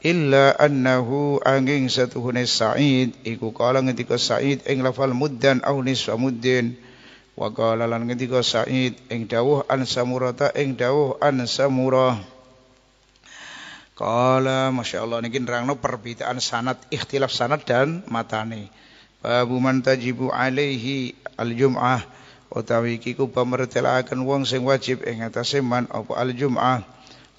[SPEAKER 1] illa annahu angin satu hune sa'id iku kala ngendika sa'id ing lafal muddan au nisfa muddin wa kala lan ngendika sa'id ing dawuh an samurata ing dawuh an samura kala masyaallah niki nerangno perbedaan sanad ikhtilaf sanad dan matane babu man tajibu alaihi al jum'ah utawi kiku pamertelaken wong sing wajib ing atase man apa al jum'ah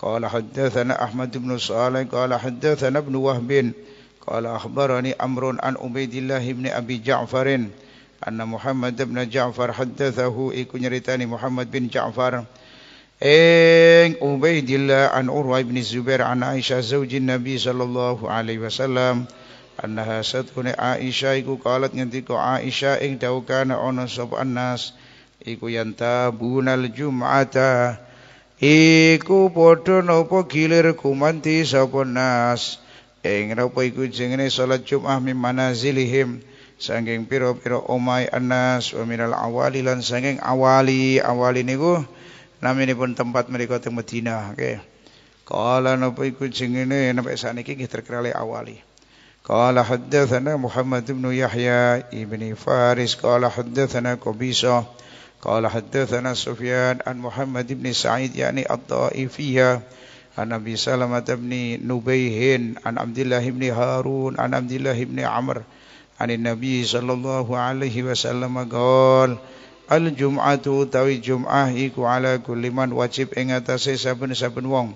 [SPEAKER 1] قال حدثنا أحمد بن صالح قال حدثنا ابن وهب قال أخبرني أمر عن عبيد الله بن أبي جعفر أن محمد بن جعفر حدثه إيكون نيرتاني محمد بن جعفر إن إيه، عبيد الله عن عروة بن الزبير عن عائشة زوج النبي صلى الله عليه وسلم أنها ستكون عائشة إيكو قالت نتكو عائشة إن دوكان كان أنا سب الناس إيكو ينتابون الجمعة Iku podo nopo gilir kumanti sopo nas Ing eh, nopo iku jengene salat jum'ah mimana zilihim Sangking piro-piro omai anas Wa minal awali lan sangking awali Awali niku Nami ini pun tempat mereka di Medina okay. Kala nopo iku jengene Nampak saat ini kita terkira oleh awali Kala haddathana Muhammad ibn Yahya ibn Faris Kala haddathana Qobisah قال حدثنا سفيان عن محمد بن سعيد يعني الطائفية عن أبي سلمة بن نبيه عن عبد الله بن هارون عن عبد الله بن عمر عن النبي صلى الله عليه وسلم قال الجمعة تاوي جمعة إكو على كل من واجب إن أتسي سابن سابن وong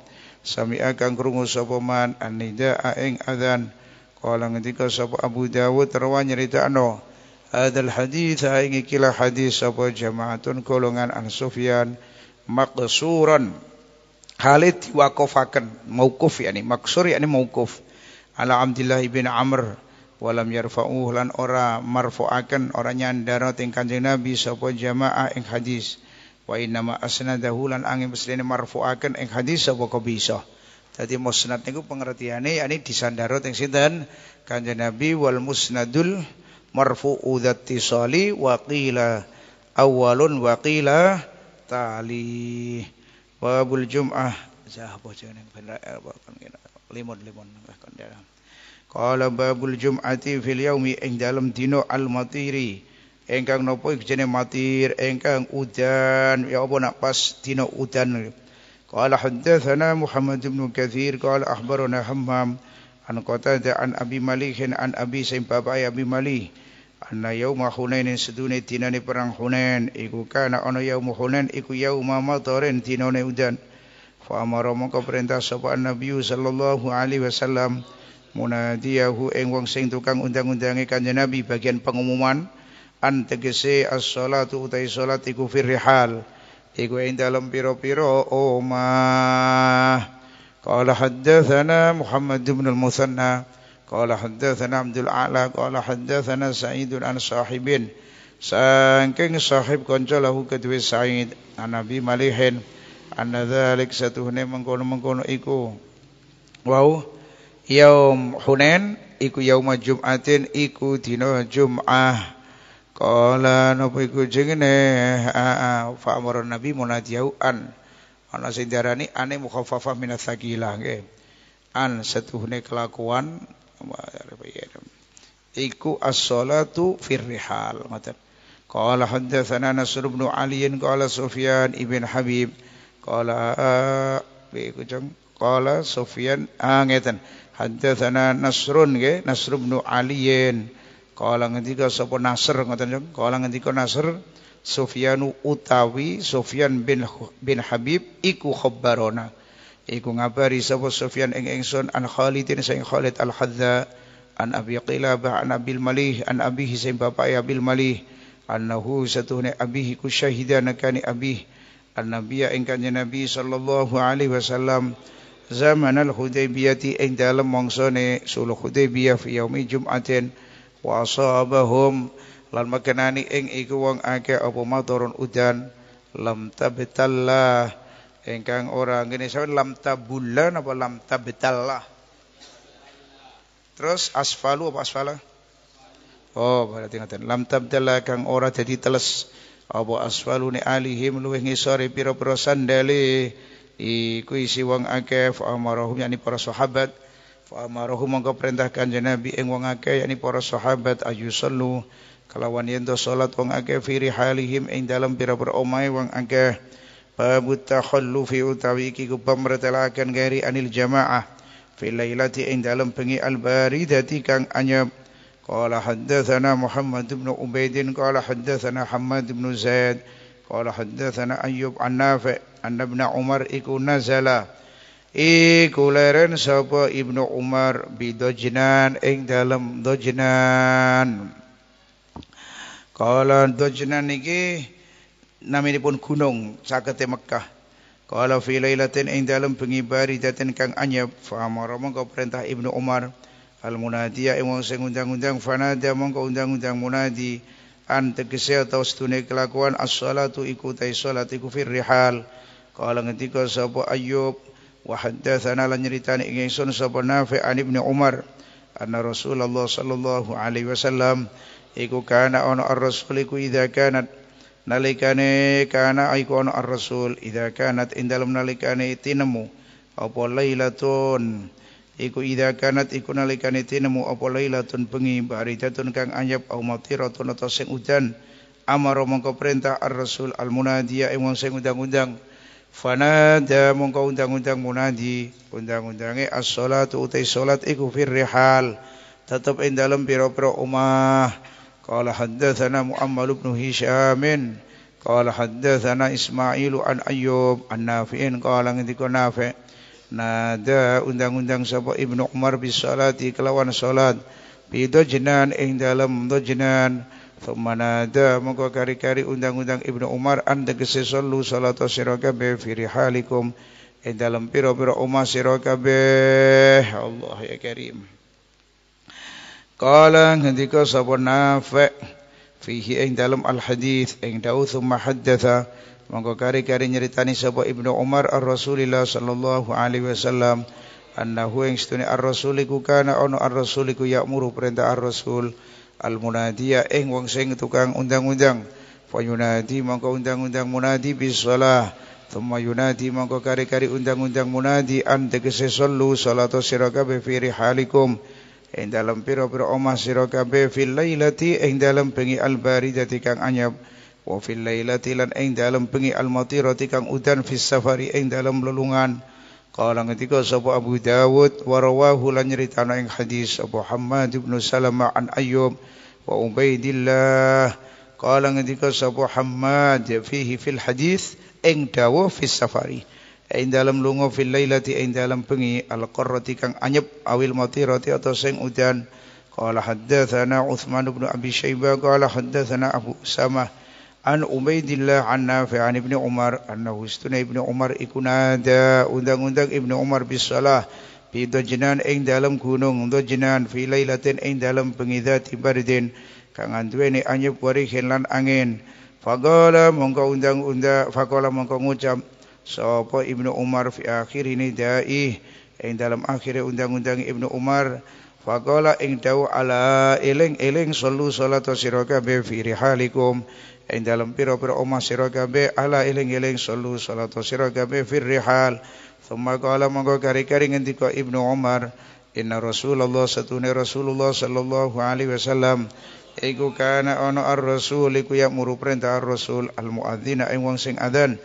[SPEAKER 1] سمعك أن كرمو سبمان أن نداء إن أذان قال عندك سب أبو داود روى نريد أنه Adal haditha ingi kila hadis apa jamaatun golongan an sufyan maqsuran halit waqafakan mauquf yani maqsur yani mauquf ala abdillah ibn amr walam yarfa'u lan ora marfu'akan ora nyandaro teng kanjeng nabi sapa jamaah ing hadis wa inna ma asnadahu lan angin mesline marfu'akan ing hadis sapa kabisah. bisa musnad niku pengertiane yakni disandaro teng sinten kanjeng nabi wal musnadul marfu'u dhati sali wa qila awalun wa qila tali wa bul jum'ah zah apa cene eh, limon limon eh, kan dia qala babul jum'ati fil yaumi ing dalam dino al matiri engkang nopo ing matir engkang udan ya apa nak pas dino udan qala hadatsana muhammad ibn kathir qala akhbarana hammam an qatada an abi malik an abi sayyid babai abi malik anna yauma hunainin sedune dinane perang hunain iku kana ana yaumu hunain iku yauma matarin dinane udan fa amara mongko perintah sapa nabi sallallahu alaihi wasallam munadiyahu ing wong sing tukang undang-undange kanjeng nabi bagian pengumuman an tegese as-salatu utai salat iku firrihal iku ing dalem pira-pira omah qala haddatsana muhammad ibn al-musanna قال حدثنا عبد الأعلى قال حدثنا سعيد an صاحبين Sangking sahib konco lahu kedua Said An Nabi Malihin An Dhalik satu hunin mengkono-mengkono iku Wow Yaum hunin iku yauma Jum'atin iku dino Jum'ah Kala nopo iku jengene ha, ha, Fa'amara Nabi munadiyahu an Ana sindarani ane mukhafafah minat thakilah An satu hunin kelakuan Iku as-salatu firrihal. Kala hadithana Nasr ibn Aliin, kala Sufyan ibn Habib, kala... Iku jang. Kala Sufyan... Ah, ngaitan. Hadithana Nasrun, ke? Nasr ibn Aliin. Kala ngantika sopa Nasr, kala jang. Kala Nasr, Sufyanu utawi, Sufyan bin, bin Habib, iku khabbarona. Iku khabbarona iku ngabari sapa Sufyan ing ingsun an Khalid sing Khalid al Hadza an Abi Qilabah an Abil Malih an Abihi sing bapak ya Abil Malih annahu satune abihi ku syahidana kani abih an nabiya ing kanjeng nabi sallallahu alaihi wasallam zaman al hudaybiyah ing dalem mongsone suluh hudaybiyah fi yaumi jumatin wa asabahum lan makanani ing iku wong akeh apa maturun udan lam tabtallah Engkang orang ini sampai lam tabulan napa lam tabetallah. Terus asfalu apa asfala? Oh, pada tingkatan. Lam tabetallah kang orang jadi teles apa asfalu ni alihim luwih ngisore Piro pira sandale iku isi wang akeh fa amarahum yakni para sahabat fa amarahum mongko perintahkan jeneng nabi ing wong akeh yakni para sahabat ayu sallu kalawan yen do salat wong akeh fi rihalihim ing dalem pira-pira omahe wong akeh Babu takhallufi utawi iki ku pemretelaken gairi anil jamaah fi lailati ing dalem bengi al baridati kang anyep qala haddatsana Muhammad ibn Ubaidin qala haddatsana Hamad ibn Zaid qala haddatsana Ayyub an Nafi' an Ibn Umar iku nazala iku leren sapa Ibn Umar bidojnan ing dalem dojnan qala dojnan iki nama ini pun gunung sakete Mekah. Kalau fi lailatin ing dalam pengibari datin kang anyab fa amara mongko perintah Ibnu Omar al munadiya imam sing undang-undang fanada mongko undang-undang munadi an atau setune kelakuan as-salatu iku ta salat iku fir rihal. Kala ngendika sapa Ayub wa sana lan nyeritani ing ingsun sapa Nafi an Ibnu Omar. anna Rasulullah sallallahu alaihi wasallam iku kana ana ar-rasul iku idza nalikane kana aikon ar rasul ida kanat indalam nalikane tinemu apa lailatun iku ida kanat iku nalikane tinemu apa lailatun bengi baridatun kang anyap au matiratun atau sing udan amaro mongko perintah ar rasul al munadiya e wong sing undang-undang fanada mongko undang-undang munadi undang-undange as-salatu utai salat iku fir rihal tetep ing biro pira-pira قال حدثنا مؤمل بن هشام قال حدثنا إسماعيل عن أيوب عن نافع قال عندك نافع نادى undang-undang سبا ابن عمر بالصلاة كلوان صلاة في دجنان إن دلم دجنان ثم نادى مكو كاري كاري undang-undang ابن عمر أن دكسي صلو صلاة سيروكا بي في رحالكم إن دلم بيرو بيرو أما سيروكا بي الله يا كريم Qala ngendika sapa Nafi' fihi ing dalam al hadis ing dawu thumma haddatha mongko kari-kari nyeritani sapa Ibnu Umar ar-Rasulillah sallallahu alaihi wasallam annahu ing stune ar Rasuliku kana ono ar Rasuliku iku ya'muru perintah ar-Rasul al munadiya ing wong sing tukang undang-undang fa yunadi mongko undang-undang munadi bisalah. salah thumma yunadi mongko kari-kari undang-undang munadi an tegese sallu salatu sirakabe fi rihalikum ing dalam pira-pira omah sira kabeh fil lailati ing dalam bengi al baridati kang anyap wa fil lailati lan ing dalam bengi al matirati kang udan fis safari ing dalam lelungan Kala ketika sapa Abu Dawud warawahu lan nyeritana ing hadis Abu Hamad bin Salamah an Ayyub wa Ubaidillah kala ketika sapa Hamad fihi fil hadis ing dawu fis safari ing dalam lunga fil lailati ing dalam pengi al qarrati kang anyep awil matirati atau sing udan qala haddatsana Utsman bin Abi Syaibah qala haddatsana Abu Sama an Ubaidillah an Nafi an Ibnu Umar anna istuna Ibnu Umar ikunada undang-undang Ibnu Umar bis salah bi dajnan ing dalam gunung dajnan fi lailatin ing dalam pengi dzati baridin kang anduweni anyep warihin lan angin Fakola mongko undang-undang, fakola mongko ngucap, sapa Ibnu Umar fi akhir ini dai yang dalam akhir undang-undang Ibnu Umar faqala ing dawu ala eling-eling sallu salata siraka be fi rihalikum ing dalam pira-pira omah siraka be ala eling-eling sallu salata siraka be fi rihal thumma qala mangko kari-kari ngendika Ibnu Umar inna Rasulullah satune Rasulullah sallallahu alaihi wasallam Iku kana ono ar-rasul iku ya muru perintah ar-rasul al muadzin, ing wong sing adzan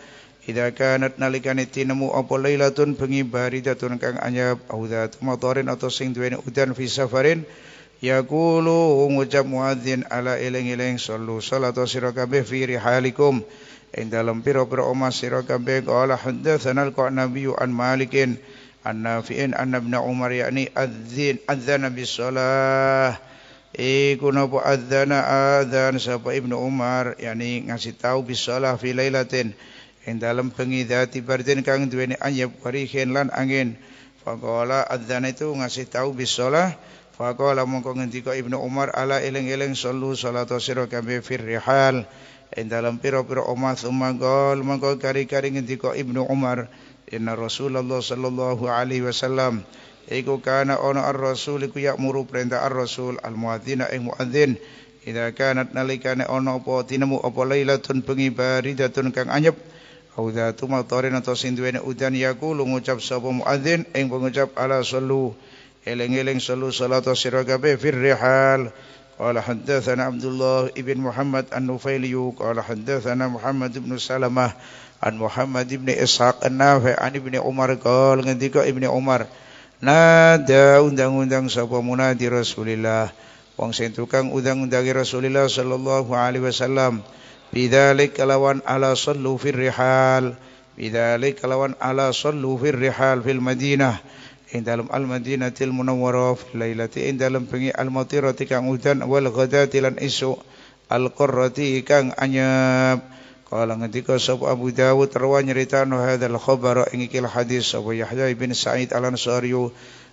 [SPEAKER 1] Idza kanat nalikane tinemu apa lailatun bengi baridatun kang anyap au dzatu matarin atau sing duwene udan fi safarin yaqulu ngucap muadzin ala ileng ileng sallu salatu sira kabeh fi rihalikum ing dalem pira-pira omah sira kabeh qala hadatsana al nabi an malikin annafi'in anna ibn umar yani adzin adzana bis salah Iku nopo adzana adzan sapa ibnu Umar yani ngasih tahu bisalah fi lailatin ing dalam pengidati barjen kang duweni anyep warihen lan angin faqala adzan itu ngasih tahu bisalah faqala mongko ngendika ibnu umar ala eleng eleng solu salatu asyro kami firrihal ing dalam piro piro omah summa gol mongko kari-kari ngendika ibnu umar inna rasulullah sallallahu alaihi wasallam Iku kana ono ar rasul iku yakmuru perintah ar rasul al muadzin ing muadzin ida kana nalikane ono apa tinemu apa lailatun bengi baridatun kang anyep Audatu matorin atau sinduin udan yaku lungucap sopo muadzin ing pengucap ala selu eleng-eleng selu salat asyragabe firrihal. قال حدثنا عبد الله بن محمد النفيلي قال حدثنا محمد بن سلمة عن محمد بن إسحاق النافع عن ابن عمر قال عندك ابن عمر نادى undang undang sapa munadi Rasulullah wong sing tukang undang-undang Rasulullah sallallahu alaihi wasallam bidzalik lawan ala sallu fir rihal bidzalik lawan ala sallu fir rihal fil madinah ing dalam al madinatil munawwarah fil lailati ing dalam bengi al matirati kang udan wal ghadati lan isuk al qurrati kang anyep Kala ngendika sapa Abu Dawud rawa nyritano hadzal khabara ing ikil hadis sapa Yahya bin Sa'id al-Ansari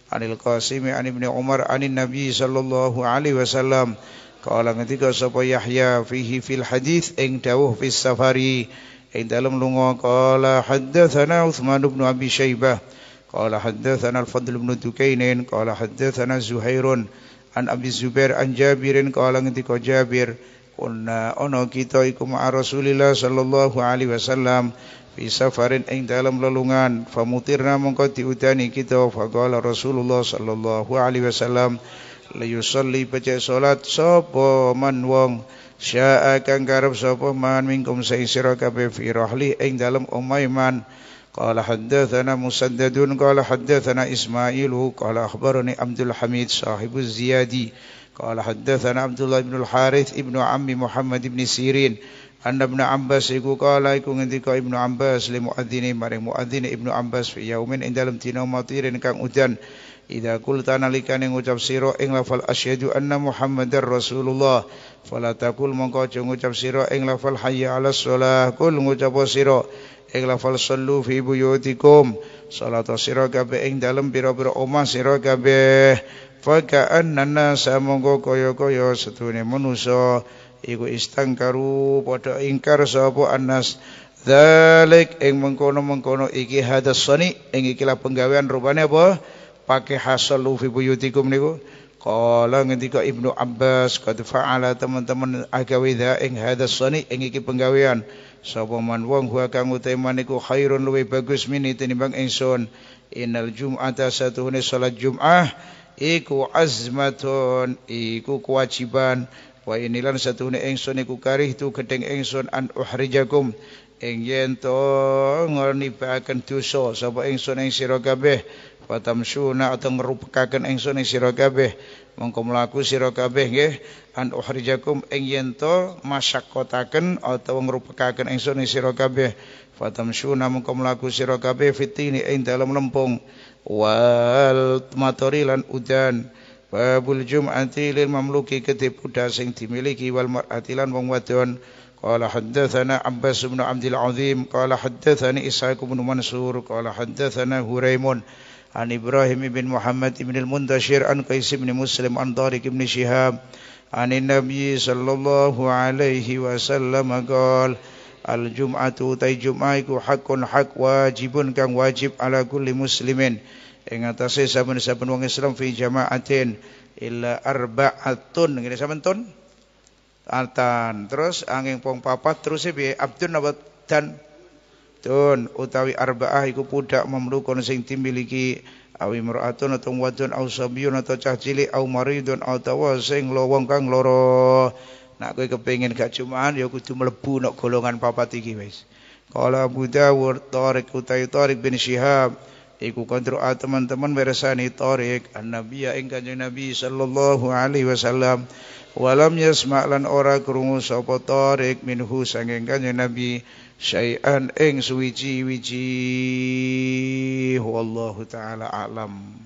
[SPEAKER 1] anil Qasim an Ibnu Umar anin Nabi sallallahu alaihi wasallam Kala ketika sapa Yahya fihi fil hadis ing dawuh fis safari ing dalam lunga kala haddatsana Utsman bin Abi Syaibah kala haddatsana Al Fadl bin Dukainin kala haddatsana Zuhairun an Abi Zubair an Jabirin kala ketika Jabir kuna ono kita ikum A Rasulillah sallallahu alaihi wasallam fi safarin ing dalam lelungan famutirna mongko diudani kita faqala Rasulullah sallallahu alaihi wasallam Layusalli baca solat Sopo man wong Sya'a kang karab sopo man Minkum sayin sirakabe fi rahli Ing dalam umayman Kala haddathana musaddadun kala haddathana ismailu Qala akhbaruni abdul hamid sahibu ziyadi kala haddathana abdullah ibn al-harith Ibn ammi muhammad ibn sirin Anda ibn Ambas iku kala iku ngerti kau ibn Ambas li muadzini maring muadzini ibn Ambas fi yaumin in dalam tinau matirin kang udan Ida tanalikan yang ucap siro ing lafal asyadu anna muhammadar rasulullah Fala takul mongko ngucap siro ing lafal hayya ala sholah Kul ngucap siro ing lafal sallu fi yudikum. Salata siro gabe ing dalem biro biro omah siro gabe Faka anna nasa mongko koyo koyo setuni manusia Iku istangkaru pada ingkar sahabu annas Dalik ing mengkono mengkono iki hadas sani Ing ikilah penggawaan rupanya apa? pakai hasalu fi buyutikum niku kala ketika Ibnu Abbas kata fa'ala teman-teman agawi dha ing hadas sani ing iki penggawean sapa man wong huwa kang utaiman niku khairun luwe bagus mini tinimbang ingsun innal satu satuhune salat jum'ah iku azmatun iku kewajiban wa inilan satuhune ingsun iku karih tu gedeng ingsun an uhrijakum ing yen to ngoni bakan dosa Sabo ingsun ing sira kabeh wa tamshuna atangrupakaken ingsun ing sira kabeh mongko mlaku sira kabeh nggih an uhrijakum ing yen to masyaqqataken utawa ngrupakaken ingsun ing sira kabeh fa tamshuna mongko mlaku sira kabeh fitini ing dalem lempung wal matori lan udan babul jum'ati lil mamluki kete budha sing dimiliki wal mar'ati lan wong wadon Qala haddathana Abbas ibn Abdul Azim qala haddathani Isa ibn Mansur qala haddathana Huraimun عن إبراهيم بن محمد بن المنتشر عن قيس بن مسلم عن طارق بن شهاب عن النبي صلى الله عليه وسلم قال الجمعة تاي جمعة حق حق واجب كان واجب على كل مسلم إن أتاسي سابن سابن وان إسلام في جماعة إلا أربعة تون إن سابن تون أتان ترس أنجين بون بابا ترس بي أبدون أبد dan wadun utawi arba'ah iku budak mamlukun sing dimiliki awi mar'atun atau wadun au sabiyun atau cah cilik au maridun atau sing lowong kang loro nak kowe kepengin gak jumaan ya kudu mlebu nok golongan papat iki wis kala buta wur utawi tarik bin syihab iku kontro teman-teman meresani tarik annabi ya ing kanjeng nabi sallallahu alaihi wasallam walam yasma lan ora krungu sapa tarik minhu sanging kanjeng nabi syai'an ing suwiji-wiji wallahu taala alam